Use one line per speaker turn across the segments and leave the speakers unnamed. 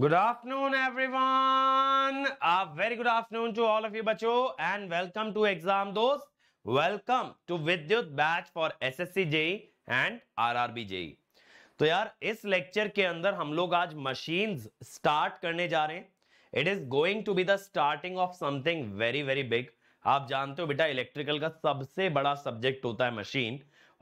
Good afternoon everyone a very good afternoon to all of you बच्चों and welcome to exam Dost welcome to Vidyut batch for SSC JE and RRB JE तो यार इस lecture के अंदर हम लोग आज मशीन स्टार्ट करने जा रहे हैं it is going to be the starting of something very very big आप जानते हो बेटा इलेक्ट्रिकल का सबसे बड़ा सब्जेक्ट होता है मशीन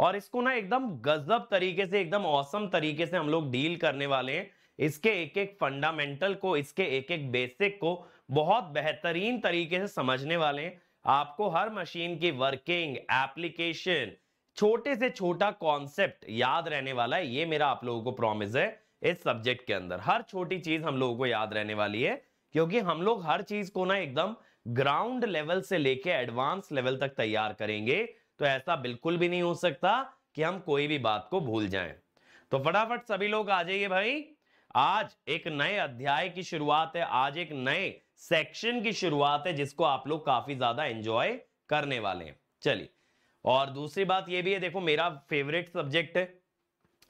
और इसको ना एकदम गजब तरीके से एकदम औसम तरीके से हम लोग डील करने वाले हैं इसके एक एक फंडामेंटल को इसके एक एक बेसिक को बहुत बेहतरीन तरीके से समझने वाले हैं आपको हर मशीन की वर्किंग एप्लीकेशन छोटे से छोटा कॉन्सेप्ट याद रहने वाला है ये मेरा आप लोगों को प्रॉमिस है इस सब्जेक्ट के अंदर हर छोटी चीज हम लोगों को याद रहने वाली है क्योंकि हम लोग हर चीज को ना एकदम ग्राउंड लेवल से लेके एडवांस लेवल तक तैयार करेंगे तो ऐसा बिल्कुल भी नहीं हो सकता कि हम कोई भी बात को भूल जाएं तो फटाफट सभी लोग आ जाइए भाई आज एक नए अध्याय की शुरुआत है आज एक नए सेक्शन की शुरुआत है जिसको आप लोग काफी ज्यादा एंजॉय करने वाले हैं चलिए और दूसरी बात यह भी है देखो मेरा फेवरेट सब्जेक्ट है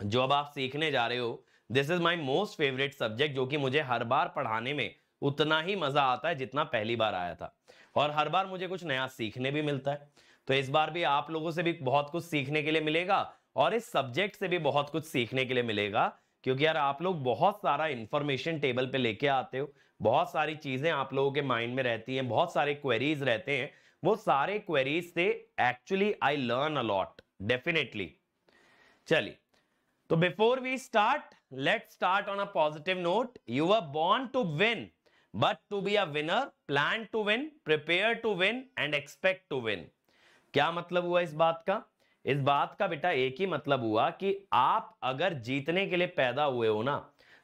जो अब आप सीखने जा रहे हो this is my most favourite subject जो कि मुझे हर बार पढ़ाने में उतना ही मजा आता है जितना पहली बार आया था और हर बार मुझे कुछ नया सीखने भी मिलता है तो इस बार भी आप लोगों से भी बहुत कुछ सीखने के लिए मिलेगा और इस सब्जेक्ट से भी बहुत कुछ सीखने के लिए मिलेगा क्योंकि यार आप लोग बहुत सारा इंफॉर्मेशन टेबल पे लेके आते हो बहुत सारी चीज़ें आप लोगों के माइंड में रहती हैं बहुत सारे क्वेरीज रहते हैं वो सारे क्वेरीज से actually I learn a lot definitely चलिए तो before we start let start on a positive note you are born to win but to be a winner plan to win prepare to win and expect to win क्या मतलब हुआ इस बात का इस बात का बेटा एक ही मतलब हुआ कि आप अगर जीतने के लिए पैदा हुए हो ना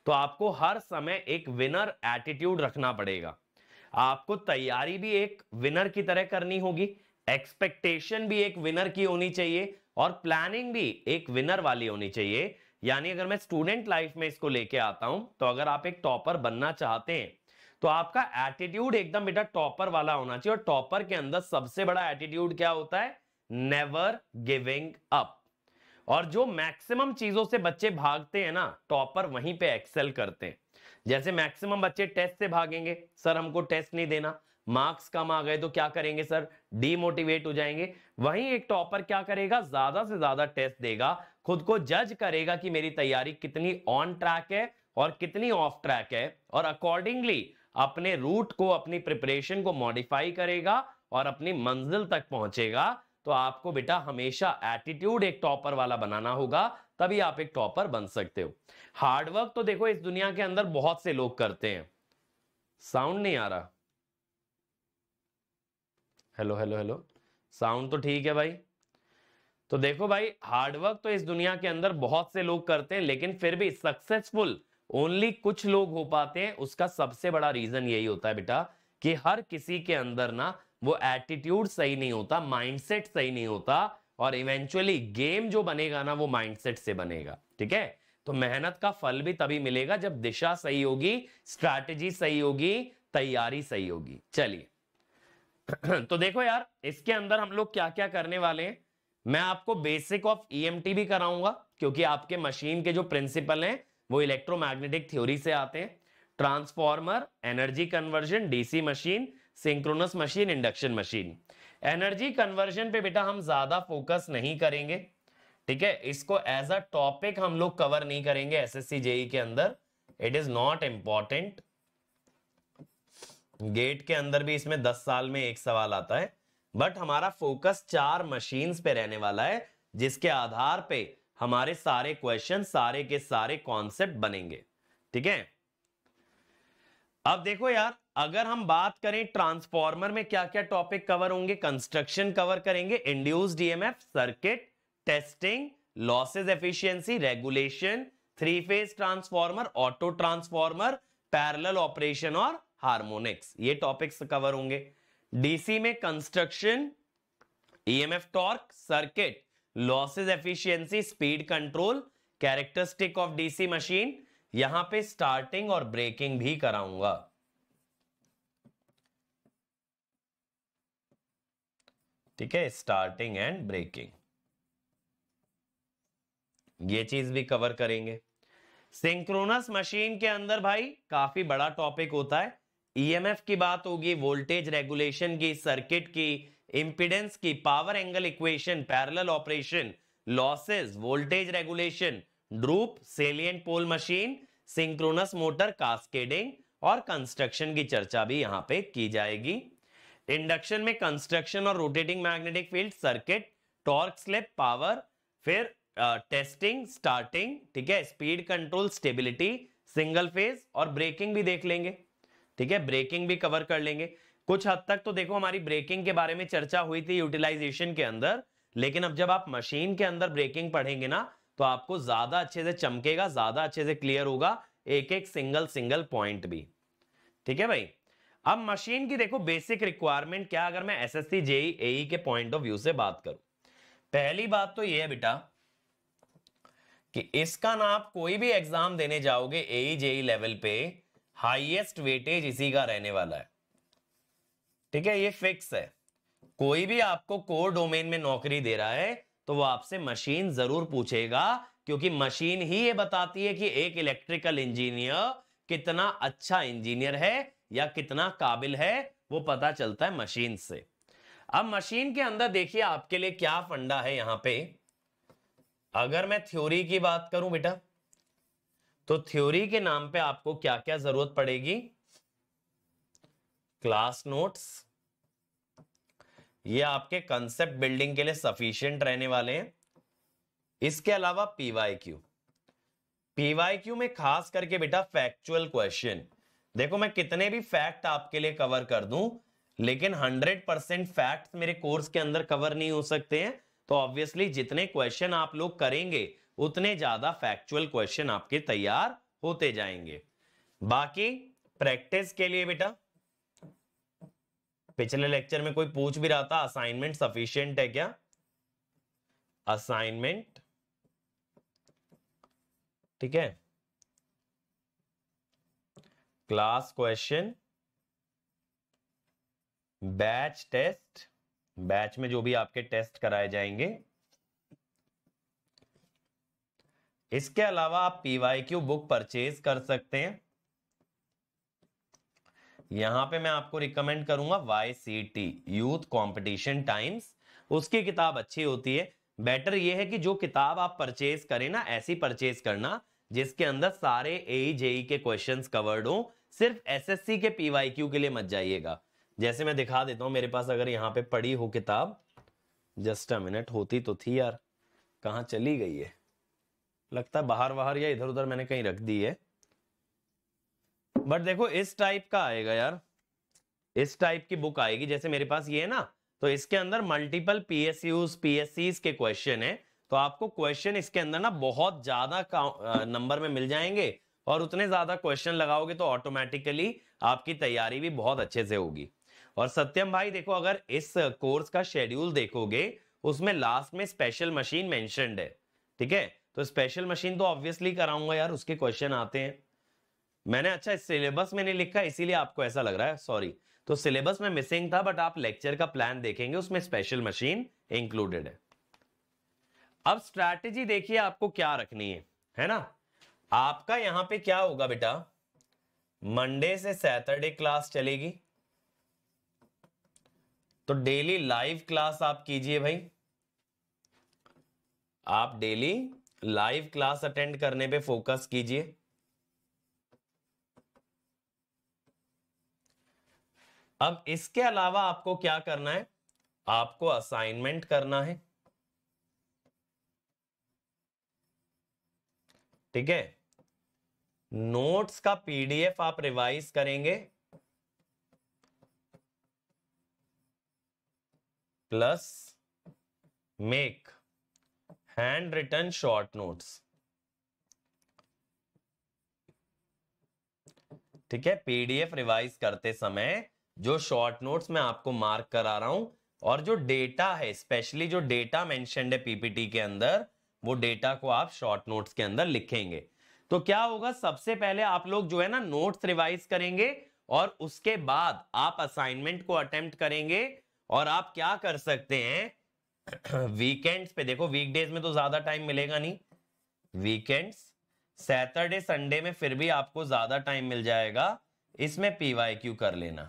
तो आपको हर समय एक विनर एटीट्यूड रखना पड़ेगा आपको तैयारी भी एक विनर की तरह करनी होगी एक्सपेक्टेशन भी एक विनर की होनी चाहिए और प्लानिंग भी एक विनर वाली होनी चाहिए यानी अगर मैं स्टूडेंट लाइफ में इसको लेके आता हूं तो अगर आप एक टॉपर बनना चाहते हैं तो आपका एटीट्यूड एकदम बेटा टॉपर वाला होना चाहिए और टॉपर के अंदर सबसे बड़ा एटीट्यूड क्या होता है नेवर गिविंग अप और जो मैक्सिमम चीजों से बच्चे भागते हैं ना टॉपर वहीं पे एक्सेल करते हैं जैसे मैक्सिमम बच्चे टेस्ट से भागेंगे सर हमको टेस्ट नहीं देना मार्क्स कम आ गए तो क्या करेंगे सर डीमोटिवेट हो जाएंगे वहीं एक टॉपर क्या करेगा ज्यादा से ज्यादा टेस्ट देगा खुद को जज करेगा कि मेरी तैयारी कितनी ऑन ट्रैक है और कितनी ऑफ ट्रैक है और अकॉर्डिंगली अपने रूट को अपनी प्रिपरेशन को मॉडिफाई करेगा और अपनी मंजिल तक पहुंचेगा तो आपको बेटा हमेशा एटीट्यूड एक टॉपर वाला बनाना होगा तभी आप एक टॉपर बन सकते हो हार्डवर्क तो देखो इस दुनिया के अंदर बहुत से लोग करते हैं साउंड नहीं आ रहा हेलो हेलो हेलो साउंड तो ठीक है भाई तो देखो भाई हार्डवर्क तो इस दुनिया के अंदर बहुत से लोग करते हैं लेकिन फिर भी सक्सेसफुल ओनली कुछ लोग हो पाते हैं उसका सबसे बड़ा रीजन यही होता है बेटा कि हर किसी के अंदर ना वो एटीट्यूड सही नहीं होता माइंडसेट सही नहीं होता और इवेंचुअली गेम जो बनेगा ना वो माइंडसेट से बनेगा ठीक है तो मेहनत का फल भी तभी मिलेगा जब दिशा सही होगी स्ट्रैटेजी सही होगी तैयारी सही होगी चलिए तो देखो यार इसके अंदर हम लोग क्या क्या करने वाले हैं मैं आपको बेसिक ऑफ ई भी कराऊंगा क्योंकि आपके मशीन के जो प्रिंसिपल हैं वो इलेक्ट्रोमैग्नेटिक थ्योरी से आते हैं transformer energy conversion DC machine synchronous machine induction machine energy conversion पे बेटा हम ज्यादा फोकस नहीं करेंगे ठीक है इसको एज अ टॉपिक हम लोग कवर नहीं करेंगे एसएससी जेई e के अंदर it is not important GATE के अंदर भी इसमें 10 साल में एक सवाल आता है बट हमारा फोकस चार मशीन्स पे रहने वाला है जिसके आधार पे हमारे सारे क्वेश्चन सारे के सारे कॉन्सेप्ट बनेंगे ठीक है अब देखो यार अगर हम बात करें ट्रांसफॉर्मर में क्या क्या टॉपिक कवर होंगे कंस्ट्रक्शन कवर करेंगे induce EMF circuit testing losses efficiency regulation three phase transformer auto transformer parallel operation और हार्मोनिक्स ये टॉपिक्स कवर होंगे डीसी में construction EMF torque circuit losses efficiency speed control characteristic of DC machine यहां पे starting और braking भी कराऊंगा ठीक है स्टार्टिंग एंड ब्रेकिंग ये चीज भी कवर करेंगे सिंक्रोनस मशीन के अंदर भाई काफी बड़ा टॉपिक होता है ईएमएफ e की बात होगी वोल्टेज रेगुलेशन की सर्किट की इंपिडेंस की power angle equation parallel operation losses voltage regulation droop salient pole machine synchronous motor cascading और कंस्ट्रक्शन की चर्चा भी यहां पे की जाएगी इंडक्शन में कंस्ट्रक्शन और rotating magnetic field circuit torque slip power फिर टेस्टिंग स्टार्टिंग ठीक है speed control stability single phase और ब्रेकिंग भी देख लेंगे ठीक है ब्रेकिंग भी कवर कर लेंगे कुछ हद तक तो देखो हमारी ब्रेकिंग के बारे में चर्चा हुई थी यूटिलाइजेशन के अंदर लेकिन अब जब आप मशीन के अंदर ब्रेकिंग पढ़ेंगे ना तो आपको ज्यादा अच्छे से चमकेगा ज्यादा अच्छे से क्लियर होगा एक एक सिंगल सिंगल पॉइंट भी ठीक है भाई अब मशीन की देखो बेसिक रिक्वायरमेंट क्या अगर मैं S S C JE A के पॉइंट ऑफ व्यू से बात करूं पहली बात तो यह है बेटा कि इसका ना आप कोई भी एग्जाम देने जाओगे ए जेई लेवल पे हाईएस्ट वेटेज इसी का रहने वाला है ठीक है ये फिक्स है कोई भी आपको कोर डोमेन में नौकरी दे रहा है तो वो आपसे मशीन जरूर पूछेगा क्योंकि मशीन ही ये बताती है कि एक इलेक्ट्रिकल इंजीनियर कितना अच्छा इंजीनियर है या कितना काबिल है वो पता चलता है मशीन से अब मशीन के अंदर देखिए आपके लिए क्या फंडा है यहां पे अगर मैं थ्योरी की बात करूं बेटा तो थ्योरी के नाम पे आपको क्या क्या जरूरत पड़ेगी क्लास नोट्स ये आपके कंसेप्ट बिल्डिंग के लिए सफिशियंट रहने वाले हैं इसके अलावा पीवाई क्यू पीवाई क्यू में खास करके बेटा फैक्चुअल क्वेश्चन देखो मैं कितने भी फैक्ट आपके लिए कवर कर दूं लेकिन 100 परसेंट फैक्ट मेरे कोर्स के अंदर कवर नहीं हो सकते हैं तो ऑब्वियसली जितने क्वेश्चन आप लोग करेंगे उतने ज्यादा फैक्चुअल क्वेश्चन आपके तैयार होते जाएंगे बाकी प्रैक्टिस के लिए बेटा पिछले लेक्चर में कोई पूछ भी रहा था असाइनमेंट सफिशियंट है क्या असाइनमेंट ठीक है class question batch test batch में जो भी आपके टेस्ट कराए जाएंगे इसके अलावा आप पीवाई क्यू बुक परचेज कर सकते हैं यहां पे मैं आपको रिकमेंड करूंगा Y C T youth competition times उसकी किताब अच्छी होती है बेटर यह है कि जो किताब आप परचेज करें ना ऐसी परचेज करना जिसके अंदर सारे ए जेई e के क्वेश्चंस कवर्ड हो सिर्फ एसएससी के पीवाईक्यू के लिए मत जाइएगा जैसे मैं दिखा देता हूं मेरे पास अगर यहाँ पे पड़ी हो किताब जस्ट अ मिनट होती तो थी यार कहा चली गई है लगता है बाहर बाहर या इधर उधर मैंने कहीं रख दी है बट देखो इस टाइप का आएगा यार इस टाइप की बुक आएगी जैसे मेरे पास ये है ना तो इसके अंदर मल्टीपल पीएसयूज पीएससीज के क्वेश्चन है तो आपको क्वेश्चन इसके अंदर ना बहुत ज्यादा नंबर में मिल जाएंगे और उतने ज़्यादा क्वेश्चन लगाओगे तो ऑटोमेटिकली आपकी तैयारी भी बहुत अच्छे से होगी और सत्यम भाई देखो अगर इस कोर्स का शेड्यूल देखोगे उसमें लास्ट में स्पेशल मशीन मैंशनड है ठीक है तो स्पेशल मशीन तो ऑब्वियसली कराऊंगा यार उसके क्वेश्चन आते हैं मैंने अच्छा सिलेबस में नहीं लिखा इसीलिए आपको ऐसा लग रहा है सॉरी तो सिलेबस में मिसिंग था बट आप लेक्चर का प्लान देखेंगे उसमें स्पेशल मशीन इंक्लूडेड है अब स्ट्रैटेजी देखिए आपको क्या रखनी है है ना आपका यहां पे क्या होगा बेटा मंडे से सैटरडे क्लास चलेगी तो डेली लाइव क्लास आप कीजिए भाई आप डेली लाइव क्लास अटेंड करने पे फोकस कीजिए अब इसके अलावा आपको क्या करना है आपको असाइनमेंट करना है ठीक है नोट्स का पीडीएफ आप रिवाइज करेंगे plus make handwritten short notes ठीक है पीडीएफ रिवाइज करते समय जो शॉर्ट नोट्स मैं आपको मार्क करा रहा हूं और जो डेटा है स्पेशली जो डेटा मेंशनड है पीपीटी के अंदर वो डेटा को आप शॉर्ट नोट्स के अंदर लिखेंगे तो क्या होगा सबसे पहले आप लोग जो है ना नोट्स रिवाइज करेंगे और उसके बाद आप असाइनमेंट को अटेम्प्ट करेंगे और आप क्या कर सकते हैं वीकेंड्स पे देखो वीकडेज में तो ज्यादा टाइम मिलेगा नहीं वीकेंड्स सैटरडे संडे में फिर भी आपको ज्यादा टाइम मिल जाएगा इसमें पीवाई क्यू कर लेना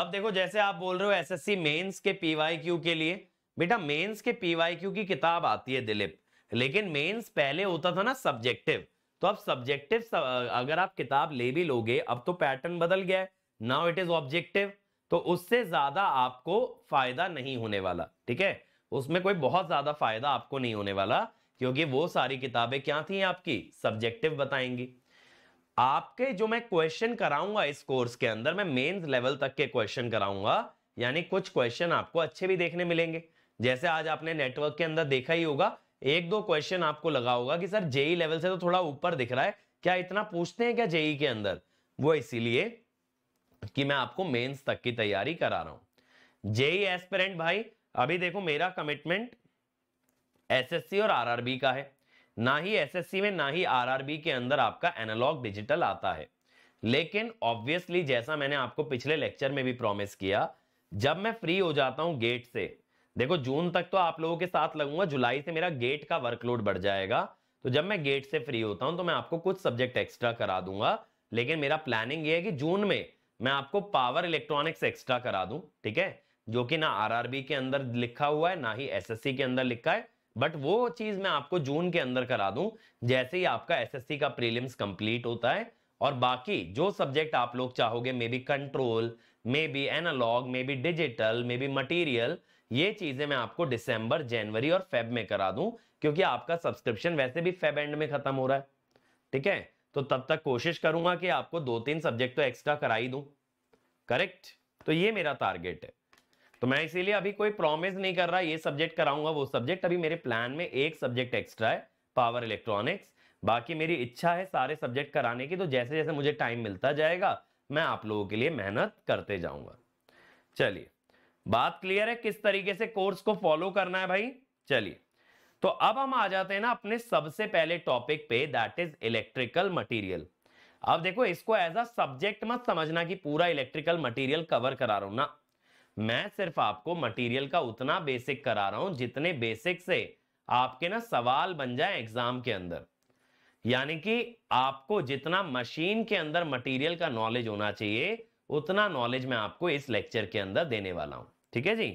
अब देखो जैसे आप बोल रहे हो एसएससी मेंस के पीवाई क्यू के लिए बेटा मेंस के पीवाई क्यू की किताब आती है दिलीप लेकिन मेंस पहले होता था ना सब्जेक्टिव तो अब सब्जेक्टिव अगर आप किताब ले भी लोगे अब तो पैटर्न बदल गया है नाउ इट इज ऑब्जेक्टिव तो उससे ज्यादा आपको फायदा नहीं होने वाला ठीक है उसमें कोई बहुत ज्यादा फायदा आपको नहीं होने वाला क्योंकि वो सारी किताबें क्या थी आपकी सब्जेक्टिव बताएंगी आपके जो मैं क्वेश्चन कराऊंगा इस कोर्स के अंदर मैं मेंस लेवल तक के क्वेश्चन कराऊंगा यानी कुछ क्वेश्चन आपको अच्छे भी देखने मिलेंगे जैसे आज आपने नेटवर्क के अंदर देखा ही होगा एक दो क्वेश्चन आपको लगा होगा कि सर जेई लेवल e से तो थोड़ा ऊपर दिख रहा है क्या इतना पूछते हैं क्या जेई e के अंदर वो इसीलिए कि मैं आपको मेंस तक की तैयारी करा रहा हूं जेई एस्पिरेंट e भाई अभी देखो मेरा कमिटमेंट एसएससी और आरआरबी का है ना ही एसएससी में ना ही आरआरबी के अंदर आपका एनालॉग डिजिटल आता है लेकिन ऑब्वियसली जैसा मैंने आपको पिछले लेक्चर में भी प्रॉमिस किया जब मैं फ्री हो जाता हूं गेट से देखो जून तक तो आप लोगों के साथ लगूंगा जुलाई से मेरा गेट का वर्कलोड बढ़ जाएगा तो जब मैं गेट से फ्री होता हूं तो मैं आपको कुछ सब्जेक्ट एक्स्ट्रा करा दूंगा लेकिन मेरा प्लानिंग ये है कि जून में मैं आपको पावर इलेक्ट्रॉनिक्स एक्स्ट्रा करा दूं ठीक है जो कि ना आरआरबी के अंदर लिखा हुआ है ना ही एसएससी के अंदर लिखा है बट वो चीज मैं आपको जून के अंदर करा दूं जैसे ही आपका एसएससी का प्रीलिम्स कंप्लीट होता है और बाकी जो सब्जेक्ट आप लोग चाहोगे may be control may be analog may be digital may be material ये चीजें मैं आपको दिसंबर जनवरी और फेब में करा दूं क्योंकि आपका सब्सक्रिप्शन वैसे भी फेब एंड में खत्म हो रहा है ठीक है तो तब तक कोशिश करूंगा कि आपको दो तीन सब्जेक्ट तो एक्स्ट्रा कराई दूं करेक्ट तो ये मेरा टारगेट है तो मैं इसीलिए अभी कोई प्रॉमिस नहीं कर रहा ये सब्जेक्ट कराऊंगा वो सब्जेक्ट अभी मेरे प्लान में एक सब्जेक्ट एक्स्ट्रा है पावर इलेक्ट्रॉनिक्स बाकी मेरी इच्छा है सारे सब्जेक्ट कराने की तो जैसे जैसे मुझे टाइम मिलता जाएगा मैं आप लोगों के लिए मेहनत करते जाऊंगा चलिए बात क्लियर है किस तरीके से कोर्स को फॉलो करना है भाई चलिए तो अब हम आ जाते हैं ना अपने सबसे पहले टॉपिक पे दैट इज इलेक्ट्रिकल मटेरियल अब देखो इसको एज अ सब्जेक्ट मत समझना कि पूरा इलेक्ट्रिकल मटेरियल कवर करा रहा हूं ना मैं सिर्फ आपको मटेरियल का उतना बेसिक करा रहा हूं जितने बेसिक से आपके ना सवाल बन जाए एग्जाम के अंदर यानी कि आपको जितना मशीन के अंदर मटेरियल का नॉलेज होना चाहिए उतना नॉलेज मैं आपको इस लेक्चर के अंदर देने वाला हूं ठीक है जी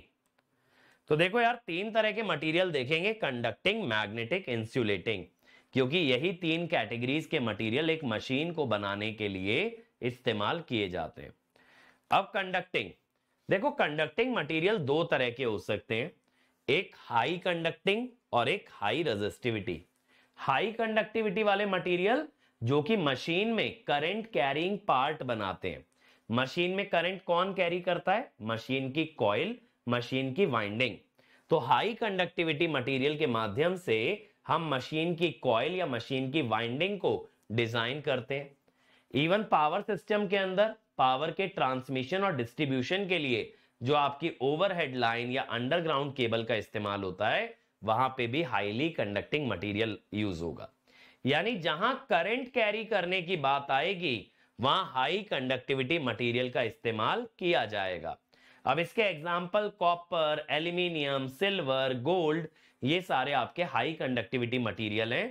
तो देखो यार तीन तरह के मटेरियल देखेंगे कंडक्टिंग मैग्नेटिक इंसुलेटिंग क्योंकि यही तीन कैटेगरीज के मटेरियल एक मशीन को बनाने के लिए इस्तेमाल किए जाते हैं अब कंडक्टिंग देखो कंडक्टिंग मटेरियल दो तरह के हो सकते हैं एक हाई कंडक्टिंग और एक हाई रेजिस्टिविटी हाई कंडक्टिविटी वाले मटेरियल जो कि मशीन में करंट कैरिंग पार्ट बनाते हैं मशीन में करंट कौन कैरी करता है मशीन की कॉइल मशीन की वाइंडिंग तो हाई कंडक्टिविटी मटेरियल के माध्यम से हम मशीन की कॉइल या मशीन की वाइंडिंग को डिजाइन करते हैं इवन पावर सिस्टम के अंदर पावर के ट्रांसमिशन और डिस्ट्रीब्यूशन के लिए जो आपकी ओवरहेड लाइन या अंडरग्राउंड केबल का इस्तेमाल होता है वहां पे भी हाईली कंडक्टिंग मटेरियल यूज होगा यानी जहां करंट कैरी करने की बात आएगी वहां हाई कंडक्टिविटी मटेरियल का इस्तेमाल किया जाएगा अब इसके example copper aluminium silver gold ये सारे आपके हाई कंडक्टिविटी मटेरियल हैं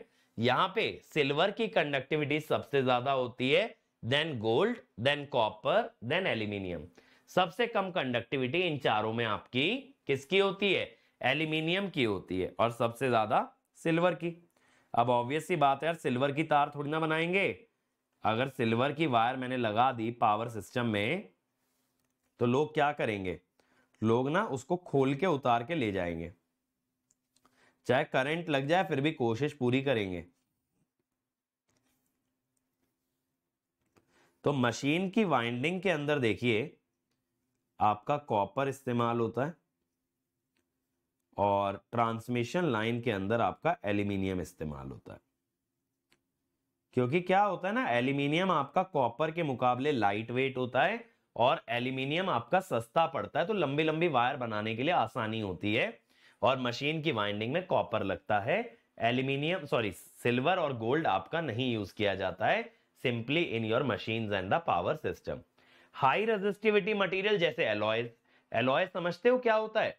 यहाँ पे सिल्वर की कंडक्टिविटी सबसे ज्यादा होती है then gold then copper then aluminium सबसे कम कंडक्टिविटी इन चारों में आपकी किसकी होती है एल्यूमिनियम की होती है और सबसे ज्यादा सिल्वर की अब ऑब्वियस बात है यार सिल्वर की तार थोड़ी ना बनाएंगे अगर सिल्वर की वायर मैंने लगा दी पावर सिस्टम में तो लोग क्या करेंगे लोग ना उसको खोल के उतार के ले जाएंगे चाहे करंट लग जाए फिर भी कोशिश पूरी करेंगे तो मशीन की वाइंडिंग के अंदर देखिए आपका कॉपर इस्तेमाल होता है और ट्रांसमिशन लाइन के अंदर आपका एल्यूमिनियम इस्तेमाल होता है क्योंकि क्या होता है ना एल्यूमिनियम आपका कॉपर के मुकाबले लाइट वेट होता है और एल्यूमिनियम आपका सस्ता पड़ता है तो लंबी लंबी वायर बनाने के लिए आसानी होती है और मशीन की वाइंडिंग में कॉपर लगता है एल्यूमिनियम सॉरी सिल्वर और गोल्ड आपका नहीं यूज किया जाता है simply in your machine and the power system high resistivity material जैसे एलॉय एलॉय समझते हो क्या होता है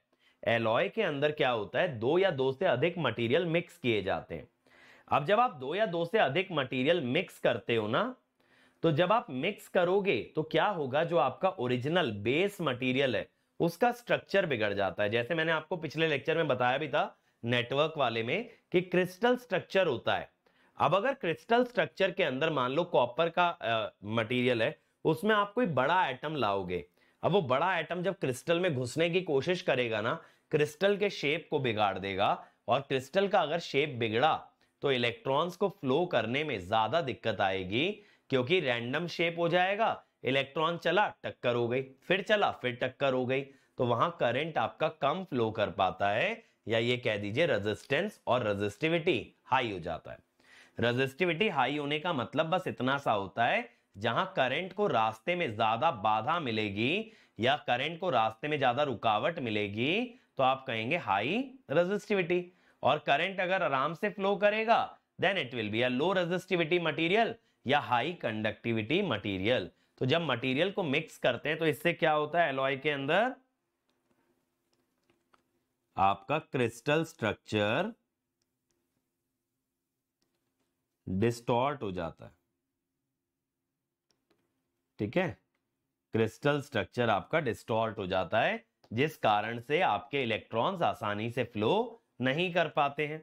एलॉय के अंदर क्या होता है दो या दो से अधिक मटेरियल मिक्स किए जाते हैं अब जब आप दो या दो से अधिक मटेरियल मिक्स करते हो ना तो जब आप मिक्स करोगे तो क्या होगा जो आपका ओरिजिनल बेस मटेरियल है उसका स्ट्रक्चर बिगड़ जाता है जैसे मैंने आपको पिछले लेक्चर में बताया भी था नेटवर्क वाले में कि क्रिस्टल स्ट्रक्चर होता है अब अगर क्रिस्टल स्ट्रक्चर के अंदर मान लो कॉपर का मटेरियल है उसमें आप कोई बड़ा आइटम लाओगे अब वो बड़ा आइटम जब क्रिस्टल में घुसने की कोशिश करेगा ना क्रिस्टल के शेप को बिगाड़ देगा और क्रिस्टल का अगर शेप बिगड़ा तो इलेक्ट्रॉन्स को फ्लो करने में ज्यादा दिक्कत आएगी क्योंकि रैंडम शेप हो जाएगा इलेक्ट्रॉन चला टक्कर हो गई फिर चला फिर टक्कर हो गई तो वहां करंट आपका कम फ्लो कर पाता है या ये कह दीजिए रेजिस्टेंस और रेजिस्टिविटी हाई हो जाता है रेजिस्टिविटी हाई होने का मतलब बस इतना सा होता है जहां करंट को रास्ते में ज्यादा बाधा मिलेगी या करंट को रास्ते में ज्यादा रुकावट मिलेगी तो आप कहेंगे हाई रेजिस्टिविटी और करंट अगर आराम से फ्लो करेगा then it will be a low resistivity material या हाई कंडक्टिविटी मटेरियल तो जब मटेरियल को मिक्स करते हैं तो इससे क्या होता है एलॉय के अंदर आपका क्रिस्टल स्ट्रक्चर डिस्टॉर्ट हो जाता है ठीक है क्रिस्टल स्ट्रक्चर आपका डिस्टॉर्ट हो जाता है जिस कारण से आपके इलेक्ट्रॉन्स आसानी से फ्लो नहीं कर पाते हैं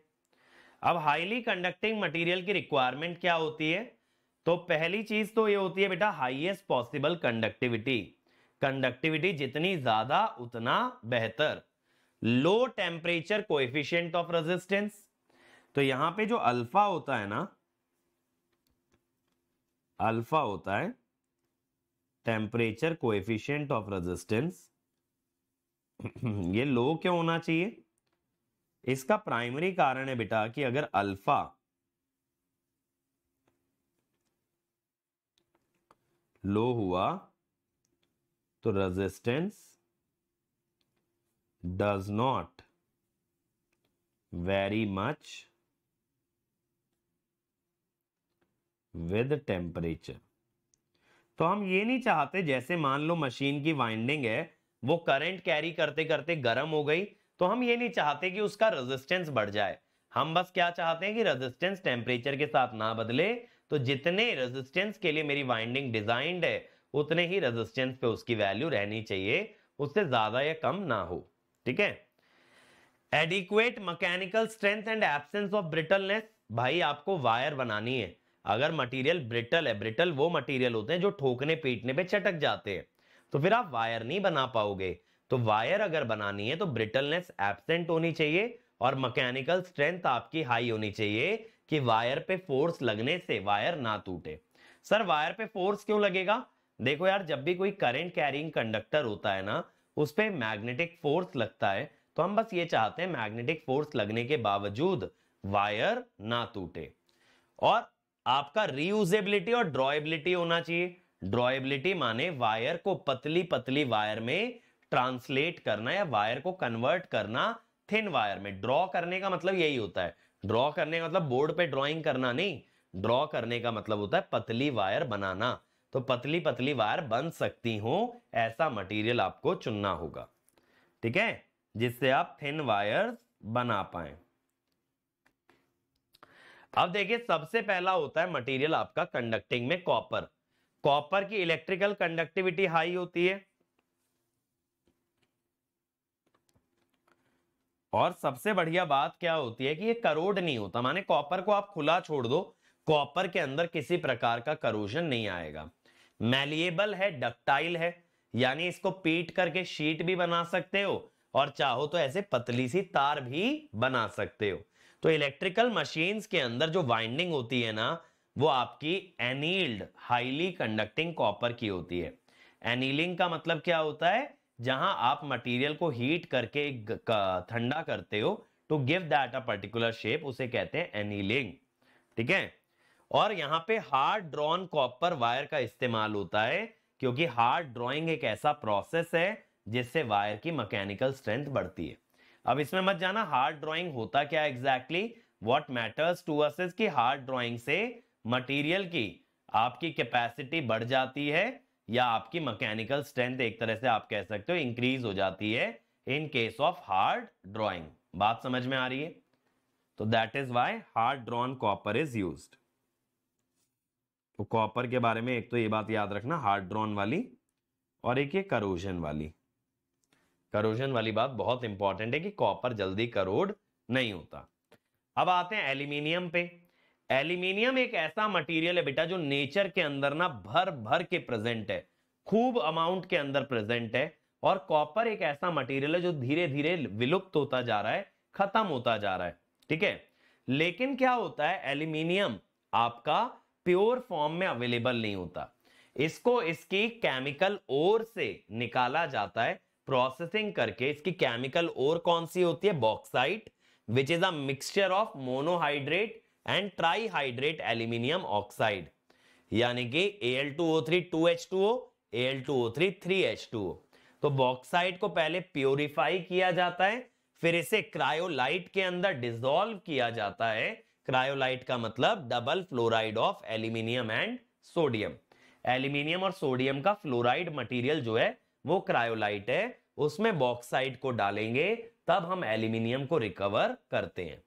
अब हाईली कंडक्टिंग मटेरियल की रिक्वायरमेंट क्या होती है तो पहली चीज तो ये होती है बेटा हाईएस्ट पॉसिबल कंडक्टिविटी कंडक्टिविटी जितनी ज्यादा उतना बेहतर low temperature coefficient of resistance तो यहां पे जो अल्फा होता है ना अल्फा होता है टेम्परेचर कोएफिशिएंट ऑफ रेजिस्टेंस ये लो क्यों होना चाहिए इसका प्राइमरी कारण है बेटा कि अगर अल्फा लो हुआ तो resistance does not very much with temperature तो हम ये नहीं चाहते जैसे मान लो मशीन की वाइंडिंग है वो करंट कैरी करते करते गर्म हो गई तो हम ये नहीं चाहते कि उसका रेजिस्टेंस बढ़ जाए हम बस क्या चाहते हैं कि रेजिस्टेंस टेम्परेचर के साथ ना बदले तो जितने रेजिस्टेंस के लिए मेरी वाइंडिंग डिजाइंड है उतने ही रेजिस्टेंस पे उसकी वैल्यू रहनी चाहिए उससे ज्यादा या कम ना हो ठीक है adequate mechanical strength and absence of brittleness भाई आपको वायर बनानी है अगर मटेरियल ब्रिटल है ब्रिटल वो मटेरियल होते हैं जो ठोकने पीटने पे चटक जाते हैं तो फिर आप वायर नहीं बना पाओगे तो वायर अगर बनानी है तो ब्रिटलनेस एबसेंट होनी चाहिए और मैकेनिकल स्ट्रेंथ आपकी हाई होनी चाहिए कि वायर पे फोर्स लगने से वायर ना टूटे सर वायर पे फोर्स क्यों लगेगा देखो यार जब भी कोई करंट कैरिंग कंडक्टर होता है ना उस पर मैग्नेटिक फोर्स लगता है तो हम बस ये चाहते हैं मैग्नेटिक फोर्स लगने के बावजूद वायर ना टूटे और आपका रीयूजेबिलिटी और ड्रॉएबिलिटी होना चाहिए ड्रॉएबिलिटी माने वायर को पतली पतली वायर में ट्रांसलेट करना या वायर को कन्वर्ट करना थिन वायर में ड्रॉ करने का मतलब यही होता है ड्रॉ करने का मतलब बोर्ड पे ड्रॉइंग करना नहीं ड्रॉ करने का मतलब होता है पतली वायर बनाना तो पतली पतली वायर बन सकती हो ऐसा मटेरियल आपको चुनना होगा ठीक है जिससे आप थिन वायर बना पाए अब देखिए सबसे पहला होता है मटेरियल आपका कंडक्टिंग में कॉपर कॉपर की इलेक्ट्रिकल कंडक्टिविटी हाई होती है और सबसे बढ़िया बात क्या होती है कि ये करोड नहीं होता माने कॉपर को आप खुला छोड़ दो कॉपर के अंदर किसी प्रकार का करोजन नहीं आएगा मैलिएबल है डक्टाइल है यानी इसको पीट करके शीट भी बना सकते हो और चाहो तो ऐसे पतली सी तार भी बना सकते हो तो इलेक्ट्रिकल मशीन के अंदर जो वाइंडिंग होती है ना वो आपकी एनील्ड हाईली कंडक्टिंग कॉपर की होती है एनीलिंग का मतलब क्या होता है जहां आप मटेरियल को हीट करके ठंडा करते हो to give that a particular shape उसे कहते हैं एनीलिंग ठीक है और यहाँ पे हार्ड ड्रॉन कॉपर वायर का इस्तेमाल होता है क्योंकि हार्ड ड्रॉइंग एक ऐसा प्रोसेस है जिससे वायर की मैकेनिकल स्ट्रेंथ बढ़ती है अब इसमें मत जाना हार्ड ड्रॉइंग होता क्या exactly what matters to us की हार्ड ड्रॉइंग से मटीरियल की आपकी कैपेसिटी बढ़ जाती है या आपकी मैकेनिकल स्ट्रेंथ एक तरह से आप कह सकते हो इंक्रीज हो जाती है in case of hard drawing बात समझ में आ रही है तो that is why hard drawn copper is use तो कॉपर के बारे में एक तो ये बात याद रखना हार्ड ड्रॉन वाली और एक ये करोजन वाली करोजन वाली बात बहुत इंपॉर्टेंट है कि कॉपर जल्दी करोड नहीं होता अब आते हैं एल्यूमिनियम पे एल्यूमिनियम एक ऐसा मटेरियल है बेटा जो नेचर के अंदर ना भर भर के प्रेजेंट है खूब अमाउंट के अंदर प्रेजेंट है और कॉपर एक ऐसा मटेरियल है जो धीरे धीरे विलुप्त होता जा रहा है खत्म होता जा रहा है ठीक है लेकिन क्या होता है एल्यूमिनियम आपका प्योर फॉर्म में अवेलेबल नहीं होता इसको इसकी केमिकल ओर से निकाला जाता है प्रोसेसिंग करके इसकी केमिकल ओर कौन सी होती है bauxite which is a mixture of monohydrate and trihydrate aluminium oxide यानी कि L two O three two H two O L two O three three H two O तो बॉक्साइड को पहले प्योरीफाई किया जाता है फिर इसे क्रायोलाइट के अंदर डिसॉल्व किया जाता है क्रायोलाइट का मतलब double fluoride of aluminium and sodium aluminium और सोडियम का फ्लोराइड मटेरियल जो है वो क्रायोलाइट है उसमें बॉक्साइड को डालेंगे तब हम एल्यूमिनियम को रिकवर करते हैं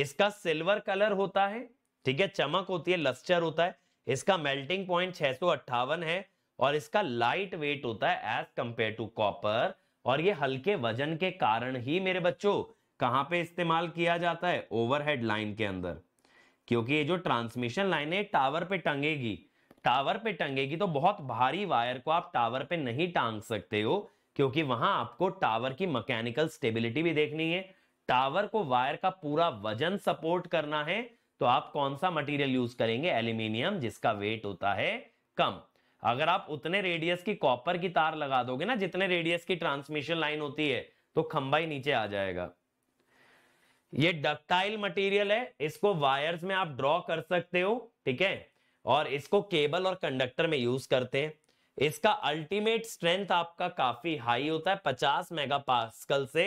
इसका सिल्वर कलर होता है ठीक है चमक होती है लस्टर होता है इसका मेल्टिंग पॉइंट छह है और इसका लाइट वेट होता है एज कंपेयर टू कॉपर और ये हल्के वजन के कारण ही मेरे बच्चों कहां पे इस्तेमाल किया जाता है ओवरहेड लाइन के अंदर क्योंकि ये जो ट्रांसमिशन लाइन है टावर पे टंगेगी टावर पे टंगेगी तो बहुत भारी वायर को आप टावर पे नहीं टांग सकते हो क्योंकि वहां आपको टावर की मैकेनिकल स्टेबिलिटी भी देखनी है टावर को वायर का पूरा वजन सपोर्ट करना है तो आप कौन सा मटेरियल यूज करेंगे एल्यूमिनियम जिसका वेट होता है कम अगर आप उतने रेडियस की कॉपर की तार लगा दोगे ना जितने रेडियस की ट्रांसमिशन लाइन होती है तो खंबा ही नीचे आ जाएगा ये डक्टाइल मटेरियल है इसको वायर्स में आप ड्रॉ कर सकते हो ठीक है और इसको केबल और कंडक्टर में यूज करते हैं इसका अल्टीमेट स्ट्रेंथ आपका काफी हाई होता है 50 मेगापास्कल से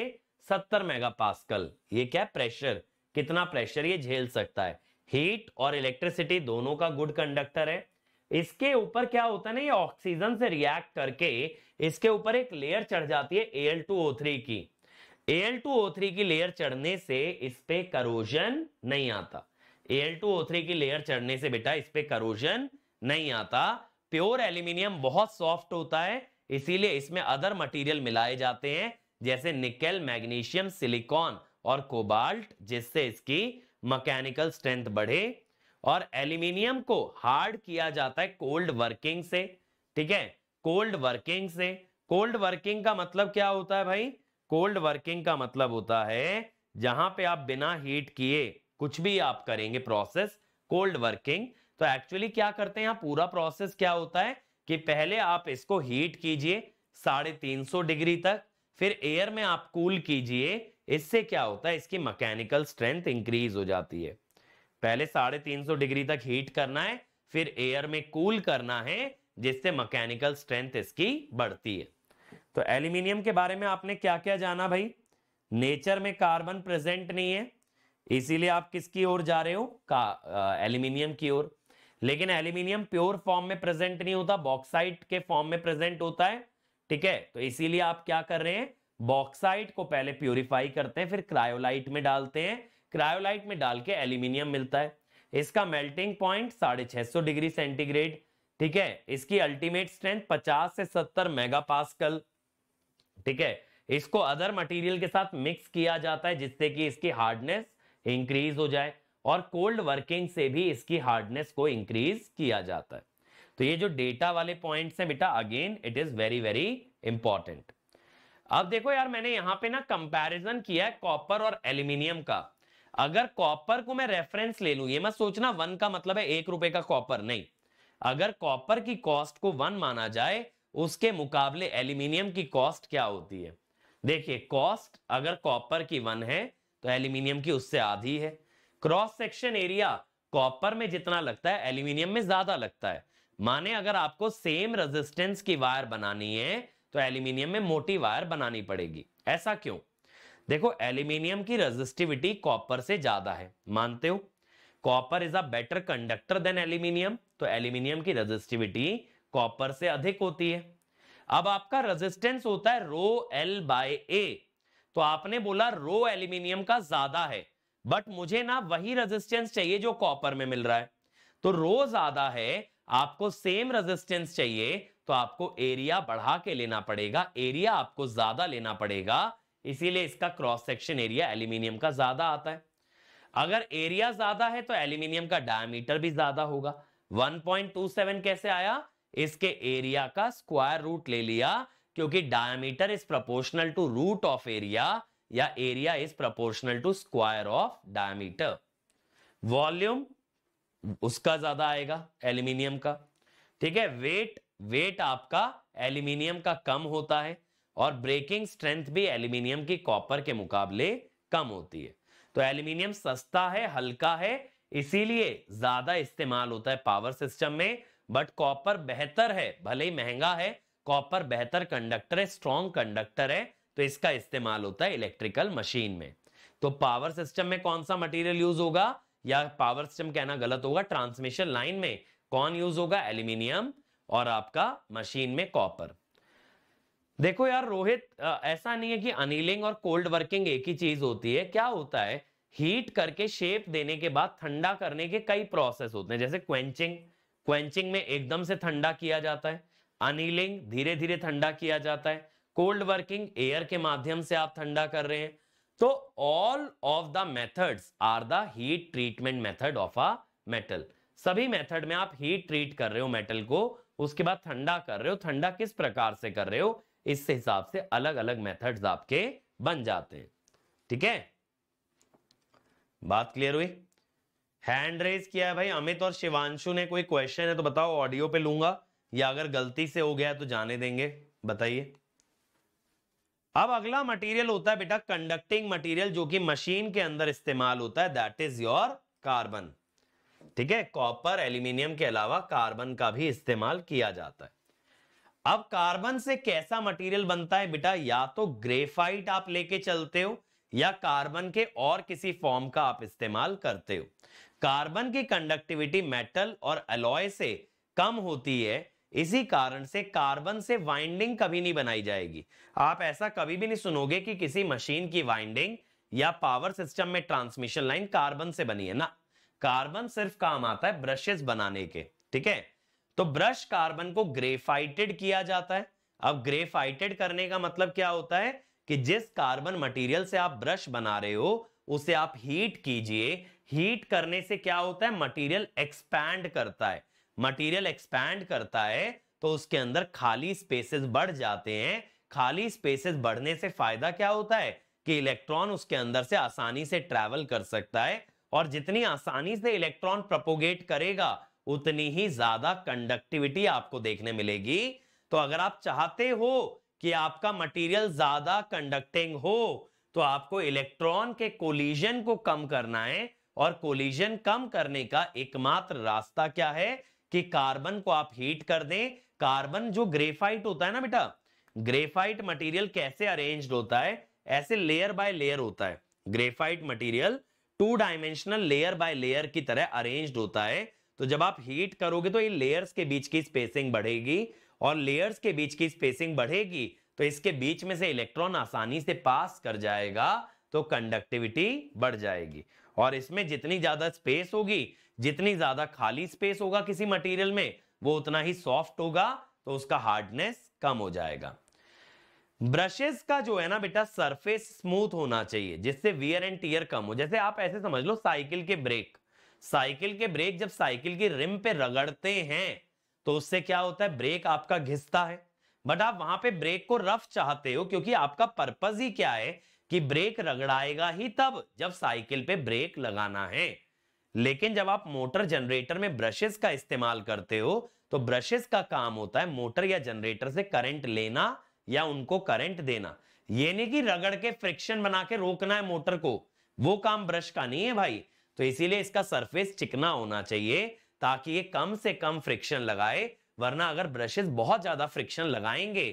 सत्तर मेगा पासकल ये क्या प्रेशर कितना प्रेशर ये झेल सकता है हीट और इलेक्ट्रिसिटी दोनों का गुड कंडक्टर है इसके ऊपर क्या होता है ना ये ऑक्सीजन से रिएक्ट करके इसके ऊपर एक लेयर चढ़ जाती है Al2O3 की Al2O3 की लेयर चढ़ने से इस पे करोजन नहीं आता Al2O3 की लेयर चढ़ने से बेटा इस पे करोजन नहीं आता प्योर एल्यूमिनियम बहुत सॉफ्ट होता है इसीलिए इसमें अदर मटेरियल मिलाए जाते हैं जैसे निकेल मैग्नीशियम सिलिकॉन और कोबाल्ट जिससे इसकी मैकेनिकल स्ट्रेंथ बढ़े और एल्यूमिनियम को हार्ड किया जाता है कोल्ड वर्किंग से ठीक है कोल्ड वर्किंग से कोल्ड वर्किंग का मतलब क्या होता है भाई कोल्ड वर्किंग का मतलब होता है जहां पे आप बिना हीट किए कुछ भी आप करेंगे प्रोसेस कोल्ड वर्किंग तो एक्चुअली क्या करते हैं यहाँ पूरा प्रोसेस क्या होता है कि पहले आप इसको हीट कीजिए साढ़े तीन सौ डिग्री तक फिर एयर में आप कूल कीजिए इससे क्या होता है इसकी मैकेनिकल स्ट्रेंथ इंक्रीज हो जाती है पहले साढ़े तीन सौ डिग्री तक हीट करना है फिर एयर में कूल करना है जिससे मैकेनिकल स्ट्रेंथ इसकी बढ़ती है तो एल्यूमिनियम के बारे में आपने क्या क्या जाना भाई नेचर में कार्बन प्रेजेंट नहीं है इसीलिए आप किसकी ओर जा रहे हो का एल्यूमिनियम की ओर लेकिन एल्यूमिनियम प्योर फॉर्म में प्रेजेंट नहीं होता बॉक्साइट के फॉर्म में प्रेजेंट होता है ठीक है तो इसीलिए आप क्या कर रहे हैं बॉक्साइट को पहले प्योरीफाई करते हैं फिर क्रायोलाइट में डालते हैं क्रायोलाइट में डाल के एल्यूमिनियम मिलता है इसका मेल्टिंग पॉइंट साढ़े छह सौ डिग्री सेंटीग्रेड ठीक है इसकी अल्टीमेट स्ट्रेंथ पचास से सत्तर मेगापास्कल ठीक है इसको अदर मटेरियल के साथ मिक्स किया जाता है जिससे कि इसकी हार्डनेस इंक्रीज हो जाए और कोल्ड वर्किंग से भी इसकी हार्डनेस को इंक्रीज किया जाता है तो ये जो डेटा वाले पॉइंट्स हैं बेटा again it is very very important अब देखो यार मैंने यहां पे ना कंपैरिजन किया है कॉपर और एल्यूमिनियम का अगर कॉपर को मैं रेफरेंस ले लू ये मत सोचना वन का मतलब है एक रुपए का कॉपर नहीं अगर कॉपर की कॉस्ट को वन माना जाए उसके मुकाबले एल्यूमिनियम की कॉस्ट क्या होती है देखिए कॉस्ट अगर कॉपर की वन है तो एल्यूमिनियम की उससे आधी है क्रॉस सेक्शन एरिया कॉपर में जितना लगता है एल्यूमिनियम में ज्यादा लगता है माने अगर आपको सेम रेजिस्टेंस की वायर बनानी है तो एल्यूमिनियम में मोटी वायर बनानी पड़ेगी ऐसा क्यों देखो एल्यूमिनियम की रेजिस्टिविटी कॉपर से ज्यादा है मानते हो copper is a better conductor than aluminium तो एल्यूमिनियम की रेजिस्टिविटी कॉपर से अधिक होती है अब आपका रेजिस्टेंस होता है रो एल बाय ए तो आपने बोला रो एल्यूमिनियम का ज्यादा है बट मुझे ना वही रेजिस्टेंस चाहिए जो कॉपर में मिल रहा है तो रो ज्यादा है आपको सेम रेजिस्टेंस चाहिए तो आपको एरिया बढ़ा के लेना पड़ेगा एरिया आपको ज्यादा लेना पड़ेगा इसीलिए इसका क्रॉस सेक्शन एरिया एल्यूमिनियम का ज्यादा आता है अगर एरिया ज्यादा है तो एल्यूमिनियम का डायमीटर भी ज्यादा होगा 1.27 कैसे आया इसके एरिया का स्क्वायर रूट ले लिया क्योंकि diameter is proportional to root of area या area is proportional to square of diameter volume उसका ज्यादा आएगा एल्यूमिनियम का ठीक है वेट वेट आपका एल्यूमिनियम का कम होता है और ब्रेकिंग स्ट्रेंथ भी एल्यूमिनियम की कॉपर के मुकाबले कम होती है तो एल्यूमिनियम सस्ता है हल्का है इसीलिए ज्यादा इस्तेमाल होता है पावर सिस्टम में बट कॉपर बेहतर है भले ही महंगा है कॉपर बेहतर कंडक्टर है स्ट्रॉन्ग कंडक्टर है तो इसका इस्तेमाल होता है इलेक्ट्रिकल मशीन में तो पावर सिस्टम में कौन सा मटेरियल यूज होगा या पावर सिस्टम कहना गलत होगा ट्रांसमिशन लाइन में कौन यूज होगा एल्यूमिनियम और आपका मशीन में कॉपर देखो यार रोहित ऐसा नहीं है कि अनिलिंग और कोल्ड वर्किंग एक ही चीज होती है क्या होता है हीट करके शेप देने के बाद ठंडा करने के कई प्रोसेस होते हैं जैसे क्वेंचिंग क्वेंचिंग में एकदम से ठंडा किया जाता है अनिलिंग धीरे धीरे ठंडा किया जाता है कोल्ड वर्किंग एयर के माध्यम से आप ठंडा कर रहे हैं तो all of the methods are the heat treatment method of a metal सभी मेथड में आप हीट ट्रीट कर रहे हो मेटल को उसके बाद ठंडा कर रहे हो ठंडा किस प्रकार से कर रहे हो इस हिसाब से अलग अलग मेथड्स आपके बन जाते हैं ठीक है बात क्लियर हुई हैंड रेज किया है भाई अमित और शिवांशु ने कोई क्वेश्चन है तो बताओ ऑडियो पे लूंगा या अगर गलती से हो गया तो जाने देंगे बताइए अब अगला मटेरियल होता है बेटा कंडक्टिंग मटेरियल जो कि मशीन के अंदर इस्तेमाल होता है दैट इज योर कार्बन ठीक है कॉपर एल्यूमिनियम के अलावा कार्बन का भी इस्तेमाल किया जाता है अब कार्बन से कैसा मटेरियल बनता है बेटा या तो ग्रेफाइट आप लेके चलते हो या कार्बन के और किसी फॉर्म का आप इस्तेमाल करते हो कार्बन की कंडक्टिविटी मेटल और अलॉय से कम होती है इसी कारण से कार्बन से वाइंडिंग कभी नहीं बनाई जाएगी आप ऐसा कभी भी नहीं सुनोगे कि किसी मशीन की वाइंडिंग या पावर सिस्टम में ट्रांसमिशन लाइन कार्बन से बनी है ना कार्बन सिर्फ काम आता है ब्रशेस बनाने के ठीक है तो ब्रश कार्बन को ग्रेफाइटेड किया जाता है अब ग्रेफाइटेड करने का मतलब क्या होता है कि जिस कार्बन मटेरियल से आप ब्रश बना रहे हो उसे आप हीट कीजिए हीट करने से क्या होता है मटेरियल एक्सपैंड करता है मटेरियल एक्सपैंड करता है तो उसके अंदर खाली स्पेसेस बढ़ जाते हैं खाली स्पेसेस बढ़ने से फायदा क्या होता है कि इलेक्ट्रॉन उसके अंदर से आसानी से ट्रेवल कर सकता है और जितनी आसानी से इलेक्ट्रॉन प्रपोगेट करेगा उतनी ही ज्यादा कंडक्टिविटी आपको देखने मिलेगी तो अगर आप चाहते हो कि आपका मटेरियल ज्यादा कंडक्टिंग हो तो आपको इलेक्ट्रॉन के कोलिजन को कम करना है और कोलिजन कम करने का एकमात्र रास्ता क्या है कि कार्बन को आप हीट कर दें कार्बन जो ग्रेफाइट होता है ना बेटा ग्रेफाइट मटेरियल कैसे अरेंज्ड होता है ऐसे लेयर बाय लेयर होता है graphite material two dimensional layer by layer की तरह अरेंज्ड होता है तो जब आप हीट करोगे तो ये लेयर्स के बीच की स्पेसिंग बढ़ेगी और लेयर्स के बीच की स्पेसिंग बढ़ेगी तो इसके बीच में से इलेक्ट्रॉन आसानी से पास कर जाएगा तो कंडक्टिविटी बढ़ जाएगी और इसमें जितनी ज्यादा स्पेस होगी जितनी ज्यादा खाली स्पेस होगा किसी मटेरियल में वो उतना ही सॉफ्ट होगा तो उसका हार्डनेस कम हो जाएगा ब्रशेस का जो है ना बेटा सरफेस स्मूथ होना चाहिए जिससे वियर एंड टीयर कम हो जैसे आप ऐसे समझ लो साइकिल के ब्रेक साइकिल के ब्रेक जब साइकिल की रिम पे रगड़ते हैं तो उससे क्या होता है ब्रेक आपका घिसता है बट आप वहां पे ब्रेक को रफ चाहते हो क्योंकि आपका पर्पज ही क्या है कि ब्रेक रगड़ाएगा ही तब जब साइकिल पे ब्रेक लगाना है लेकिन जब आप मोटर जनरेटर में ब्रशेस का इस्तेमाल करते हो तो ब्रशेस का काम होता है मोटर या जनरेटर से करंट लेना या उनको करंट देना ये नहीं कि रगड़ के फ्रिक्शन बना के रोकना है मोटर को वो काम ब्रश का नहीं है भाई तो इसीलिए इसका सरफेस चिकना होना चाहिए ताकि ये कम से कम फ्रिक्शन लगाए वरना अगर ब्रशेस बहुत ज्यादा फ्रिक्शन लगाएंगे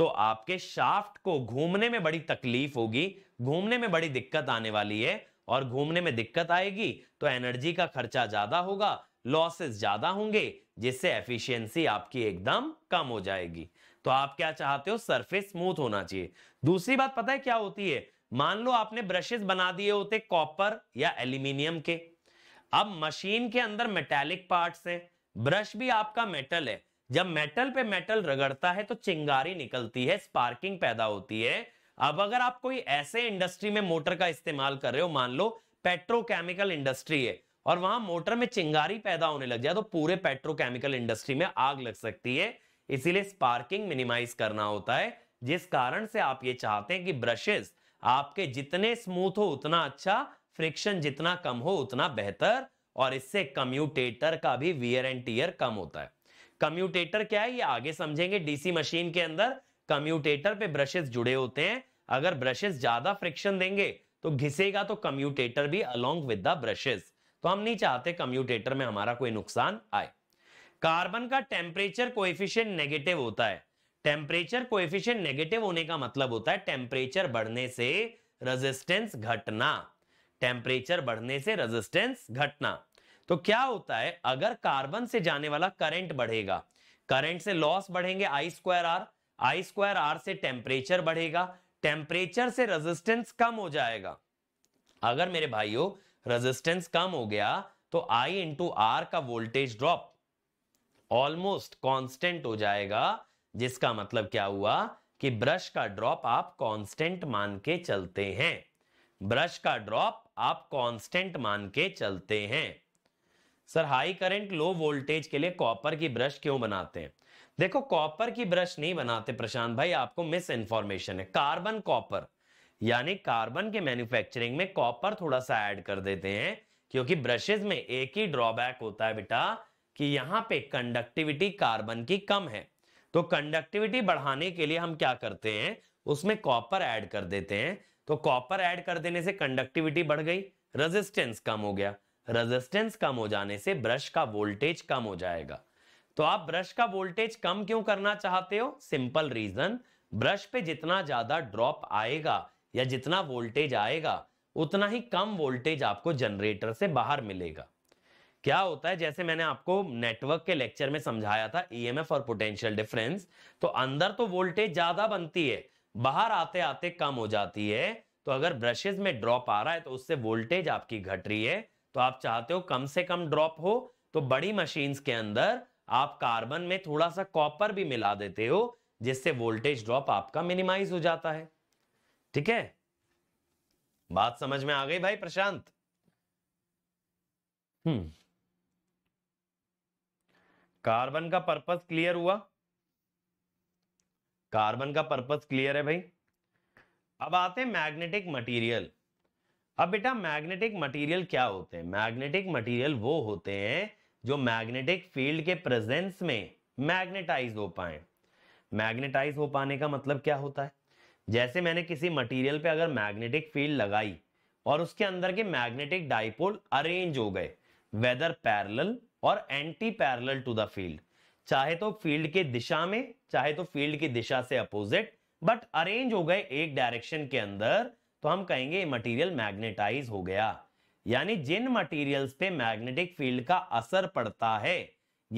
तो आपके शाफ्ट को घूमने में बड़ी तकलीफ होगी घूमने में बड़ी दिक्कत आने वाली है और घूमने में दिक्कत आएगी तो एनर्जी का खर्चा ज्यादा होगा लॉसेस ज्यादा होंगे जिससे एफिशिएंसी आपकी एकदम कम हो जाएगी तो आप क्या चाहते हो सरफेस स्मूथ होना चाहिए दूसरी बात पता है क्या होती है मान लो आपने ब्रशेस बना दिए होते कॉपर या एल्यूमिनियम के अब मशीन के अंदर मेटेलिक पार्ट्स हैं ब्रश भी आपका मेटल है जब मेटल पे मेटल रगड़ता है तो चिंगारी निकलती है स्पार्किंग पैदा होती है अब अगर आप कोई ऐसे इंडस्ट्री में मोटर का इस्तेमाल कर रहे हो मान लो पेट्रोकेमिकल इंडस्ट्री है और वहां मोटर में चिंगारी पैदा होने लग जाए तो पूरे पेट्रोकेमिकल इंडस्ट्री में आग लग सकती है इसीलिए स्पार्किंग मिनिमाइज करना होता है जिस कारण से आप ये चाहते हैं कि ब्रशेस आपके जितने स्मूथ हो उतना अच्छा फ्रिक्शन जितना कम हो उतना बेहतर और इससे कम्यूटेटर का भी वियर एंड टीयर कम होता है कम्यूटेटर क्या है ये आगे समझेंगे डीसी मशीन के अंदर कम्यूटेटर पे ब्रशेस जुड़े होते हैं अगर ब्रशेस ज्यादा फ्रिक्शन देंगे तो घिसेगा तो कम्यूटेटर भी अलोंग विद द ब्रशेस तो हम नहीं चाहते कम्यूटेटर में हमारा कोई नुकसान आए कार्बन का टेम्परेचर कोएफिशिएंट नेगेटिव होता है टेम्परेचर कोएफिशिएंट नेगेटिव होने का मतलब होता है टेम्परेचर बढ़ने से रेजिस्टेंस घटना टेम्परेचर बढ़ने से रेजिस्टेंस घटना तो क्या होता है अगर कार्बन से जाने वाला करंट बढ़ेगा करंट से लॉस बढ़ेंगे I square R I square R से टेम्परेचर बढ़ेगा टेम्परेचर से रेजिस्टेंस कम हो जाएगा अगर मेरे भाइयों रेजिस्टेंस कम हो गया तो आई इंटू आर का वोल्टेज ड्रॉप ऑलमोस्ट कांस्टेंट हो जाएगा जिसका मतलब क्या हुआ कि ब्रश का ड्रॉप आप कांस्टेंट मान के चलते हैं ब्रश का ड्रॉप आप कांस्टेंट मान के चलते हैं sir high current low voltage के लिए कॉपर की ब्रश क्यों बनाते हैं देखो कॉपर की ब्रश नहीं बनाते प्रशांत भाई आपको मिस इन्फॉर्मेशन है कार्बन कॉपर यानी कार्बन के मैन्युफैक्चरिंग में कॉपर थोड़ा सा ऐड कर देते हैं क्योंकि ब्रशेज में एक ही ड्रॉबैक होता है बेटा कि यहाँ पे कंडक्टिविटी कार्बन की कम है तो कंडक्टिविटी बढ़ाने के लिए हम क्या करते हैं उसमें कॉपर ऐड कर देते हैं तो कॉपर ऐड कर देने से कंडक्टिविटी बढ़ गई रेजिस्टेंस कम हो गया रेजिस्टेंस कम हो जाने से ब्रश का वोल्टेज कम हो जाएगा तो आप ब्रश का वोल्टेज कम क्यों करना चाहते हो सिंपल रीजन ब्रश पे जितना ज्यादा ड्रॉप आएगा या जितना वोल्टेज आएगा उतना ही कम वोल्टेज आपको जनरेटर से बाहर मिलेगा क्या होता है जैसे मैंने आपको नेटवर्क के लेक्चर में समझाया था ईएमएफ और पोटेंशियल डिफरेंस तो अंदर तो वोल्टेज ज्यादा बनती है बाहर आते आते कम हो जाती है तो अगर ब्रशेज में ड्रॉप आ रहा है तो उससे वोल्टेज आपकी घट रही है तो आप चाहते हो कम से कम ड्रॉप हो तो बड़ी मशीन के अंदर आप कार्बन में थोड़ा सा कॉपर भी मिला देते हो जिससे वोल्टेज ड्रॉप आपका मिनिमाइज हो जाता है ठीक है बात समझ में आ गई भाई प्रशांत हम्म कार्बन का पर्पस क्लियर हुआ कार्बन का पर्पस क्लियर है भाई अब आते हैं मैग्नेटिक मटेरियल अब बेटा मैग्नेटिक मटेरियल क्या होते हैं मैग्नेटिक मटेरियल वो होते हैं जो मैग्नेटिक फील्ड के प्रेजेंस में मैग्नेटाइज हो पाए मैग्नेटाइज हो पाने का मतलब क्या होता है जैसे मैंने किसी मटेरियल पे अगर मैग्नेटिक फील्ड लगाई और उसके अंदर के मैग्नेटिक डाइपोल अरेंज हो गए वेदर पैरल और antiparallel to the field चाहे तो फील्ड के दिशा में चाहे तो फील्ड की दिशा से अपोजिट बट अरेंज हो गए एक डायरेक्शन के अंदर तो हम कहेंगे मटेरियल मैग्नेटाइज हो गया यानी जिन मटेरियल्स पे मैग्नेटिक फील्ड का असर पड़ता है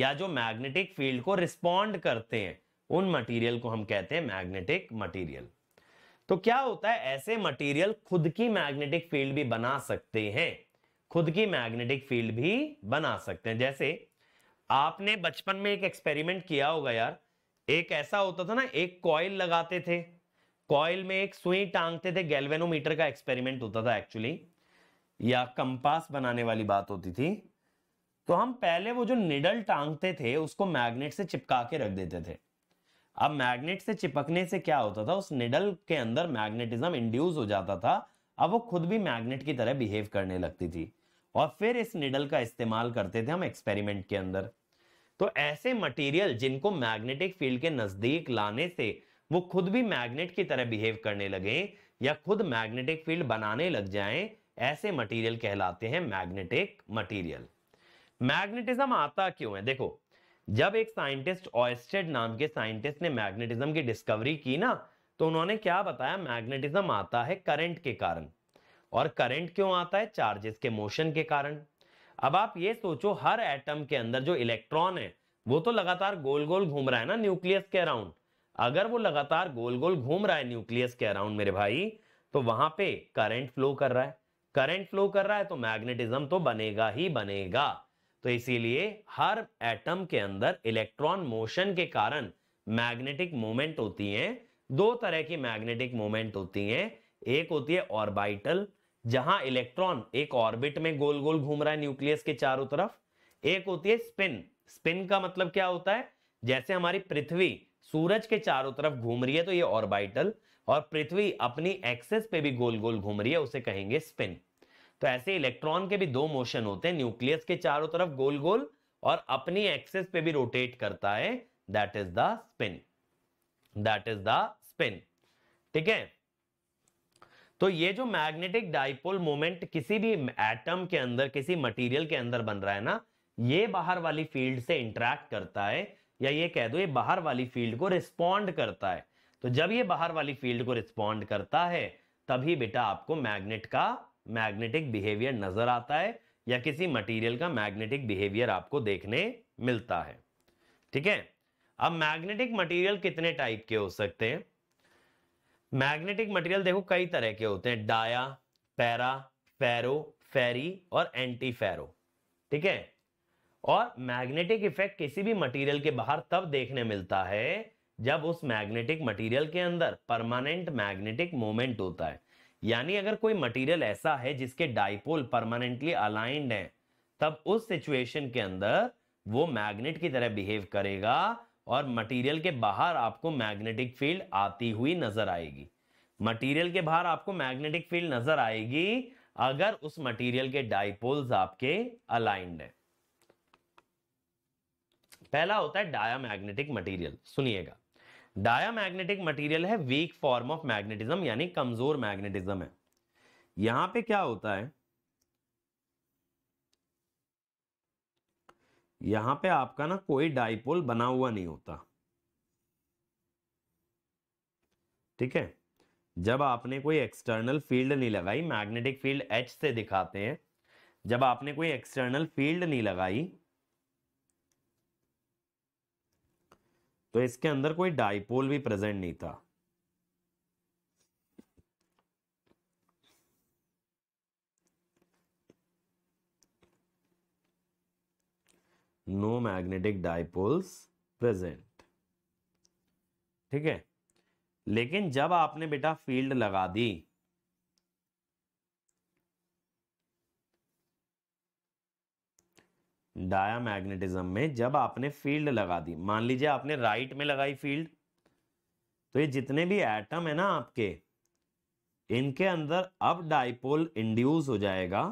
या जो मैग्नेटिक फील्ड को रिस्पॉन्ड करते हैं उन मटेरियल को हम कहते हैं मैग्नेटिक मटेरियल तो क्या होता है ऐसे मटेरियल खुद की मैग्नेटिक फील्ड भी बना सकते हैं खुद की मैग्नेटिक फील्ड भी बना सकते हैं जैसे आपने बचपन में एक एक्सपेरिमेंट किया होगा यार एक ऐसा होता था ना एक कॉयल लगाते थे कॉयल में एक सुई टांगते थे गैल्वेनोमीटर का एक्सपेरिमेंट होता था एक्चुअली या कंपास बनाने वाली बात होती थी तो हम पहले वो जो निडल टांगते थे उसको मैग्नेट से चिपका के रख देते थे अब मैग्नेट से चिपकने से क्या होता था उस निडल के अंदर मैग्नेटिज्म इंड्यूस हो जाता था अब वो खुद भी मैग्नेट की तरह बिहेव करने लगती थी और फिर इस निडल का इस्तेमाल करते थे हम एक्सपेरिमेंट के अंदर तो ऐसे मटेरियल जिनको मैग्नेटिक फील्ड के नजदीक लाने से वो खुद भी मैग्नेट की तरह बिहेव करने लगे या खुद मैग्नेटिक फील्ड बनाने लग जाए ऐसे मटेरियल कहलाते हैं मैग्नेटिक मटेरियल मैग्नेटिज्म आता क्यों है देखो जब एक साइंटिस्ट ऑयस्टेड नाम के साइंटिस्ट ने मैग्नेटिज्म की डिस्कवरी की ना तो उन्होंने क्या बताया मैग्नेटिज्म आता है करंट के कारण और करंट क्यों आता है चार्जेस के मोशन के कारण अब आप ये सोचो हर एटम के अंदर जो इलेक्ट्रॉन है वो तो लगातार गोल गोल घूम रहा है ना न्यूक्लियस के अराउंड अगर वो लगातार गोल गोल घूम रहा है न्यूक्लियस के अराउंड मेरे भाई तो वहां पे करंट फ्लो कर रहा है करंट फ्लो कर रहा है तो मैग्नेटिज्म तो बनेगा ही बनेगा तो इसीलिए हर एटम के अंदर इलेक्ट्रॉन मोशन के कारण मैग्नेटिक मोमेंट होती है दो तरह की मैग्नेटिक मोमेंट होती है एक होती है ऑर्बिटल जहां इलेक्ट्रॉन एक ऑर्बिट में गोल गोल घूम रहा है न्यूक्लियस के चारों तरफ एक होती है स्पिन स्पिन का मतलब क्या होता है जैसे हमारी पृथ्वी सूरज के चारों तरफ घूम रही है तो ये ऑर्बिटल और पृथ्वी अपनी एक्सेस पे भी गोल गोल घूम रही है उसे कहेंगे स्पिन तो ऐसे इलेक्ट्रॉन के भी दो मोशन होते हैं न्यूक्लियस के चारों तरफ गोल गोल और अपनी एक्सेस पे भी रोटेट करता है that is the spin that is the spin ठीक है तो ये जो मैग्नेटिक डाइपोल मोमेंट किसी भी एटम के अंदर किसी मटेरियल के अंदर बन रहा है ना ये बाहर वाली फील्ड से इंटरेक्ट करता है या ये कह दो ये बाहर वाली फील्ड को रिस्पॉन्ड करता है तो जब ये बाहर वाली फील्ड को रिस्पॉन्ड करता है तभी बेटा आपको मैग्नेट का मैग्नेटिक बिहेवियर नजर आता है या किसी मटेरियल का मैग्नेटिक बिहेवियर आपको देखने मिलता है ठीक है अब मैग्नेटिक मटेरियल कितने टाइप के हो सकते हैं मैग्नेटिक मटेरियल देखो कई तरह के होते हैं डाया पैरा फेरो फेरी और एंटी फेरो ठीक है और मैग्नेटिक इफेक्ट किसी भी मटेरियल के बाहर तब देखने मिलता है जब उस मैग्नेटिक मटेरियल के अंदर परमानेंट मैग्नेटिक मोमेंट होता है यानी अगर कोई मटेरियल ऐसा है जिसके डाइपोल परमानेंटली अलाइंड हैं तब उस सिचुएशन के अंदर वो मैग्नेट की तरह बिहेव करेगा और मटेरियल के बाहर आपको मैग्नेटिक फील्ड आती हुई नजर आएगी मटेरियल के बाहर आपको मैग्नेटिक फील्ड नजर आएगी अगर उस मटेरियल के डाइपोल्स आपके अलाइंड हैं पहला होता है डायामैग्नेटिक मटेरियल सुनिएगा डायामैग्नेटिक मटेरियल है वीक फॉर्म ऑफ मैग्नेटिज्म यानी कमजोर मैग्नेटिज्म है यहां पे क्या होता है यहां पे आपका ना कोई डाइपोल बना हुआ नहीं होता ठीक है जब आपने कोई एक्सटर्नल फील्ड नहीं लगाई मैग्नेटिक फील्ड एच से दिखाते हैं जब आपने कोई एक्सटर्नल फील्ड नहीं लगाई तो इसके अंदर कोई डाइपोल भी प्रेजेंट नहीं था नो मैग्नेटिक डाइपोल्स प्रेजेंट ठीक है लेकिन जब आपने बेटा फील्ड लगा दी डाया मैग्नेटिज्म में जब आपने फील्ड लगा दी मान लीजिए आपने राइट में लगाई फील्ड तो ये जितने भी एटम है ना आपके इनके अंदर अब डाइपोल इंड्यूस हो जाएगा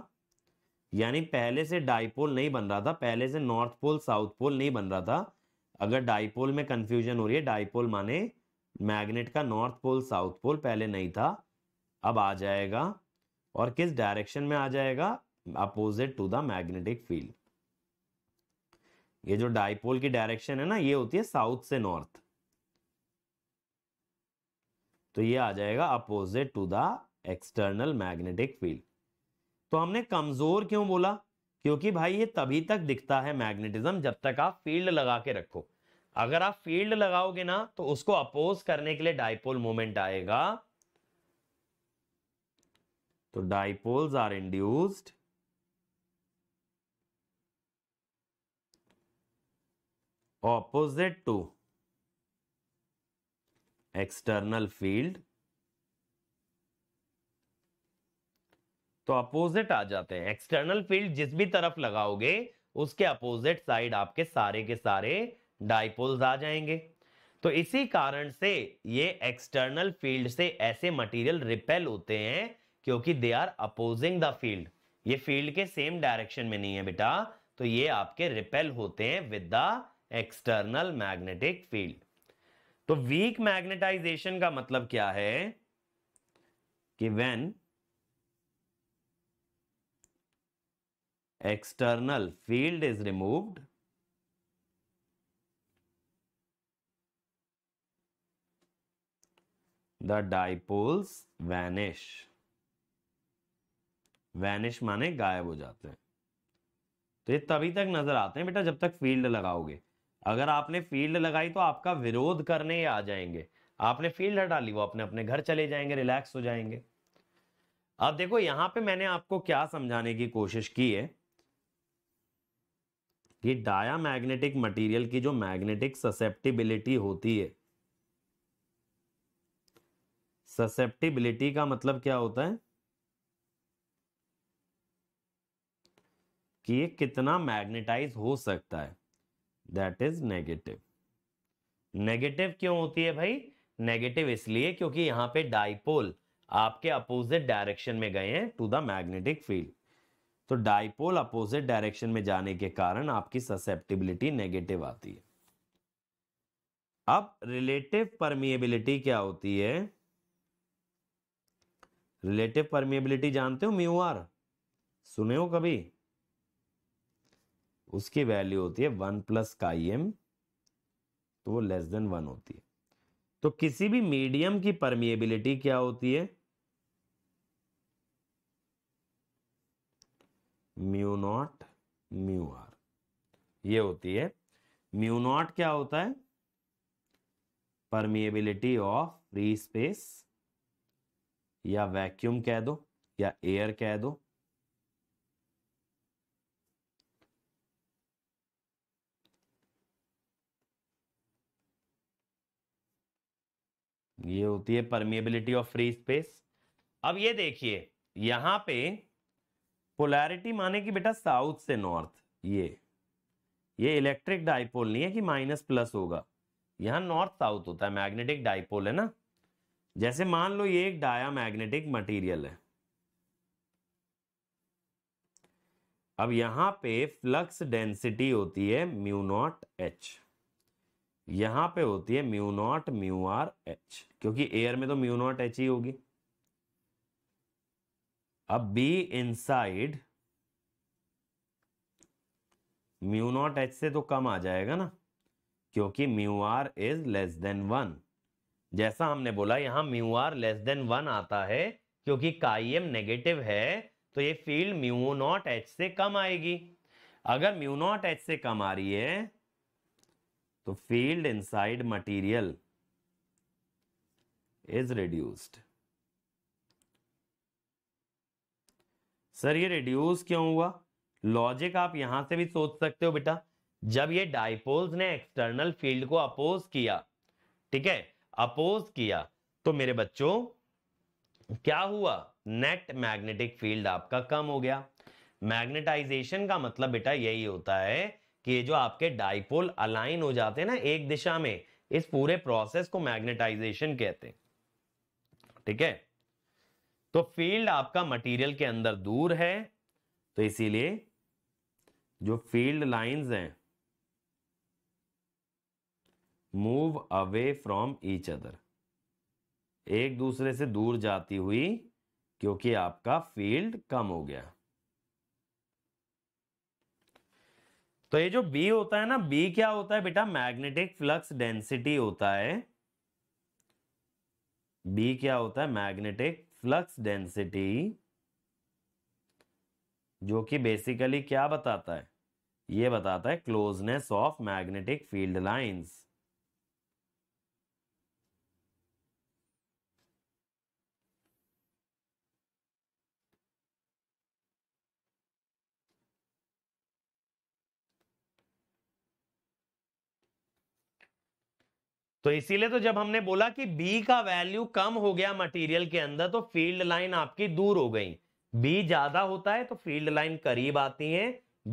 यानी पहले से डाइपोल नहीं बन रहा था पहले से नॉर्थ पोल साउथ पोल नहीं बन रहा था अगर डाइपोल में कंफ्यूजन हो रही है डाइपोल माने मैग्नेट का नॉर्थ पोल साउथ पोल पहले नहीं था अब आ जाएगा और किस डायरेक्शन में आ जाएगा opposite to the magnetic field ये जो डायपोल की डायरेक्शन है ना ये होती है साउथ से नॉर्थ तो ये आ जाएगा opposite to the external magnetic field तो हमने कमजोर क्यों बोला क्योंकि भाई ये तभी तक दिखता है मैग्नेटिज्म जब तक आप फील्ड लगा के रखो अगर आप फील्ड लगाओगे ना तो उसको अपोज करने के लिए डायपोल मोमेंट आएगा तो dipoles are induced opposite to external field तो अपोजिट आ जाते हैं एक्सटर्नल फील्ड जिस भी तरफ लगाओगे उसके अपोजिट साइड आपके सारे के सारे डाइपोल्स आ जाएंगे तो इसी कारण से ये एक्सटर्नल फील्ड से ऐसे मटेरियल रिपेल होते हैं क्योंकि they are opposing the field ये फील्ड के सेम डायरेक्शन में नहीं है बेटा तो ये आपके रिपेल होते हैं with the external magnetic field तो वीक मैग्नेटाइजेशन का मतलब क्या है कि when external field is removed the dipoles vanish vanish माने गायब हो जाते हैं तो ये तभी तक नजर आते हैं बेटा जब तक फील्ड लगाओगे अगर आपने फील्ड लगाई तो आपका विरोध करने ही आ जाएंगे आपने फील्ड हटा ली वो अपने अपने घर चले जाएंगे रिलैक्स हो जाएंगे अब देखो यहां पे मैंने आपको क्या समझाने की कोशिश की है कि डाया मैग्नेटिक मटीरियल की जो मैग्नेटिक ससेप्टिबिलिटी होती है ससेप्टिबिलिटी का मतलब क्या होता है कि ये कितना मैग्नेटाइज हो सकता है दैट इज नेगेटिव नेगेटिव क्यों होती है भाई नेगेटिव इसलिए क्योंकि यहां पे डाइपोल आपके अपोजिट डायरेक्शन में गए हैं टू द मैग्नेटिक फील्ड तो डाइपोल अपोजिट डायरेक्शन में जाने के कारण आपकी ससेप्टिबिलिटी नेगेटिव आती है अब रिलेटिव परमिएबिलिटी क्या होती है रिलेटिव परमिएबिलिटी जानते हो म्यू आर सुने हो कभी उसकी वैल्यू होती है वन प्लस काई एम तो वो लेस देन वन होती है तो किसी भी मीडियम की परमिएबिलिटी क्या होती है म्यू नॉट म्यू आर ये होती है म्यू नॉट क्या होता है परमिएबिलिटी ऑफ फ्री स्पेस या वैक्यूम कह दो या एयर कह दो ये होती है परमिएबिलिटी ऑफ फ्री स्पेस अब ये देखिए यहां पे पोलैरिटी माने कि बेटा साउथ से नॉर्थ ये ये इलेक्ट्रिक डाइपोल नहीं है कि माइनस प्लस होगा यहां नॉर्थ साउथ होता है मैग्नेटिक डाइपोल है ना जैसे मान लो ये एक डाया मैग्नेटिक मटीरियल है अब यहां पे फ्लक्स डेंसिटी होती है म्यू नॉट एच यहां पे होती है mu naught mu R H क्योंकि एयर में तो म्यू नॉट एच ही होगी अब B inside mu naught H से तो कम आ जाएगा ना क्योंकि mu R is less than one जैसा हमने बोला यहां mu R less than one आता है क्योंकि काईएम नेगेटिव है तो ये फील्ड म्यू नॉट एच से कम आएगी अगर म्यू नॉट एच से कम आ रही है तो inside material is reduced sir ये रिड्यूस क्यों हुआ लॉजिक आप यहां से भी सोच सकते हो बेटा जब ये डाइपोल्स ने एक्सटर्नल फील्ड को अपोज किया ठीक है अपोज किया तो मेरे बच्चों क्या हुआ नेट मैग्नेटिक फील्ड आपका कम हो गया मैग्नेटाइजेशन का मतलब बेटा यही होता है कि ये जो आपके डाइपोल अलाइन हो जाते हैं ना एक दिशा में इस पूरे प्रोसेस को मैग्नेटाइजेशन कहते हैं ठीक है तो फील्ड आपका मटेरियल के अंदर दूर है तो इसीलिए जो फील्ड लाइंस हैं move away from each other एक दूसरे से दूर जाती हुई क्योंकि आपका फील्ड कम हो गया तो ये जो बी होता है ना बी क्या होता है बेटा मैग्नेटिक फ्लक्स डेंसिटी होता है बी क्या होता है मैग्नेटिक फ्लक्स डेंसिटी जो कि बेसिकली क्या बताता है ये बताता है closeness of magnetic field lines तो इसीलिए तो जब हमने बोला कि बी का वैल्यू कम हो गया मटेरियल के अंदर तो फील्ड लाइन आपकी दूर हो गई बी ज्यादा होता है तो फील्ड लाइन करीब आती है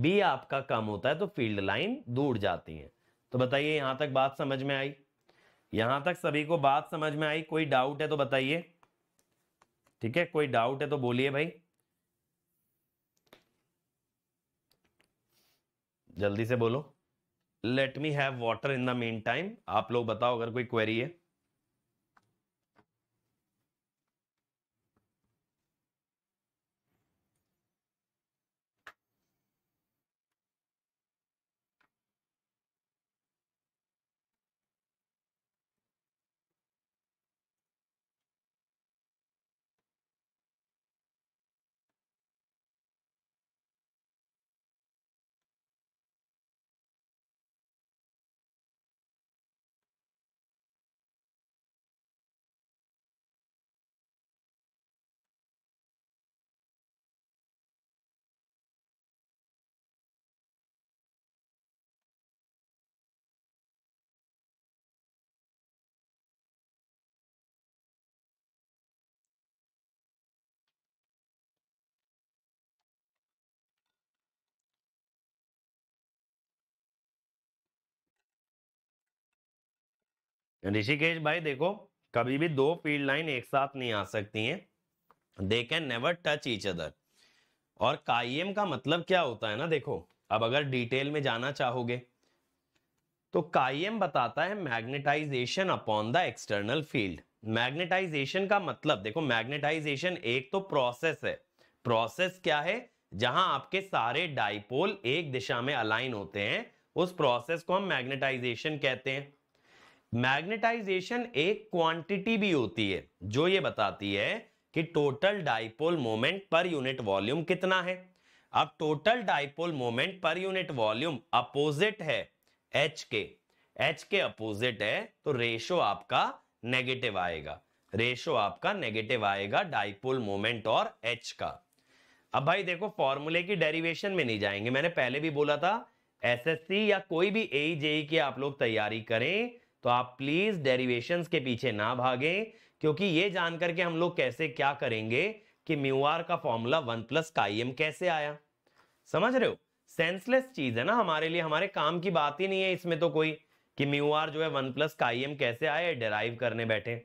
बी आपका कम होता है तो फील्ड लाइन दूर जाती है तो बताइए यहां तक बात समझ में आई यहां तक सभी को बात समझ में आई कोई डाउट है तो बताइए ठीक है कोई डाउट है तो बोलिए भाई जल्दी से बोलो let me have water in the meantime आप लोग बताओ अगर कोई क्वेरी है ऋषिकेश भाई देखो कभी भी दो फील्ड लाइन एक साथ नहीं आ सकती हैं they can never touch each other और काइम का मतलब क्या होता है ना देखो अब अगर डिटेल में जाना चाहोगे तो काइम बताता है magnetization upon the external field magnetization का मतलब देखो मैग्नेटाइजेशन एक तो प्रोसेस है प्रोसेस क्या है जहां आपके सारे डाइपोल एक दिशा में अलाइन होते हैं उस प्रोसेस को हम मैग्नेटाइजेशन कहते हैं मैग्नेटाइजेशन एक क्वांटिटी भी होती है जो ये बताती है कि total dipole moment per unit volume कितना है अब total dipole moment per unit volume opposite है एच के एच के अपोजिट है तो रेशो आपका नेगेटिव आएगा रेशो आपका नेगेटिव आएगा डाइपोल मोमेंट और एच का अब भाई देखो फॉर्मूले की डेरिवेशन में नहीं जाएंगे मैंने पहले भी बोला था एसएससी या कोई भी एई जेई e e की आप लोग तैयारी करें तो आप प्लीज डेरिवेशन के पीछे ना भागे क्योंकि ये जानकर के हम लोग कैसे क्या करेंगे कि म्यूआर का फॉर्मूला वन प्लस काईएम कैसे आया समझ रहे हो सेंसलेस चीज है ना हमारे लिए हमारे काम की बात ही नहीं है इसमें तो कोई कि म्यूआर जो है वन प्लस काईएम कैसे आया डेराइव करने बैठे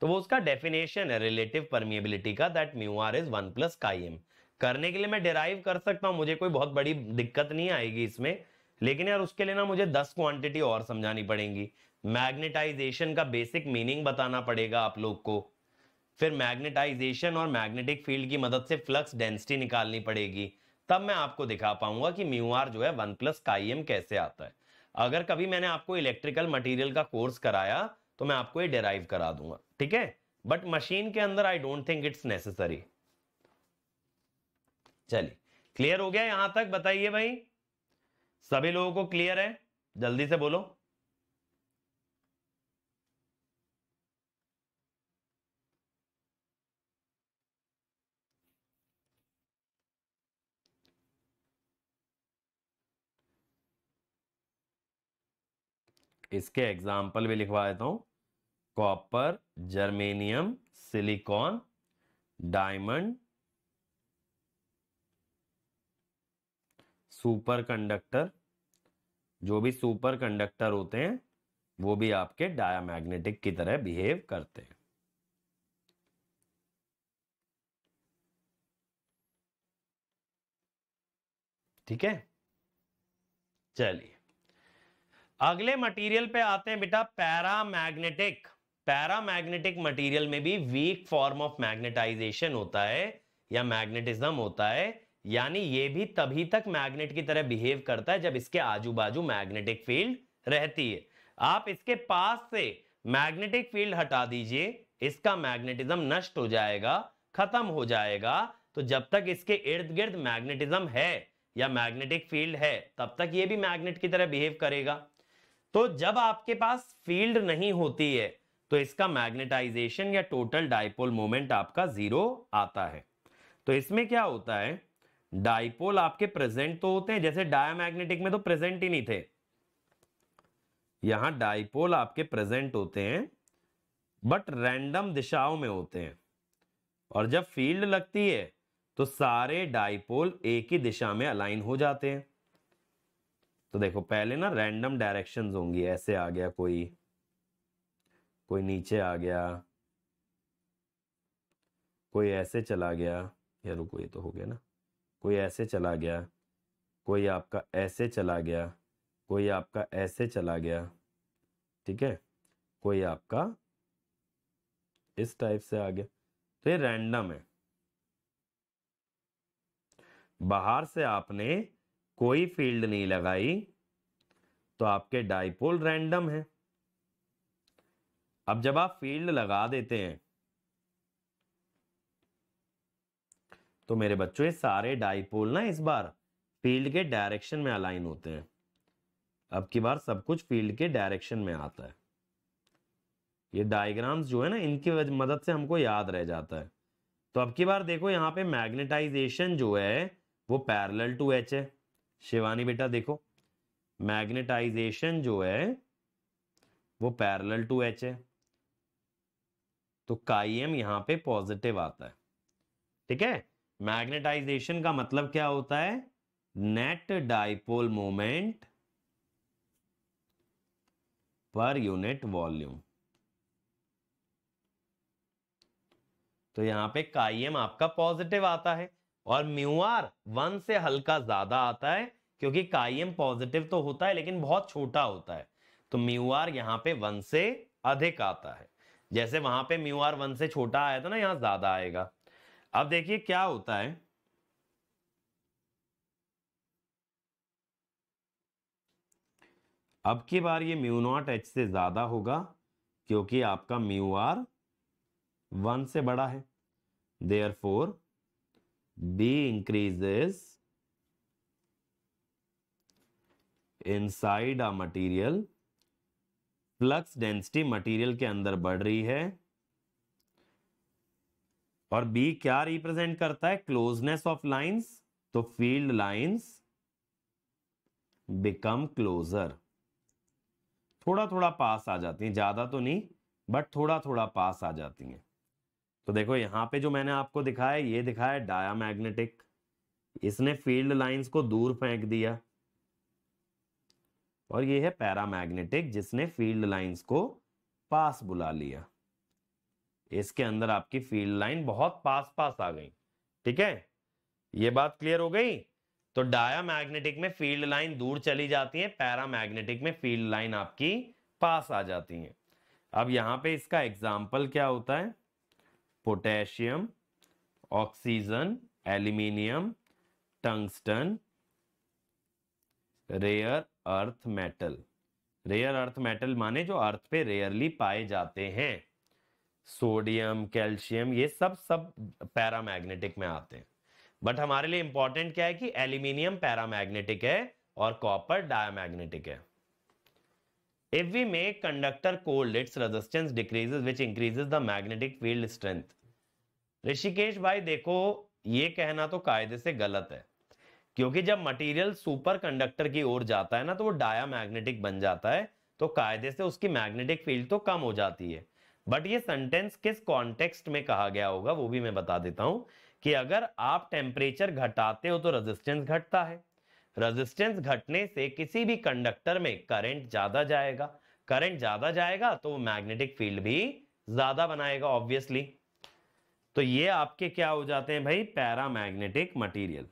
तो वो उसका डेफिनेशन है रिलेटिव परमिएबिलिटी का that mu R is one plus chi m करने के लिए मैं डेराइव कर सकता हूं मुझे कोई बहुत बड़ी दिक्कत नहीं आएगी इसमें लेकिन यार उसके लिए ना मुझे दस क्वांटिटी और समझानी पड़ेंगी मैग्नेटाइजेशन का बेसिक मीनिंग बताना पड़ेगा आप लोग को फिर मैग्नेटाइजेशन और मैग्नेटिक फील्ड की मदद से फ्लक्स डेंसिटी निकालनी पड़ेगी तब मैं आपको दिखा पाऊंगा कि म्यू आर जो है वन प्लस काईएम कैसे आता है अगर कभी मैंने आपको इलेक्ट्रिकल मटेरियल का कोर्स कराया तो मैं आपको ये डेराइव करा दूंगा ठीक है बट मशीन के अंदर I don't think it's necessary चलिए क्लियर हो गया यहां तक बताइए भाई सभी लोगों को क्लियर है जल्दी से बोलो इसके एग्जाम्पल भी लिखवा देता हूं copper germanium silicon diamond super superconductor जो भी सुपर कंडक्टर होते हैं वो भी आपके डायमैग्नेटिक की तरह बिहेव करते हैं ठीक है चलिए अगले मटेरियल पे आते हैं बेटा paramagnetic paramagnetic material में भी वीक फॉर्म ऑफ मैग्नेटाइजेशन होता है या मैग्नेटिज्म होता है यानी ये भी तभी तक मैग्नेट की तरह बिहेव करता है जब इसके आजू बाजू मैग्नेटिक फील्ड रहती है आप इसके पास से मैग्नेटिक फील्ड हटा दीजिए इसका मैग्नेटिज्म नष्ट हो जाएगा खत्म हो जाएगा तो जब तक इसके इर्द गिर्द मैग्नेटिज्म है या मैग्नेटिक फील्ड है तब तक ये भी मैग्नेट की तरह बिहेव करेगा तो जब आपके पास फील्ड नहीं होती है तो इसका मैग्नेटाइजेशन या टोटल डायपोल मोमेंट आपका जीरो आता है तो इसमें क्या होता है डाइपोल आपके प्रेजेंट तो होते हैं जैसे डायमैग्नेटिक में तो प्रेजेंट ही नहीं थे यहां डाइपोल आपके प्रेजेंट होते हैं बट रैंडम दिशाओं में होते हैं और जब फील्ड लगती है तो सारे डाइपोल एक ही दिशा में अलाइन हो जाते हैं तो देखो पहले ना रैंडम डायरेक्शंस होंगी ऐसे आ गया कोई कोई नीचे आ गया कोई ऐसे चला गया या रुको ये तो हो गया ना कोई ऐसे चला गया कोई आपका ऐसे चला गया कोई आपका ऐसे चला गया ठीक है कोई आपका इस टाइप से आ गया तो ये रैंडम है बाहर से आपने कोई फील्ड नहीं लगाई तो आपके डाइपोल रैंडम है अब जब आप फील्ड लगा देते हैं तो मेरे बच्चों ये सारे डाइपोल ना इस बार फील्ड के डायरेक्शन में अलाइन होते हैं अब की बार सब कुछ फील्ड के डायरेक्शन में आता है ये डायग्राम्स जो है ना इनकी मदद से हमको याद रह जाता है तो अब की बार देखो यहाँ पे मैग्नेटाइजेशन जो है वो पैरेलल टू एच है शिवानी बेटा देखो मैग्नेटाइजेशन जो है वो पैरेलल टू एच है तो काई यहाँ पे पॉजिटिव आता है ठीक है मैग्नेटाइजेशन का मतलब क्या होता है net dipole moment per unit volume तो यहां पे काइएम आपका पॉजिटिव आता है और म्यूआर वन से हल्का ज्यादा आता है क्योंकि काइएम पॉजिटिव तो होता है लेकिन बहुत छोटा होता है तो म्यूआर यहां पे वन से अधिक आता है जैसे वहां पे म्यूआर वन से छोटा आया था ना यहां ज्यादा आएगा अब देखिए क्या होता है अब की बार ये म्यू नॉट एच से ज्यादा होगा क्योंकि आपका म्यू आर वन से बड़ा है therefore B increases inside a material flux density material के अंदर बढ़ रही है और बी क्या रिप्रेजेंट करता है क्लोजनेस ऑफ लाइंस तो फील्ड लाइंस बिकम क्लोजर थोड़ा थोड़ा पास आ जाती हैं ज्यादा तो नहीं बट थोड़ा थोड़ा पास आ जाती हैं तो देखो यहां पे जो मैंने आपको दिखाया ये दिखाया मैग्नेटिक इसने फील्ड लाइंस को दूर फेंक दिया और ये है पैरामैग्नेटिक जिसने फील्ड लाइंस को पास बुला लिया इसके अंदर आपकी फील्ड लाइन बहुत पास पास आ गई ठीक है ये बात क्लियर हो गई तो डाया मैग्नेटिक में फील्ड लाइन दूर चली जाती है पैरा मैग्नेटिक में फील्ड लाइन आपकी पास आ जाती है अब यहां पे इसका एग्जाम्पल क्या होता है potassium oxygen aluminium tungsten rare earth metal rare earth metal माने जो अर्थ पे रेयरली पाए जाते हैं सोडियम कैल्शियम ये सब सब पैरामैग्नेटिक में आते हैं बट हमारे लिए इंपॉर्टेंट क्या है कि एल्यूमिनियम पैरामैग्नेटिक है और कॉपर डायमैग्नेटिक है if we make conductor cold its resistance decreases which increases the magnetic field strength Rishikesh भाई देखो ये कहना तो कायदे से गलत है क्योंकि जब मटेरियल सुपर कंडक्टर की ओर जाता है ना तो वो डाया मैग्नेटिक बन जाता है तो कायदे से उसकी मैग्नेटिक फील्ड तो कम हो जाती है बट ये सेंटेंस किस कॉन्टेक्स्ट में कहा गया होगा वो भी मैं बता देता हूं कि अगर आप टेम्परेचर घटाते हो तो रेजिस्टेंस घटता है रेजिस्टेंस घटने से किसी भी कंडक्टर में करंट ज्यादा जाएगा करंट ज्यादा जाएगा तो मैग्नेटिक फील्ड भी ज्यादा बनाएगा ऑब्वियसली तो ये आपके क्या हो जाते हैं भाई पैरामैग्नेटिक मटेरियल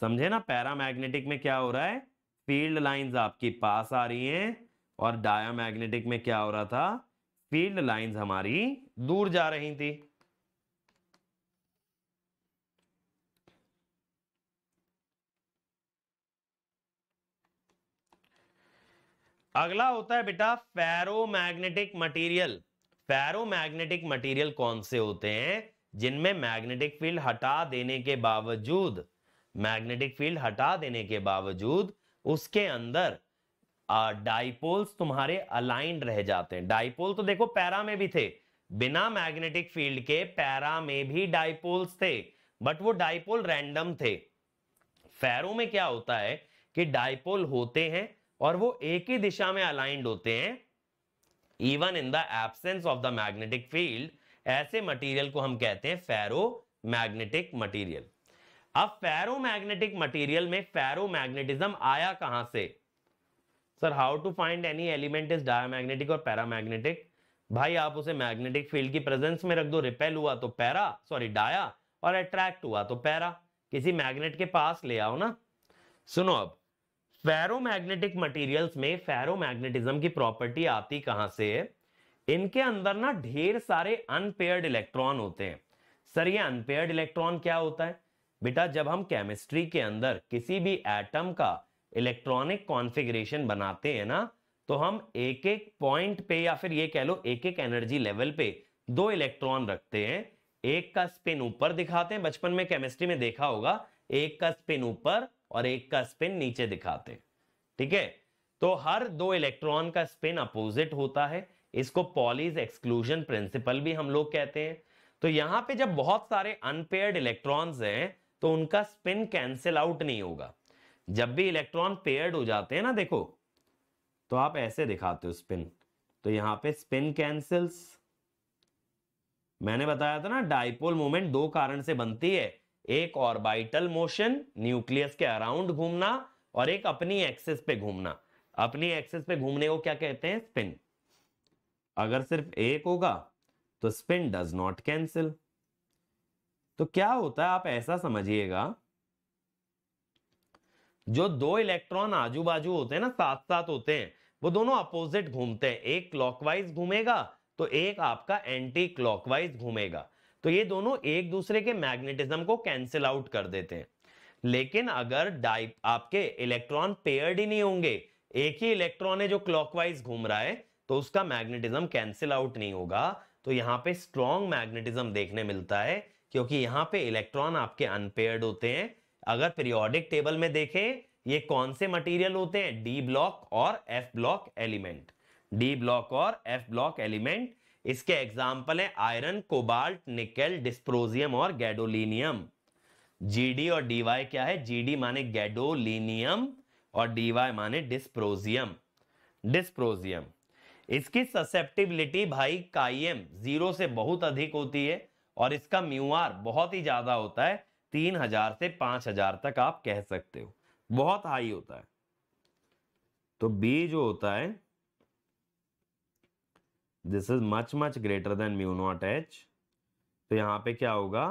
समझे ना पैरामैग्नेटिक में क्या हो रहा है फील्ड लाइंस आपकी पास आ रही हैं और मैग्नेटिक में क्या हो रहा था फील्ड लाइंस हमारी दूर जा रही थी अगला होता है बेटा फेरोमैग्नेटिक मटेरियल फेरोमैग्नेटिक मटेरियल कौन से होते हैं जिनमें मैग्नेटिक फील्ड हटा देने के बावजूद मैग्नेटिक फील्ड हटा देने के बावजूद उसके अंदर डाइपोल्स तुम्हारे अलाइंड रह जाते हैं डाइपोल तो देखो पैरा में भी थे बिना मैग्नेटिक फील्ड के पैरा में भी डाइपोल्स थे बट वो डाइपोल रैंडम थे फेरो में क्या होता है कि डाइपोल होते हैं और वो एक ही दिशा में अलाइंड होते हैं even in the absence of the magnetic field ऐसे मटेरियल को हम कहते हैं फेरो मैग्नेटिक मटीरियल अब फेरो मैग्नेटिक मटीरियल में फेरो मैग्नेटिज्म आया कहां से sir how to find any element is diamagnetic और पैरामैग्नेटिक भाई आप उसे मैग्नेटिक फील्ड की प्रेजेंस में रख दो रिपेल हुआ तो पैरा सॉरी डाया और अट्रैक्ट हुआ तो पैरा किसी मैग्नेट के पास ले आओ ना सुनो अब फेरोमैग्नेटिक मटेरियल्स में फेरोमैग्नेटिज्म की प्रॉपर्टी आती कहां से है इनके अंदर ना ढेर सारे अनपेयर्ड इलेक्ट्रॉन होते हैं सर ये अनपेयर्ड इलेक्ट्रॉन क्या होता है बेटा जब हम केमिस्ट्री के अंदर किसी भी एटम का इलेक्ट्रॉनिक कॉन्फ़िगरेशन बनाते हैं ना तो हम एक एक पॉइंट पे या फिर ये कह लो एक एक एनर्जी लेवल पे दो इलेक्ट्रॉन रखते हैं एक का स्पिन ऊपर दिखाते हैं बचपन में केमिस्ट्री में देखा होगा एक का स्पिन ऊपर और एक का स्पिन नीचे दिखाते हैं ठीक है तो हर दो इलेक्ट्रॉन का स्पिन अपोजिट होता है इसको पॉलीज एक्सक्लूजन प्रिंसिपल भी हम लोग कहते हैं तो यहां पे जब बहुत सारे अनपेयर्ड इलेक्ट्रॉन्स हैं तो उनका स्पिन कैंसिल आउट नहीं होगा जब भी इलेक्ट्रॉन पेयर्ड हो जाते हैं ना देखो तो आप ऐसे दिखाते हो स्पिन तो यहां पे स्पिन कैंसिल्स मैंने बताया था ना डाइपोल मोमेंट दो कारण से बनती है एक ऑर्बिटल मोशन न्यूक्लियस के अराउंड घूमना और एक अपनी एक्सिस पे घूमना अपनी एक्सिस पे घूमने को क्या कहते हैं स्पिन अगर सिर्फ एक होगा तो स्पिन डज नॉट कैंसिल तो क्या होता है आप ऐसा समझिएगा जो दो इलेक्ट्रॉन आजू बाजू होते हैं ना साथ साथ होते हैं वो दोनों अपोजिट घूमते हैं एक क्लॉकवाइज घूमेगा तो एक आपका एंटी क्लॉकवाइज घूमेगा तो ये दोनों एक दूसरे के मैग्नेटिज्म को कैंसिल आउट कर देते हैं लेकिन अगर डाइप आपके इलेक्ट्रॉन पेयर्ड ही नहीं होंगे एक ही इलेक्ट्रॉन है जो क्लॉकवाइज घूम रहा है तो उसका मैग्नेटिज्म कैंसिल आउट नहीं होगा तो यहाँ पे स्ट्रॉन्ग मैग्नेटिज्म देखने मिलता है क्योंकि यहाँ पे इलेक्ट्रॉन आपके अनपेयर्ड होते हैं अगर पीरियोडिक टेबल में देखें ये कौन से मटेरियल होते हैं डी ब्लॉक और F block element D block और एफ ब्लॉक एलिमेंट इसके एग्जाम्पल है आयरन कोबाल्ट निकल डिस्प्रोजियम और गैडोलिनियम जीडी और डीवाई क्या है जीडी माने गैडोलिनियम और डीवाई माने डिस्प्रोजियम डिस्प्रोजियम इसकी ससेप्टिबिलिटी भाई काइम जीरो से बहुत अधिक होती है और इसका म्यूआर बहुत ही ज्यादा होता है तीन हजार से पांच हजार तक आप कह सकते हो बहुत हाई होता है तो बी जो होता है this is much much greater than mu naught H तो यहां पे क्या होगा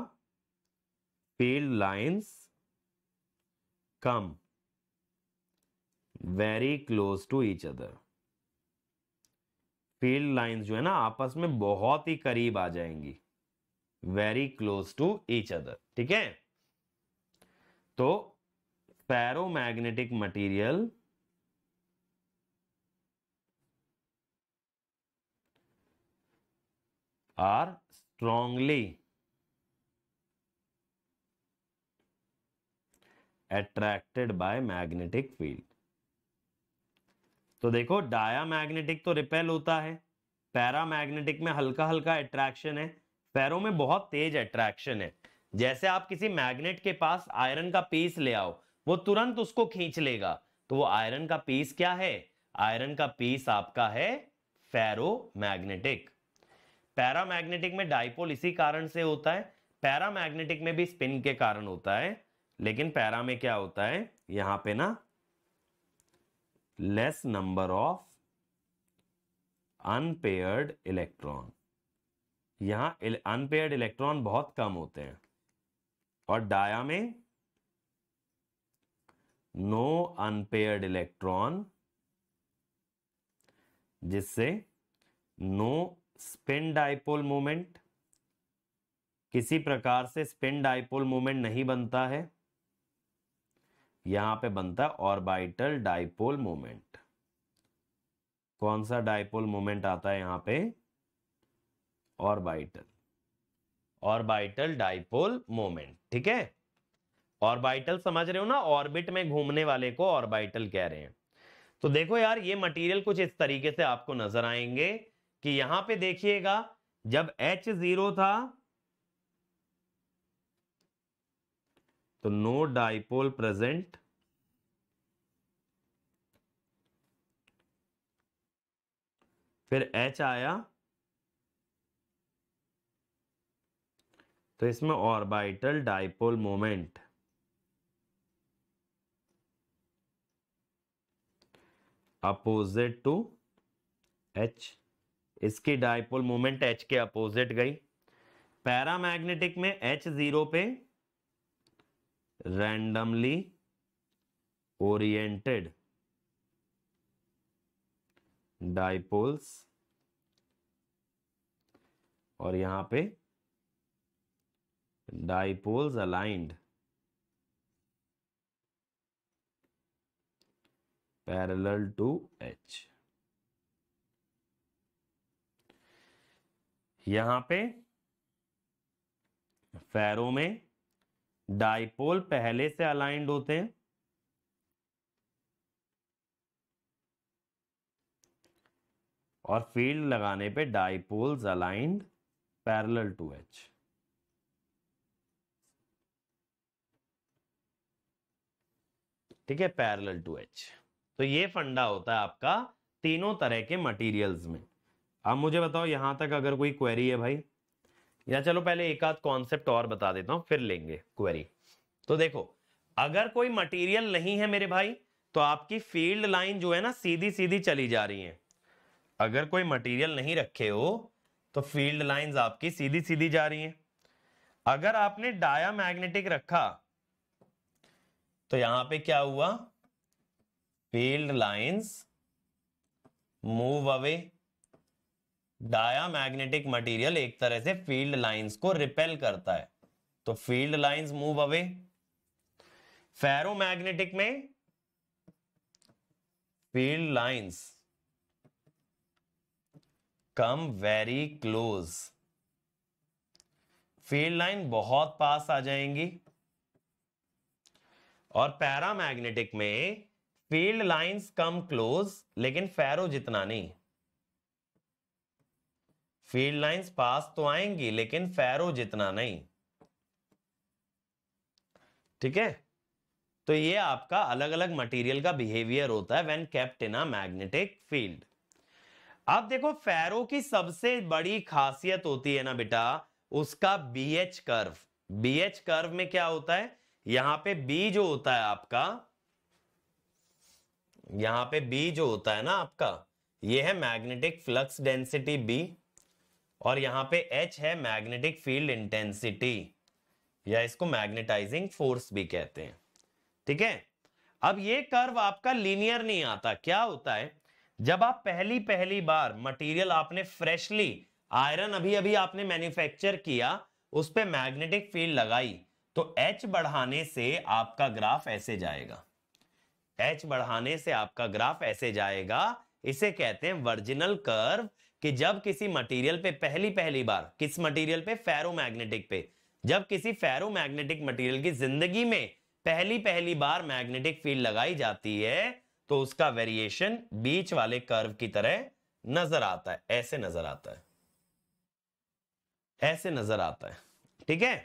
field lines come very close to each other field lines जो है ना आपस में बहुत ही करीब आ जाएंगी very close to each other ठीक है तो ferromagnetic material are strongly attracted by magnetic field तो देखो डाया मैग्नेटिक तो रिपेल होता है पैरा मैग्नेटिक में हल्का हल्का अट्रैक्शन है पैरों में बहुत तेज अट्रैक्शन है जैसे आप किसी मैग्नेट के पास आयरन का पीस ले आओ वो तुरंत उसको खींच लेगा तो वो आयरन का पीस क्या है आयरन का पीस आपका है पैरा मैग्नेटिक में डाइपोल इसी कारण से होता है पैरा मैग्नेटिक में भी स्पिन के कारण होता है लेकिन पैरा में क्या होता है यहां पे ना less number of unpaired electron यहां अनपेयर्ड इलेक्ट्रॉन बहुत कम होते हैं और डाया में नो अनपेयर्ड इलेक्ट्रॉन जिससे नो स्पिन डाइपोल मोमेंट किसी प्रकार से स्पिन डाइपोल मोमेंट नहीं बनता है यहां पे बनता ऑर्बिटल डाइपोल मोमेंट कौन सा डाइपोल मोमेंट आता है यहां पे ऑर्बिटल ऑर्बिटल डाइपोल मोमेंट ठीक है ऑर्बिटल समझ रहे हो ना ऑर्बिट में घूमने वाले को ऑर्बिटल कह रहे हैं तो देखो यार ये मटेरियल कुछ इस तरीके से आपको नजर आएंगे कि यहां पे देखिएगा जब एच जीरो था तो नो डाइपोल प्रेजेंट फिर एच आया तो इसमें orbital dipole moment opposite to H इसकी डाइपोल मोमेंट एच के अपोजिट गई पैरामैग्नेटिक में एच जीरो पे रैंडमली ओरिएंटेड डाइपोल्स और यहां पे dipoles aligned parallel to H यहां पे फेरो में डाइपोल पहले से अलाइंड होते हैं और फील्ड लगाने पे dipoles aligned parallel to H ठीक है पैरेलल टू एच तो ये फंडा होता है आपका तीनों तरह के मटेरियल्स में अब मुझे बताओ यहां तक अगर कोई क्वेरी है भाई या चलो पहले एक आध कॉन्सेप्ट और बता देता हूं फिर लेंगे क्वेरी तो देखो अगर कोई मटेरियल नहीं है मेरे भाई तो आपकी फील्ड लाइन जो है ना सीधी सीधी चली जा रही है अगर कोई मटेरियल नहीं रखे हो तो फील्ड लाइंस आपकी सीधी सीधी जा रही हैं अगर आपने डाया मैग्नेटिक रखा तो यहां पे क्या हुआ field lines move away magnetic material एक तरह से फील्ड लाइंस को रिपेल करता है तो field lines move away ferromagnetic में field lines come very close field line बहुत पास आ जाएंगी और पैरामैग्नेटिक में फील्ड लाइंस कम क्लोज लेकिन फेरो जितना नहीं फील्ड लाइंस पास तो आएंगी लेकिन फेरो जितना नहीं ठीक है तो ये आपका अलग अलग मटेरियल का बिहेवियर होता है when kept in a magnetic field अब देखो फेरो की सबसे बड़ी खासियत होती है ना बेटा उसका बीएच कर्व बीएच कर्व में क्या होता है यहां पे बी जो होता है आपका यहां पे बी जो होता है ना आपका ये है मैग्नेटिक फ्लक्स डेंसिटी बी और यहां पे एच है मैग्नेटिक फील्ड इंटेंसिटी या इसको मैग्नेटाइजिंग फोर्स भी कहते हैं ठीक है अब ये कर्व आपका लीनियर नहीं आता क्या होता है जब आप पहली पहली बार मटेरियल आपने फ्रेशली आयरन अभी अभी आपने मैन्युफैक्चर किया उस पर मैग्नेटिक फील्ड लगाई तो एच बढ़ाने से आपका ग्राफ ऐसे जाएगा एच बढ़ाने से आपका ग्राफ ऐसे जाएगा इसे कहते हैं वर्जिनल कर्व कि जब किसी मटेरियल पे पहली पहली बार किस मटेरियल पे फेरोमैग्नेटिक पे जब किसी फेरोमैग्नेटिक मटेरियल की जिंदगी में पहली पहली बार मैग्नेटिक फील्ड लगाई जाती है तो उसका वेरिएशन बीच वाले कर्व की तरह नजर आता है ऐसे नजर आता है ऐसे नजर आता है ठीक है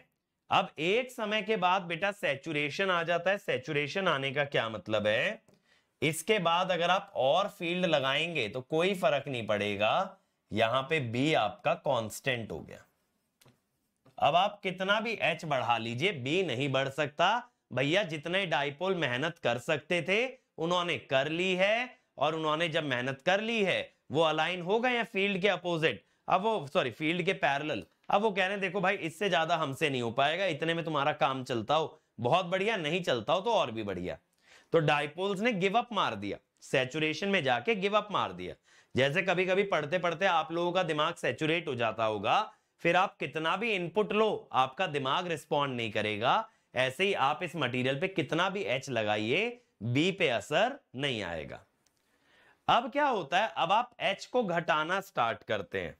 अब एक समय के बाद बेटा सेचुरेशन आ जाता है सेचुरेशन आने का क्या मतलब है इसके बाद अगर आप और फील्ड लगाएंगे तो कोई फर्क नहीं पड़ेगा यहां पे बी आपका कांस्टेंट हो गया अब आप कितना भी एच बढ़ा लीजिए बी नहीं बढ़ सकता भैया जितने डाइपोल मेहनत कर सकते थे उन्होंने कर ली है और उन्होंने जब मेहनत कर ली है वो अलाइन हो गए फील्ड के अपोजिट अब वो सॉरी फील्ड के पैरल अब वो कह रहे हैं देखो भाई इससे ज्यादा हमसे नहीं हो पाएगा इतने में तुम्हारा काम चलता हो बहुत बढ़िया नहीं चलता हो तो और भी बढ़िया तो डाइपोल्स ने गिव अप मार दिया सेचुरेशन में जाके गिव अप मार दिया जैसे कभी कभी पढ़ते पढ़ते आप लोगों का दिमाग सेचुरेट हो जाता होगा फिर आप कितना भी इनपुट लो आपका दिमाग रिस्पॉन्ड नहीं करेगा ऐसे ही आप इस मटेरियल पे कितना भी एच लगाइए बी पे असर नहीं आएगा अब क्या होता है अब आप एच को घटाना स्टार्ट करते हैं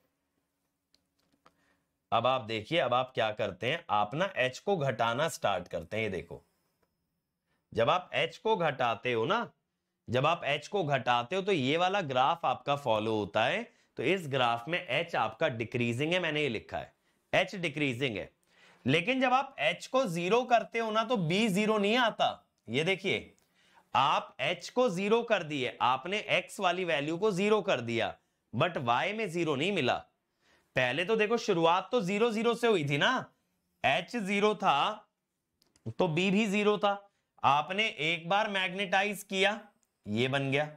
अब आप देखिए अब आप क्या करते हैं आप ना एच को घटाना स्टार्ट करते हैं ये देखो जब आप एच को घटाते हो ना जब आप एच को घटाते हो तो ये वाला ग्राफ आपका फॉलो होता है तो इस ग्राफ में एच आपका डिक्रीजिंग है मैंने ये लिखा है एच डिक्रीजिंग है लेकिन जब आप एच को जीरो करते हो ना तो बी जीरो नहीं आता ये देखिए आप एच को जीरो कर दिए आपने एक्स वाली वैल्यू को जीरो कर दिया बट वाई में जीरो नहीं मिला पहले तो देखो शुरुआत तो जीरो जीरो से हुई थी ना एच जीरो था तो बी भी जीरो था आपने एक बार मैग्नेटाइज किया ये बन गया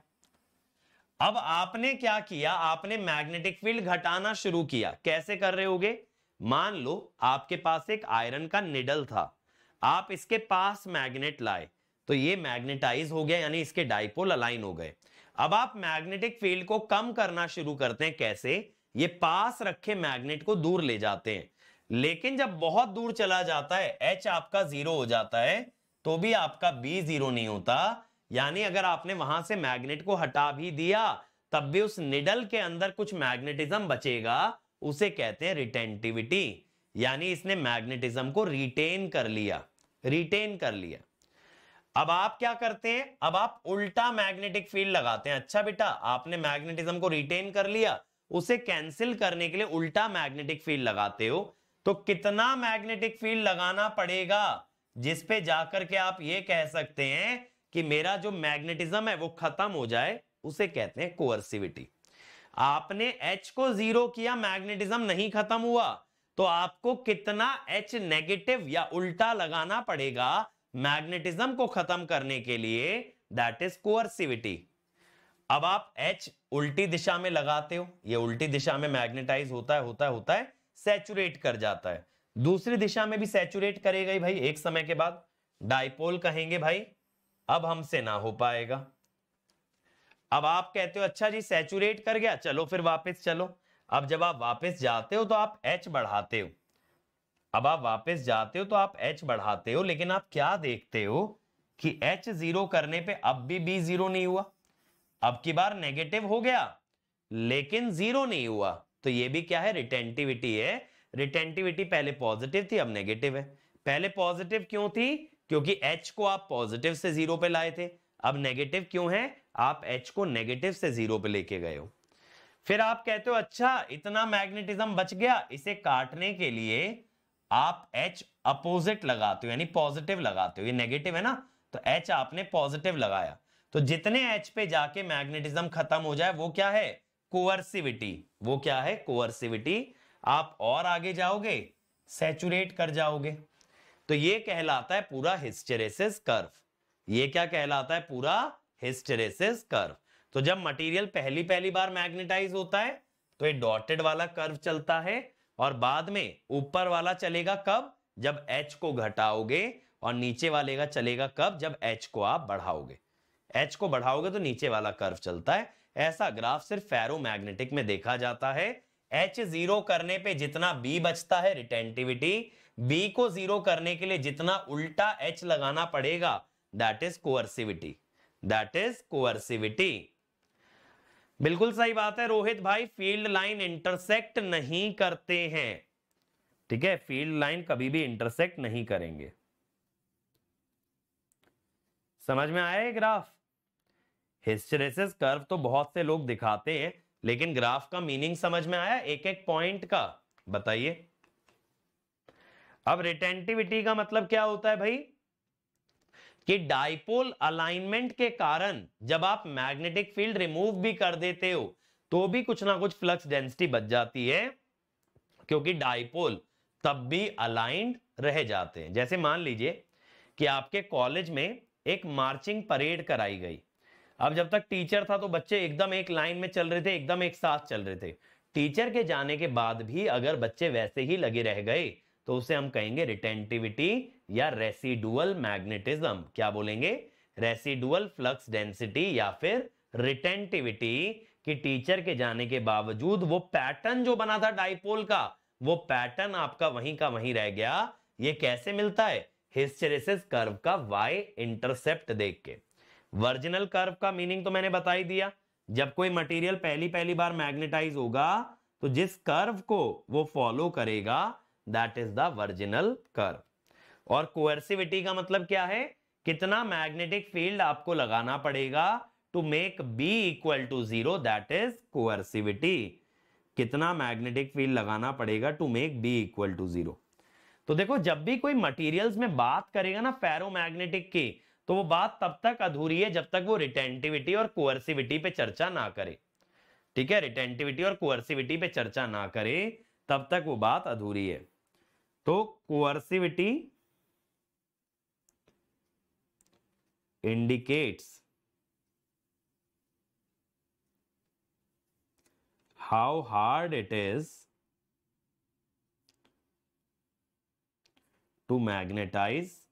अब आपने क्या किया आपने मैग्नेटिक फील्ड घटाना शुरू किया कैसे कर रहे होगे मान लो आपके पास एक आयरन का निडल था आप इसके पास मैग्नेट लाए तो ये मैग्नेटाइज हो गया यानी इसके डाइपोल अलाइन हो गए अब आप मैग्नेटिक फील्ड को कम करना शुरू करते हैं कैसे ये पास रखे मैग्नेट को दूर ले जाते हैं लेकिन जब बहुत दूर चला जाता है एच आपका जीरो हो जाता है तो भी आपका बी जीरो नहीं होता यानी अगर आपने वहां से मैग्नेट को हटा भी दिया तब भी उस निडल के अंदर कुछ मैग्नेटिज्म बचेगा उसे कहते हैं रिटेंटिविटी यानी इसने मैग्नेटिज्म को रिटेन कर लिया रिटेन कर लिया अब आप क्या करते हैं अब आप उल्टा मैग्नेटिक फील्ड लगाते हैं अच्छा बेटा आपने मैग्नेटिज्म को रिटेन कर लिया उसे कैंसिल करने के लिए उल्टा मैग्नेटिक फील्ड लगाते हो तो कितना मैग्नेटिक फील्ड लगाना पड़ेगा जिसपे जाकर के आप ये कह सकते हैं कि मेरा जो मैग्नेटिज्म है वो खत्म हो जाए उसे कहते हैं कोअर्सिविटी आपने H को जीरो किया मैग्नेटिज्म नहीं खत्म हुआ तो आपको कितना H नेगेटिव या उल्टा लगाना पड़ेगा मैग्नेटिज्म को खत्म करने के लिए दैट इज कोअर्सिविटी अब आप H उल्टी दिशा में लगाते हो ये उल्टी दिशा में मैग्नेटाइज होता है होता है होता है सैचुरेट कर जाता है दूसरी दिशा में भी सैचुरेट करेगा ही भाई एक समय के बाद डायपोल कहेंगे भाई अब हमसे ना हो पाएगा अब आप कहते हो अच्छा जी सैचुरेट कर गया चलो फिर वापस चलो अब जब आप वापस जाते हो तो आप एच बढ़ाते हो अब आप वापस जाते हो तो आप एच बढ़ाते हो लेकिन आप क्या देखते हो कि एच जीरो करने पे अब भी बी जीरो नहीं हुआ अब की बार नेगेटिव हो गया लेकिन जीरो नहीं हुआ तो ये भी क्या है रिटेंटिविटी है रिटेंटिविटी पहले पॉजिटिव थी अब नेगेटिव है पहले पॉजिटिव क्यों थी क्योंकि एच को आप पॉजिटिव से जीरो पे लाए थे अब नेगेटिव क्यों है आप एच को नेगेटिव से जीरो पे लेके गए हो फिर आप कहते हो अच्छा इतना मैग्नेटिज्म बच गया इसे काटने के लिए आप एच अपोजिट लगाते हो यानी पॉजिटिव लगाते हो ये नेगेटिव है ना तो एच आपने पॉजिटिव लगाया तो जितने एच पे जाके मैग्नेटिज्म खत्म हो जाए वो क्या है कोअर्सिविटी वो क्या है कोअर्सिविटी आप और आगे जाओगे सेचुरेट कर जाओगे तो ये कहलाता है पूरा हिस्टेरेसिस कर्व ये क्या कहलाता है पूरा हिस्टेरेसिस कर्व तो जब मटेरियल पहली पहली बार मैग्नेटाइज होता है तो ये डॉटेड वाला कर्व चलता है और बाद में ऊपर वाला चलेगा कब जब एच को घटाओगे और नीचे वाले का चलेगा कब जब एच को आप बढ़ाओगे एच को बढ़ाओगे तो नीचे वाला कर्व चलता है ऐसा ग्राफ सिर्फ फेरोमैग्नेटिक में देखा जाता है एच जीरो करने पे जितना बी बचता है रिटेंटिविटी बी को जीरो करने के लिए जितना उल्टा एच लगाना पड़ेगा that is coercivity that is coercivity बिल्कुल सही बात है रोहित भाई फील्ड लाइन इंटरसेक्ट नहीं करते हैं ठीक है फील्ड लाइन कभी भी इंटरसेक्ट नहीं करेंगे समझ में आया ग्राफ हिस्टरेसिस कर्व तो बहुत से लोग दिखाते हैं लेकिन ग्राफ का मीनिंग समझ में आया एक एक पॉइंट का बताइए अब रिटेंटिविटी का मतलब क्या होता है भाई कि डाइपोल अलाइनमेंट के कारण जब आप मैग्नेटिक फील्ड रिमूव भी कर देते हो तो भी कुछ ना कुछ फ्लक्स डेंसिटी बच जाती है क्योंकि डायपोल तब भी अलाइंड रह जाते हैं जैसे मान लीजिए कि आपके कॉलेज में एक मार्चिंग परेड कराई गई अब जब तक टीचर था तो बच्चे एकदम एक लाइन में चल रहे थे एकदम एक साथ चल रहे थे टीचर के जाने के बाद भी अगर बच्चे वैसे ही लगे रह गए तो उसे हम कहेंगे रिटेंटिविटी या रेसिडुअल मैग्नेटिज्म क्या बोलेंगे रेसिडुअल फ्लक्स डेंसिटी या फिर रिटेंटिविटी कि टीचर के जाने के बावजूद वो पैटर्न जो बना था डाइपोल का वो पैटर्न आपका वहीं का वहीं रह गया ये कैसे मिलता है हिस्टेरेसिस कर्व का वाई इंटरसेप्ट देख के वर्जिनल कर्व का मीनिंग तो मैंने बता ही दिया जब कोई मटेरियल पहली पहली बार मैग्नेटाइज होगा तो जिस कर्व को वो फॉलो करेगा that is the virginal curve और कोएर्सिविटी का मतलब क्या है कितना मैग्नेटिक फील्ड आपको लगाना पड़ेगा to make be equal to zero that is coercivity कितना मैग्नेटिक फील्ड लगाना पड़ेगा to make be equal to zero तो देखो जब भी कोई मटेरियल्स में बात करेगा ना फेरोमैग्नेटिक की तो वो बात तब तक अधूरी है जब तक वो रिटेंटिविटी और कोअर्सिविटी पे चर्चा ना करे ठीक है रिटेंटिविटी और कोअर्सिविटी पे चर्चा ना करे तब तक वो बात अधूरी है तो coercivity indicates how hard it is to magnetize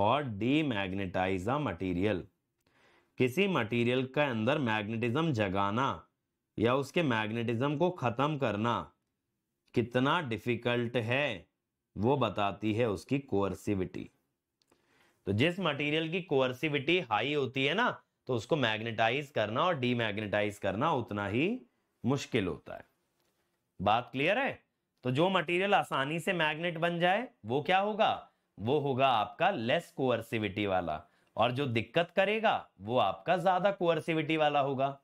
और डीमैग्नेटाइज अ मटीरियल किसी मटेरियल के अंदर मैग्नेटिज्म जगाना या उसके मैग्नेटिज्म को ख़त्म करना कितना डिफ़िकल्ट है वो बताती है उसकी कोअर्सिविटी तो जिस मटेरियल की कोअर्सिविटी हाई होती है ना तो उसको मैग्नेटाइज करना और डीमैग्नेटाइज करना उतना ही मुश्किल होता है बात क्लियर है तो जो मटेरियल आसानी से मैग्नेट बन जाए वो क्या होगा वो होगा आपका लेस कोअर्सिविटी वाला और जो दिक्कत करेगा वो आपका ज्यादा कोअर्सिविटी वाला होगा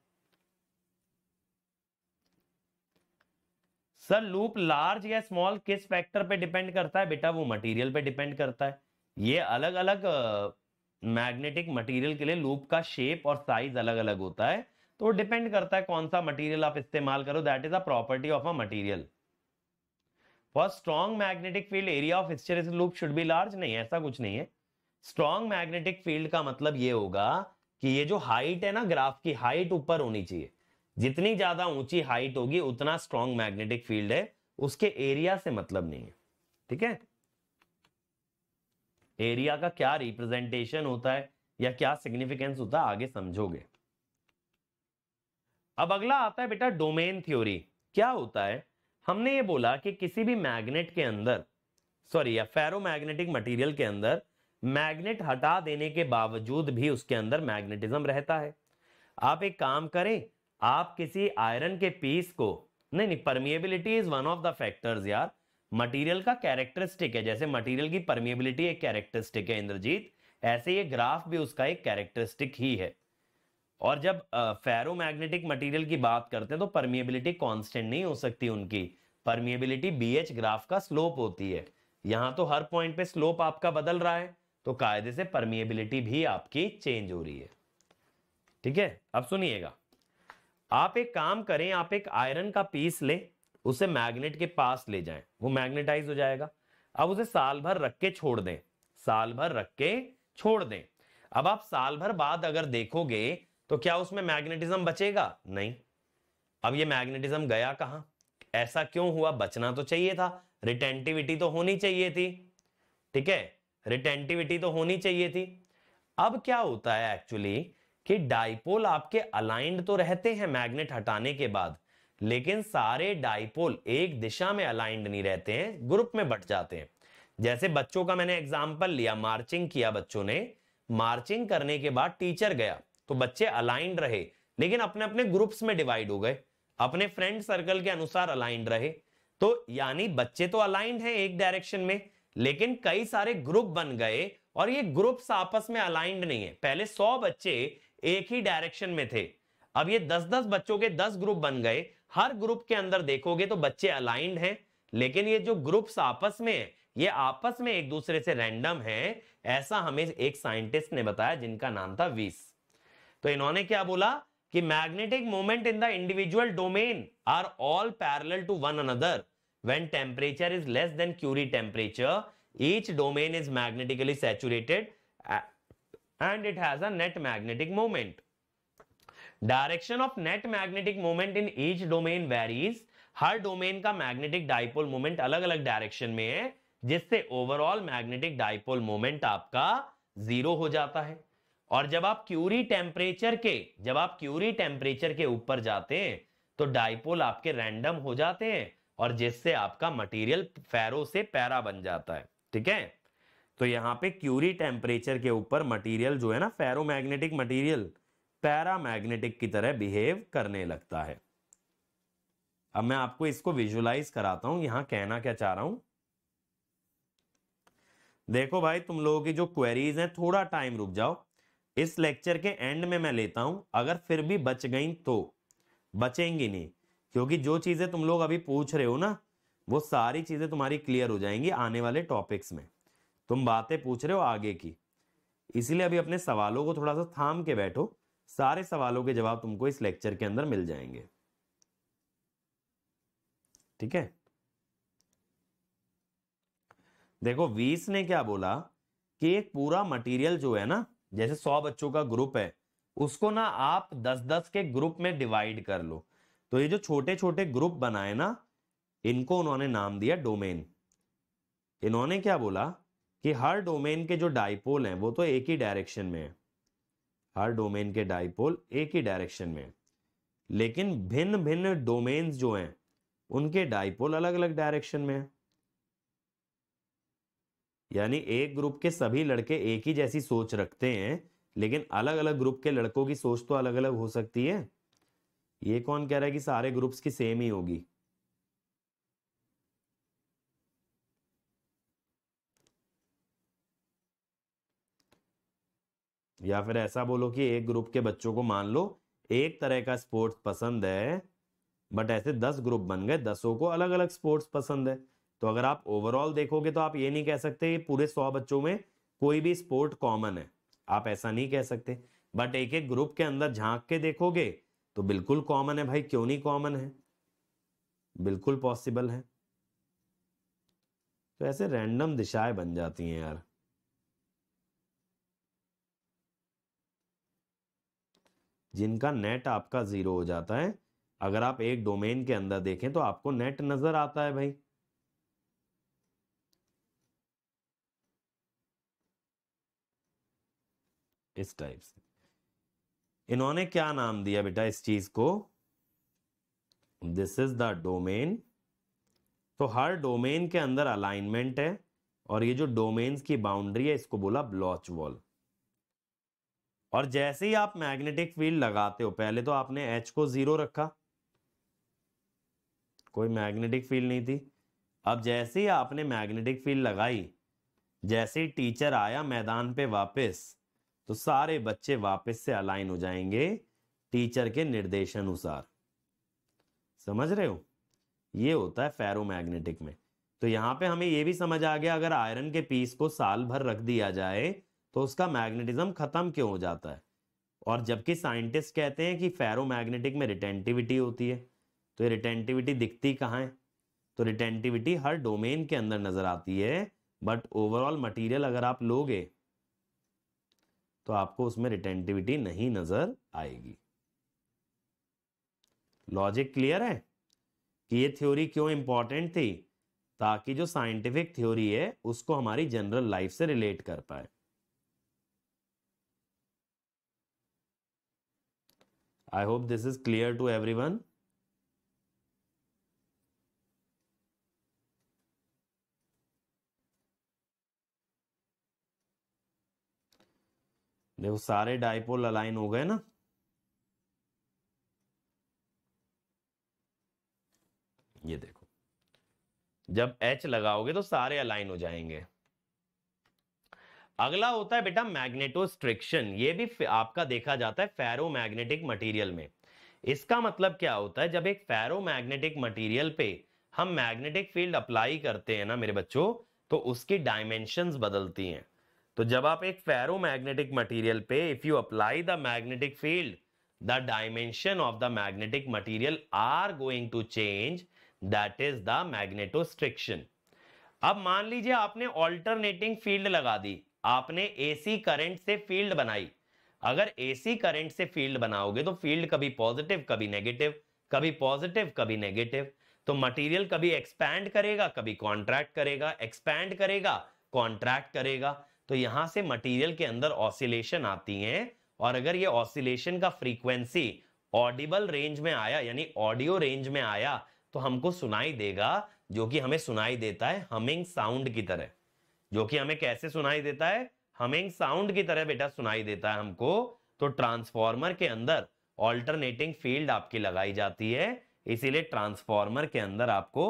सर लूप लार्ज या स्मॉल किस फैक्टर पे डिपेंड करता है बेटा वो मटेरियल पे डिपेंड करता है ये अलग अलग मैग्नेटिक मटेरियल के लिए लूप का शेप और साइज अलग अलग होता है तो डिपेंड करता है कौन सा मटेरियल आप इस्तेमाल करो that is a property of a material for strong magnetic field area of hysteresis loop should be large नहीं ऐसा कुछ नहीं है स्ट्रॉन्ग मैग्नेटिक फील्ड का मतलब ये होगा कि ये जो हाइट है ना ग्राफ की हाइट ऊपर होनी चाहिए जितनी ज्यादा ऊंची हाइट होगी उतना स्ट्रॉन्ग मैग्नेटिक फील्ड है उसके एरिया से मतलब नहीं है ठीक है एरिया का क्या रिप्रेजेंटेशन होता है या क्या सिग्निफिकेंस होता है आगे समझोगे अब अगला आता है बेटा डोमेन थ्योरी क्या होता है हमने ये बोला कि किसी भी मैग्नेट के अंदर सॉरी या फेरोमैग्नेटिक मटेरियल के अंदर मैग्नेट हटा देने के बावजूद भी उसके अंदर मैग्नेटिज्म रहता है आप एक काम करें आप किसी आयरन के पीस को नहीं नहीं permeability is one of the factors यार मटेरियल का कैरेक्टरिस्टिक है जैसे मटेरियल की परमिएबिलिटी एक कैरेक्टरिस्टिक है इंद्रजीत ऐसे ये ग्राफ भी उसका एक कैरेक्टरिस्टिक ही है और जब फेरोमैग्नेटिक मटेरियल की बात करते हैं तो परमिएबिलिटी कांस्टेंट नहीं हो सकती उनकी परमिएबिलिटी बीएच ग्राफ का स्लोप होती है यहां तो हर पॉइंट पे स्लोप आपका बदल रहा है तो कायदे से परमिएबिलिटी भी आपकी चेंज हो रही है ठीक है अब सुनिएगा आप एक काम करें आप एक आयरन का पीस ले उसे मैग्नेट के पास ले जाएं वो मैग्नेटाइज हो जाएगा अब उसे साल भर रख के छोड़ दें साल भर रख के छोड़ दें अब आप साल भर बाद अगर देखोगे तो क्या उसमें मैग्नेटिज्म बचेगा नहीं अब ये मैग्नेटिज्म गया कहां ऐसा क्यों हुआ बचना तो चाहिए था रिटेंटिविटी तो होनी चाहिए थी ठीक है रिटेंटिविटी तो होनी चाहिए थी अब क्या होता है एक्चुअली कि डाइपोल आपके अलाइंड तो रहते हैं मैग्नेट हटाने के बाद लेकिन सारे डाइपोल एक दिशा में अलाइंड नहीं रहते हैं ग्रुप में बट जाते हैं जैसे बच्चों का मैंने एग्जाम्पल लिया मार्चिंग किया बच्चों ने मार्चिंग करने के बाद टीचर गया तो बच्चे अलाइंड रहे लेकिन अपने अपने ग्रुप्स में डिवाइड हो गए अपने फ्रेंड सर्कल के अनुसार अलाइंड रहे तो यानी बच्चे तो अलाइंड हैं एक डायरेक्शन में लेकिन कई सारे ग्रुप बन गए और ये ग्रुप्स आपस में अलाइंड नहीं है पहले सौ बच्चे एक ही डायरेक्शन में थे अब ये दस दस बच्चों के दस ग्रुप बन गए हर ग्रुप के अंदर देखोगे तो बच्चे अलाइंड हैं लेकिन ये जो ग्रुप्स आपस में है ये आपस में एक दूसरे से रैंडम है ऐसा हमें एक साइंटिस्ट ने बताया जिनका नाम था वीस तो इन्होंने क्या बोला कि magnetic moment in the individual domain are all parallel to one another when temperature is less than Curie temperature each domain is magnetically saturated and it has net magnetic moment direction of net magnetic moment in each domain varies हर domain का magnetic dipole moment अलग अलग direction में है जिससे overall magnetic dipole moment आपका zero हो जाता है और जब आप क्यूरी टेम्परेचर के जब आप क्यूरी टेम्परेचर के ऊपर जाते हैं तो डाइपोल आपके रैंडम हो जाते हैं और जिससे आपका मटेरियल फेरो से पैरा बन जाता है ठीक है तो यहाँ पे क्यूरी टेम्परेचर के ऊपर मटेरियल जो है ना मैग्नेटिक मटीरियल पैरा मैग्नेटिक की तरह बिहेव करने लगता है अब मैं आपको इसको विजुलाइज कराता हूं यहां कहना क्या चाह रहा हूं देखो भाई तुम लोगों की जो क्वेरीज हैं थोड़ा टाइम रुक जाओ इस लेक्चर के एंड में मैं लेता हूं अगर फिर भी बच गई तो बचेंगी नहीं क्योंकि जो चीजें तुम लोग अभी पूछ रहे हो ना वो सारी चीजें तुम्हारी क्लियर हो जाएंगी आने वाले टॉपिक्स में तुम बातें पूछ रहे हो आगे की इसलिए अभी अपने सवालों को थोड़ा सा थाम के बैठो सारे सवालों के जवाब तुमको इस लेक्चर के अंदर मिल जाएंगे ठीक है देखो वीस ने क्या बोला कि एक पूरा मटेरियल जो है ना जैसे सौ बच्चों का ग्रुप है उसको ना आप दस दस के ग्रुप में डिवाइड कर लो तो ये जो छोटे छोटे ग्रुप बनाए ना इनको उन्होंने नाम दिया डोमेन इन्होंने क्या बोला कि हर डोमेन के जो डाइपोल हैं वो तो एक ही डायरेक्शन में है हर डोमेन के डाइपोल एक ही डायरेक्शन में है लेकिन भिन्न भिन्न डोमेन्स जो हैं उनके डायपोल अलग अलग डायरेक्शन में है यानी एक ग्रुप के सभी लड़के एक ही जैसी सोच रखते हैं लेकिन अलग अलग ग्रुप के लड़कों की सोच तो अलग अलग हो सकती है ये कौन कह रहा है कि सारे ग्रुप्स की सेम ही होगी या फिर ऐसा बोलो कि एक ग्रुप के बच्चों को मान लो एक तरह का स्पोर्ट्स पसंद है बट ऐसे दस ग्रुप बन गए दसों को अलग अलग स्पोर्ट्स पसंद है तो अगर आप ओवरऑल देखोगे तो आप ये नहीं कह सकते पूरे सौ बच्चों में कोई भी स्पोर्ट कॉमन है आप ऐसा नहीं कह सकते बट एक एक ग्रुप के अंदर झांक के देखोगे तो बिल्कुल कॉमन है भाई क्यों नहीं कॉमन है बिल्कुल पॉसिबल है तो ऐसे रैंडम दिशाएं बन जाती हैं यार जिनका नेट आपका जीरो हो जाता है अगर आप एक डोमेन के अंदर देखें तो आपको नेट नजर आता है भाई इस टाइप से इन्होंने क्या नाम दिया बेटा इस चीज को दिस इज द डोमेन तो हर डोमेन के अंदर अलाइनमेंट है और ये जो डोमेन्स की बाउंड्री है इसको बोला ब्लॉच वॉल और जैसे ही आप मैग्नेटिक फील्ड लगाते हो पहले तो आपने एच को जीरो रखा कोई मैग्नेटिक फील्ड नहीं थी अब जैसे ही आपने मैग्नेटिक फील्ड लगाई जैसे ही टीचर आया मैदान पे वापस तो सारे बच्चे वापस से अलाइन हो जाएंगे टीचर के निर्देशानुसार समझ रहे हो ये होता है फेरोमैग्नेटिक में तो यहां पे हमें यह भी समझ आ गया अगर आयरन के पीस को साल भर रख दिया जाए तो उसका मैग्नेटिज्म खत्म क्यों हो जाता है और जबकि साइंटिस्ट कहते हैं कि फेरोमैग्नेटिक में रिटेंटिविटी होती है तो ये रिटेंटिविटी दिखती कहाँ है तो रिटेंटिविटी हर डोमेन के अंदर नजर आती है बट ओवरऑल मटेरियल अगर आप लोगे तो आपको उसमें रिटेंटिविटी नहीं नजर आएगी लॉजिक क्लियर है कि ये थ्योरी क्यों इंपॉर्टेंट थी ताकि जो साइंटिफिक थ्योरी है उसको हमारी जनरल लाइफ से रिलेट कर पाए I hope this is clear to every one देखो सारे डाइपोल अलाइन हो गए ना ये देखो जब एच लगाओगे तो सारे अलाइन हो जाएंगे अगला होता है बेटा मैग्नेटोस्ट्रिक्शन ये भी आपका देखा जाता है फेरोमैग्नेटिक मटेरियल में इसका मतलब क्या होता है जब एक फेरोमैग्नेटिक मटेरियल पे हम मैग्नेटिक फील्ड अप्लाई करते हैं ना मेरे बच्चों तो उसकी डायमेंशंस बदलती हैं तो जब आप एक फेरोमैग्नेटिक मटेरियल पे if you apply the magnetic field the dimension of the magnetic material are going to change that is the magnetostriction अब मान लीजिए आपने ऑल्टरनेटिंग फील्ड लगा दी आपने एसी करंट से फील्ड बनाई अगर एसी करंट से फील्ड बनाओगे तो फील्ड कभी पॉजिटिव कभी नेगेटिव कभी पॉजिटिव कभी नेगेटिव तो मटेरियल कभी एक्सपैंड करेगा कभी कॉन्ट्रैक्ट करेगा एक्सपैंड करेगा कॉन्ट्रैक्ट करेगा तो यहां से मटेरियल के अंदर ऑसिलेशन आती हैं और अगर ये ऑसिलेशन का फ्रीक्वेंसी ऑडिबल रेंज में आया यानी ऑडियो रेंज में आया तो हमको सुनाई देगा जो कि हमें सुनाई देता है हमिंग साउंड की तरह जो कि हमें कैसे सुनाई देता है हमिंग साउंड की तरह बेटा सुनाई देता है हमको तो ट्रांसफॉर्मर के अंदर ऑल्टरनेटिंग फील्ड आपकी लगाई जाती है इसीलिए ट्रांसफॉर्मर के अंदर आपको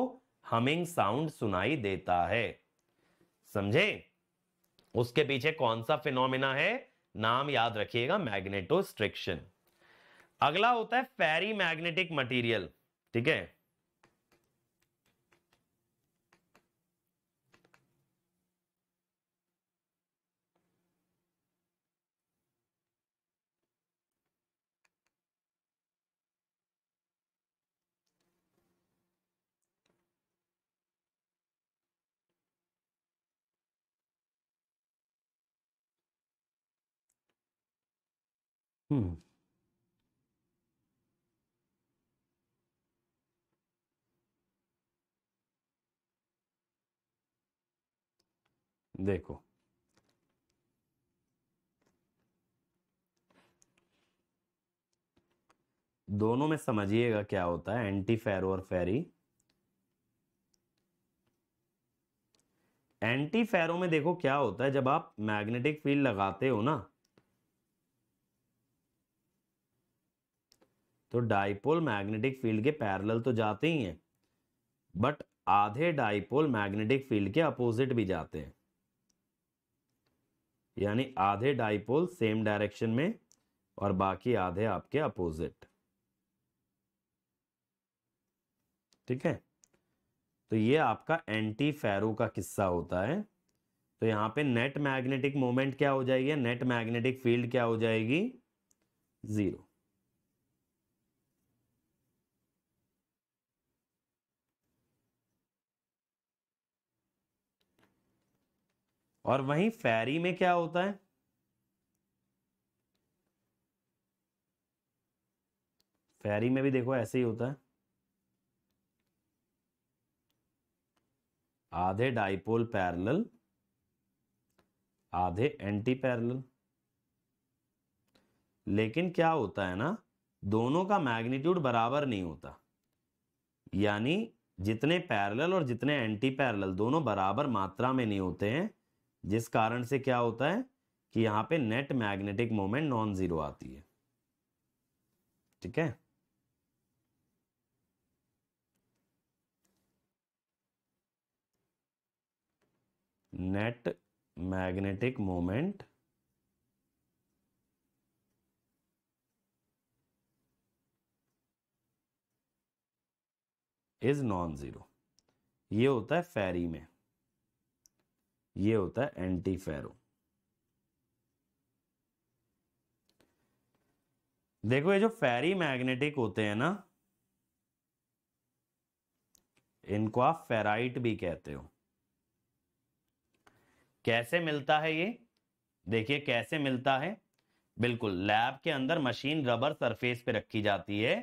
हमिंग साउंड सुनाई देता है समझे उसके पीछे कौन सा फिनोमिना है नाम याद रखिएगा मैग्नेटोस्ट्रिक्शन अगला होता है फेरी मैग्नेटिक मटेरियल ठीक है Hmm. देखो दोनों में समझिएगा क्या होता है एंटी फेरो और फेरी एंटी फेरो में देखो क्या होता है जब आप मैग्नेटिक फील्ड लगाते हो ना तो डाइपोल मैग्नेटिक फील्ड के पैरेलल तो जाते ही हैं बट आधे डाइपोल मैग्नेटिक फील्ड के अपोजिट भी जाते हैं यानी आधे डाइपोल सेम डायरेक्शन में और बाकी आधे आपके अपोजिट ठीक है तो ये आपका एंटी फेरो का किस्सा होता है तो यहां पे नेट मैग्नेटिक मोमेंट क्या हो जाएगी नेट मैग्नेटिक फील्ड क्या हो जाएगी जीरो और वहीं फैरी में क्या होता है फैरी में भी देखो ऐसे ही होता है आधे डाइपोल पैरेलल आधे एंटी पैरेलल लेकिन क्या होता है ना दोनों का मैग्नीट्यूड बराबर नहीं होता यानी जितने पैरेलल और जितने एंटी पैरेलल दोनों बराबर मात्रा में नहीं होते हैं जिस कारण से क्या होता है कि यहां पे net magnetic moment non zero आती है ठीक है net magnetic moment is non zero ये होता है फेरी में ये होता है एंटी फेरो देखो ये जो फेरी मैग्नेटिक होते हैं ना इनको आप फेराइट भी कहते हो कैसे मिलता है ये देखिए कैसे मिलता है बिल्कुल लैब के अंदर मशीन रबर सरफेस पे रखी जाती है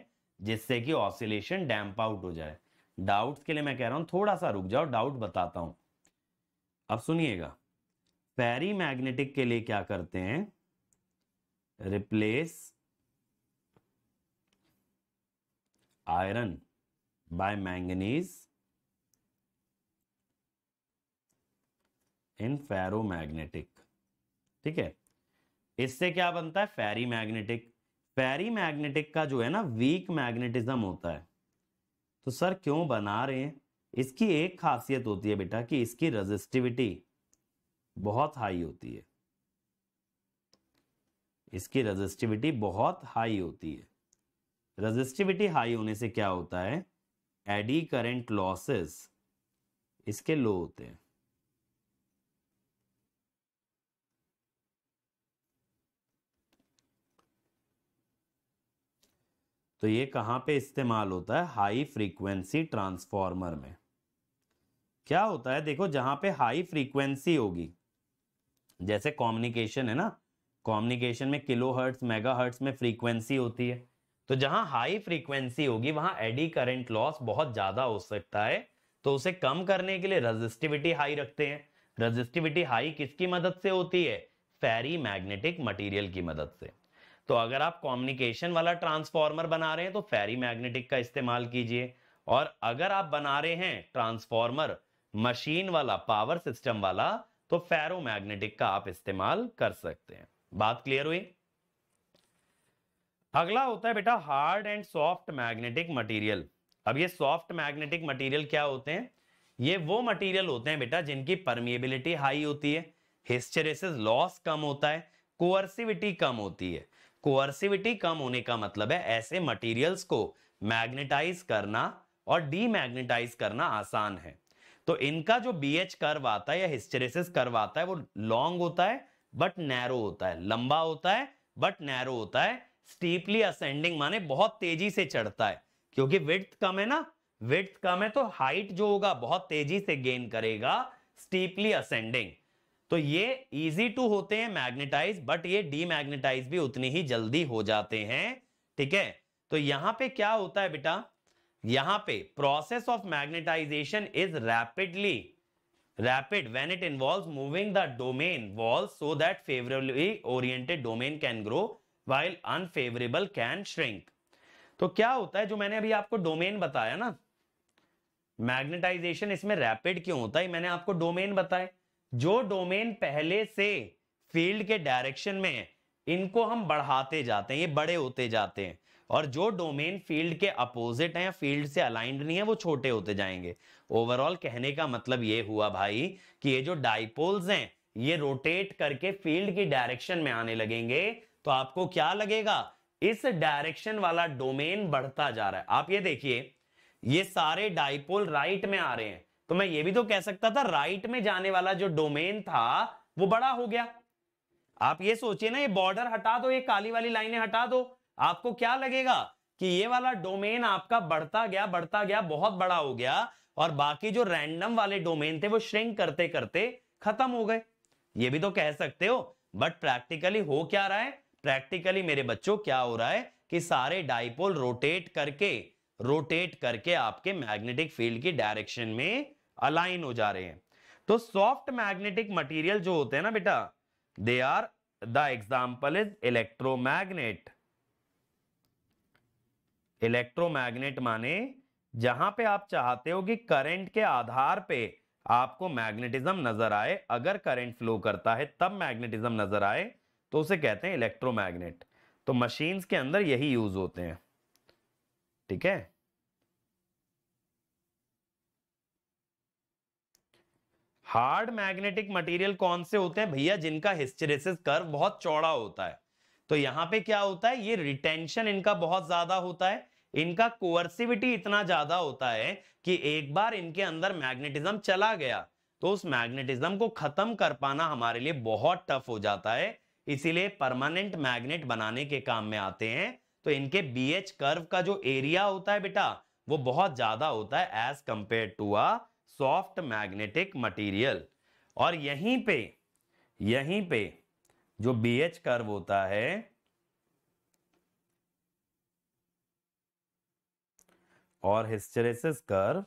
जिससे कि ऑसिलेशन डैम्प आउट हो जाए डाउट्स के लिए मैं कह रहा हूं थोड़ा सा रुक जाओ डाउट बताता हूं अब सुनिएगा पैरी मैग्नेटिक के लिए क्या करते हैं replace iron by manganese in ferro magnetic ठीक है इससे क्या बनता है फेरी मैग्नेटिक फेरी मैग्नेटिक का जो है ना वीक मैग्नेटिज्म होता है तो सर क्यों बना रहे हैं इसकी एक खासियत होती है बेटा कि इसकी रजिस्टिविटी बहुत हाई होती है इसकी रजिस्टिविटी बहुत हाई होती है रजिस्टिविटी हाई होने से क्या होता है एडी करंट लॉसेस इसके लो होते हैं तो ये कहां पे इस्तेमाल होता है हाई फ्रीक्वेंसी ट्रांसफार्मर में क्या होता है देखो जहां पे हाई फ्रीक्वेंसी होगी जैसे कॉम्युनिकेशन है ना कॉम्युनिकेशन में किलो हर्ट्स मेगा हर्ट्स में फ्रीक्वेंसी होती है तो जहां हाई फ्रीक्वेंसी होगी वहां एडी करंट लॉस बहुत ज्यादा हो सकता है तो उसे कम करने के लिए रजिस्टिविटी हाई रखते हैं रजिस्टिविटी हाई किसकी मदद से होती है फेरी मैग्नेटिक मटीरियल की मदद से तो अगर आप कॉम्युनिकेशन वाला ट्रांसफॉर्मर बना रहे हैं तो फेरी मैग्नेटिक का इस्तेमाल कीजिए और अगर आप बना रहे हैं ट्रांसफॉर्मर मशीन वाला पावर सिस्टम वाला तो फेरोमैग्नेटिक का आप इस्तेमाल कर सकते हैं बात क्लियर हुई अगला होता है बेटा hard and soft magnetic material अब ये सॉफ्ट मैग्नेटिक मटेरियल क्या होते हैं ये वो मटेरियल होते हैं बेटा जिनकी परमिएबिलिटी हाई होती है हिस्टेरेसिस लॉस कम होता है कोअर्सिविटी कम होती है कोअर्सिविटी कम होने का मतलब है ऐसे मटेरियल्स को मैग्नेटाइज करना और डीमैग्नेटाइज करना आसान है तो इनका जो बी एच कर्व आता है या हिस्टेरेसिस कर्व आता है वो लॉन्ग होता है बट नैरो होता है लंबा होता है बट नैरो होता है स्टीपली असेंडिंग माने बहुत तेजी से चढ़ता है क्योंकि विड्थ कम है ना विड्थ कम है तो हाइट जो होगा बहुत तेजी से गेन करेगा स्टीपली असेंडिंग तो ये इजी टू होते हैं मैग्नेटाइज बट ये डीमैग्नेटाइज भी उतनी ही जल्दी हो जाते हैं ठीक है तो यहां पे क्या होता है बेटा यहां पे process of magnetization is rapidly rapid when it involve moving the domain walls so that favourably oriented domain can grow while unfavourable can shrink तो क्या होता है जो मैंने अभी आपको डोमेन बताया ना मैग्नेटाइजेशन इसमें रैपिड क्यों होता है मैंने आपको डोमेन बताया जो डोमेन पहले से फील्ड के डायरेक्शन में है इनको हम बढ़ाते जाते हैं ये बड़े होते जाते हैं और जो डोमेन फील्ड के अपोजिट हैं या फील्ड से अलाइंड नहीं है वो छोटे होते जाएंगे ओवरऑल कहने का मतलब ये हुआ भाई कि ये जो डाइपोल्स हैं ये रोटेट करके फील्ड की डायरेक्शन में आने लगेंगे तो आपको क्या लगेगा इस डायरेक्शन वाला डोमेन बढ़ता जा रहा है आप ये देखिए ये सारे डाइपोल राइट में आ रहे हैं तो मैं ये भी तो कह सकता था राइट में जाने वाला जो डोमेन था वो बड़ा हो गया आप ये सोचिए ना ये बॉर्डर हटा दो ये काली वाली लाइनें हटा दो आपको क्या लगेगा कि ये वाला डोमेन आपका बढ़ता गया बढ़ता गया बहुत बड़ा हो गया और बाकी जो रैंडम वाले डोमेन थे वो श्रिंक करते करते खत्म हो गए ये भी तो कह सकते हो बट प्रैक्टिकली हो क्या रहा है प्रैक्टिकली मेरे बच्चों क्या हो रहा है कि सारे डाइपोल रोटेट करके रोटेट करके आपके मैग्नेटिक फील्ड की डायरेक्शन में अलाइन हो जा रहे हैं तो सॉफ्ट मैग्नेटिक मटेरियल जो होते हैं ना बेटा they are the example is electromagnet electromagnet माने जहां पे आप चाहते हो कि करंट के आधार पे आपको मैग्नेटिज्म नजर आए अगर करंट फ्लो करता है तब मैग्नेटिज्म नजर आए तो उसे कहते हैं इलेक्ट्रोमैग्नेट तो मशीन्स के अंदर यही यूज होते हैं ठीक है हार्ड मैग्नेटिक मटेरियल कौन से होते हैं भैया जिनका हिस्टेरेसिस कर्व बहुत चौड़ा होता है तो यहां पे क्या होता है ये रिटेंशन इनका बहुत ज्यादा होता है इनका कोअर्सिविटी इतना ज्यादा होता है कि एक बार इनके अंदर मैग्नेटिज्म चला गया तो उस मैग्नेटिज्म को खत्म कर पाना हमारे लिए बहुत टफ हो जाता है इसीलिए परमानेंट मैग्नेट बनाने के काम में आते हैं तो इनके बी एच कर्व का जो एरिया होता है बेटा वो बहुत ज्यादा होता है as compare to a soft magnetic material और यहीं पे यहीं पे जो बी एच कर्व होता है और हिस्टेरेसिस कर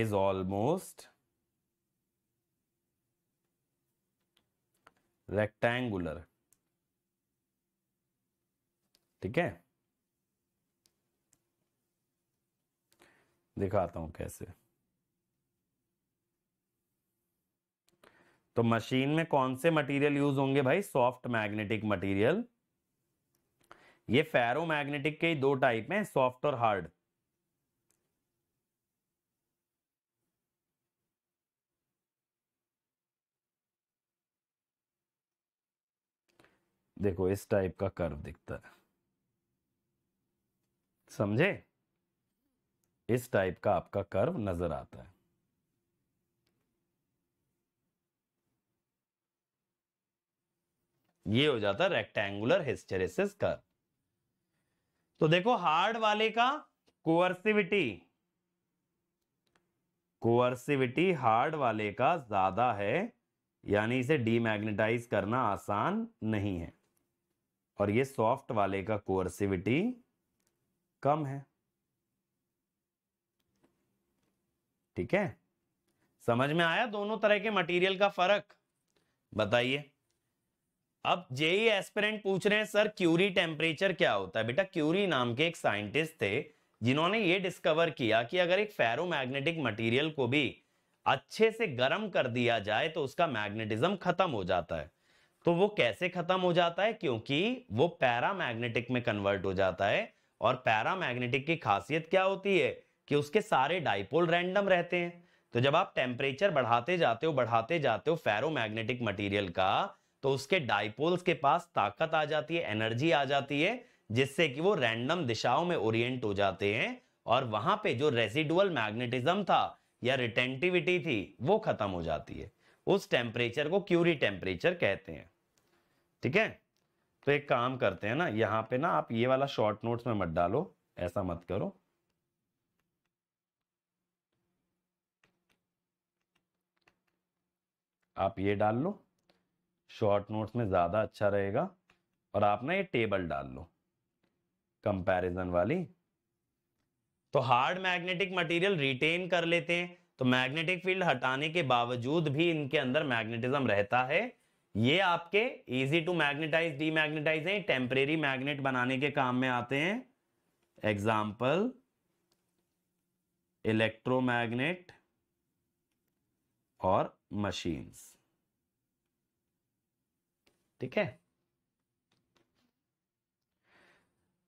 इज ऑलमोस्ट रेक्टेंगुलर ठीक है दिखाता हूं कैसे तो मशीन में कौन से मटेरियल यूज होंगे भाई सॉफ्ट मैग्नेटिक मटेरियल ये फेरोमैग्नेटिक के दो टाइप हैं सॉफ्ट और हार्ड देखो इस टाइप का कर्व दिखता है समझे इस टाइप का आपका कर्व नजर आता है ये हो जाता है रेक्टेंगुलर हिस्टेरेसिस कर्व तो देखो हार्ड वाले का कोअर्सिविटी कोअर्सिविटी हार्ड वाले का ज्यादा है यानी इसे डीमैग्नेटाइज करना आसान नहीं है और ये सॉफ्ट वाले का कोअर्सिविटी कम है ठीक है समझ में आया दोनों तरह के मटेरियल का फर्क बताइए अब जेई एस्पिरेंट पूछ रहे हैं सर क्यूरी टेम्परेचर क्या होता है बेटा क्यूरी नाम के एक साइंटिस्ट थे जिन्होंने ये डिस्कवर किया कि अगर एक फेरोमैग्नेटिक मटेरियल को भी अच्छे से गर्म कर दिया जाए तो उसका मैग्नेटिज्म खत्म हो जाता है तो वो कैसे खत्म हो जाता है क्योंकि वो पैरा मैग्नेटिक में कन्वर्ट हो जाता है और पैरा मैग्नेटिक की खासियत क्या होती है कि उसके सारे डाइपोल रैंडम रहते हैं तो जब आप टेम्परेचर बढ़ाते जाते हो बढ़ाते जाते हो फेरोमैग्नेटिक मटेरियल का तो उसके डायपोल्स के पास ताकत आ जाती है एनर्जी आ जाती है जिससे कि वो रैंडम दिशाओं में ओरिएंट हो जाते हैं और वहां पे जो रेसिडुअल मैग्नेटिज्म था या रिटेंटिविटी थी वो खत्म हो जाती है उस टेम्परेचर को क्यूरी टेम्परेचर कहते हैं ठीक है तो एक काम करते हैं ना यहां पे ना आप ये वाला शॉर्ट नोट्स में मत डालो ऐसा मत करो आप ये डाल लो शॉर्ट नोट्स में ज़्यादा अच्छा रहेगा और आप ना ये टेबल डाल लो कंपैरिजन वाली तो हार्ड मैग्नेटिक मटेरियल रिटेन कर लेते हैं तो मैग्नेटिक फील्ड हटाने के बावजूद भी इनके अंदर मैग्नेटिज्म रहता है ये आपके easy to magnetize demagnetize है टेम्परेरी मैग्नेट बनाने के काम में आते हैं एग्जाम्पल इलेक्ट्रोमैग्नेट और मशीन्स ठीक है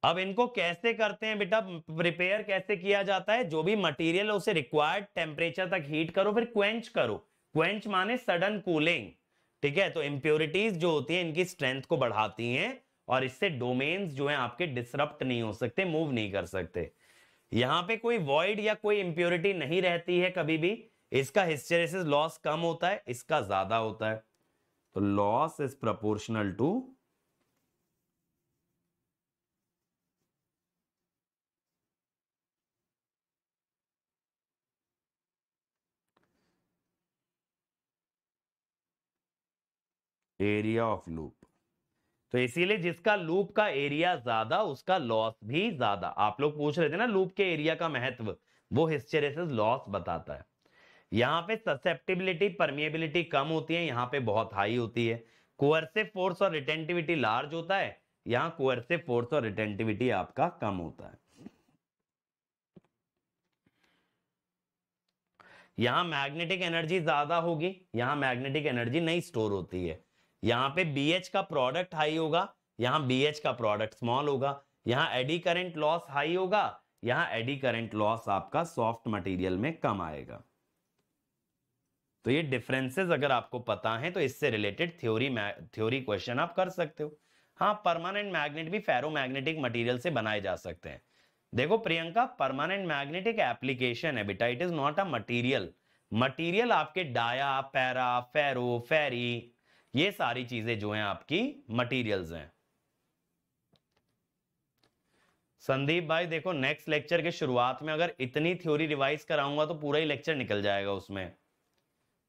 अब इनको कैसे करते हैं बेटा प्रिपेयर कैसे किया जाता है जो भी मटेरियल है उसे रिक्वायर्ड टेम्परेचर तक हीट करो फिर क्वेंच करो क्वेंच माने सडन कूलिंग ठीक है तो इम्प्योरिटीज जो होती है इनकी स्ट्रेंथ को बढ़ाती हैं और इससे डोमेन्स जो है आपके डिसरप्ट नहीं हो सकते मूव नहीं कर सकते यहां पे कोई वॉइड या कोई इंप्योरिटी नहीं रहती है कभी भी इसका हिस्टेरेसिस लॉस कम होता है इसका ज्यादा होता है तो loss is proportional to area of loop तो इसीलिए जिसका लूप का एरिया ज्यादा उसका लॉस भी ज्यादा आप लोग पूछ रहे थे ना लूप के एरिया का महत्व वो हिस्टेरेसिस लॉस बताता है यहां पे ससेप्टिबिलिटी परमिएबिलिटी कम होती है यहां पे बहुत हाई होती है कोअर्सिव फोर्स और रिटेंटिविटी लार्ज होता है यहां कोअर्सिव फोर्स और रिटेंटिविटी आपका कम होता है यहां मैग्नेटिक एनर्जी ज्यादा होगी यहां मैग्नेटिक एनर्जी नहीं स्टोर होती है यहां पे बी एच का प्रोडक्ट हाई होगा यहां बी एच का प्रोडक्ट स्मॉल होगा यहां एडी करंट लॉस हाई होगा यहां एडी करंट लॉस आपका सॉफ्ट मटेरियल में कम आएगा तो ये डिफरेंसेस अगर आपको पता है तो इससे रिलेटेड थ्योरी थ्योरी क्वेश्चन आप कर सकते हो हाँ परमानेंट मैग्नेट भी फेरोमैग्नेटिक मटेरियल से बनाए जा सकते हैं देखो प्रियंका परमानेंट मैग्नेटिक एप्लीकेशन है बेटा it is not a material material आपके डाया पैरा फेरो फेरी ये सारी चीजें जो हैं आपकी मटेरियल्स हैं संदीप भाई देखो नेक्स्ट लेक्चर के शुरुआत में अगर इतनी थ्योरी रिवाइज कराऊंगा तो पूरा ही लेक्चर निकल जाएगा उसमें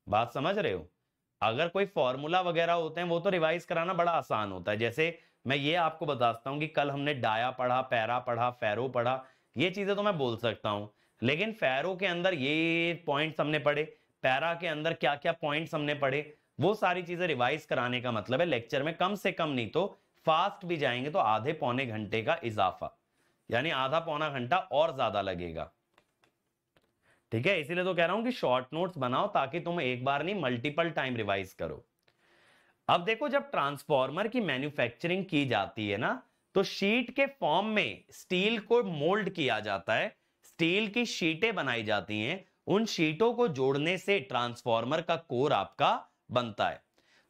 बात समझ रहे हो अगर कोई फॉर्मूला वगैरह होते हैं वो तो रिवाइज कराना बड़ा आसान होता है जैसे मैं ये आपको बताता हूँ कि कल हमने डाया पढ़ा पैरा पढ़ा फेरो पढ़ा ये चीजें तो मैं बोल सकता हूँ लेकिन फैरो के अंदर ये पॉइंट्स हमने पढ़े पैरा के अंदर क्या क्या पॉइंट्स हमने पढ़े वो सारी चीजें रिवाइज कराने का मतलब है लेक्चर में कम से कम नहीं तो फास्ट भी जाएंगे तो आधे पौने घंटे का इजाफा यानी आधा पौना घंटा और ज्यादा लगेगा ठीक है इसीलिए तो कह रहा हूं कि शॉर्ट नोट्स बनाओ ताकि तुम एक बार नहीं मल्टीपल टाइम रिवाइज करो अब देखो जब ट्रांसफॉर्मर की मैन्युफैक्चरिंग की जाती है ना तो शीट के फॉर्म में स्टील को मोल्ड किया जाता है स्टील की शीटें बनाई जाती हैं उन शीटों को जोड़ने से ट्रांसफॉर्मर का कोर आपका बनता है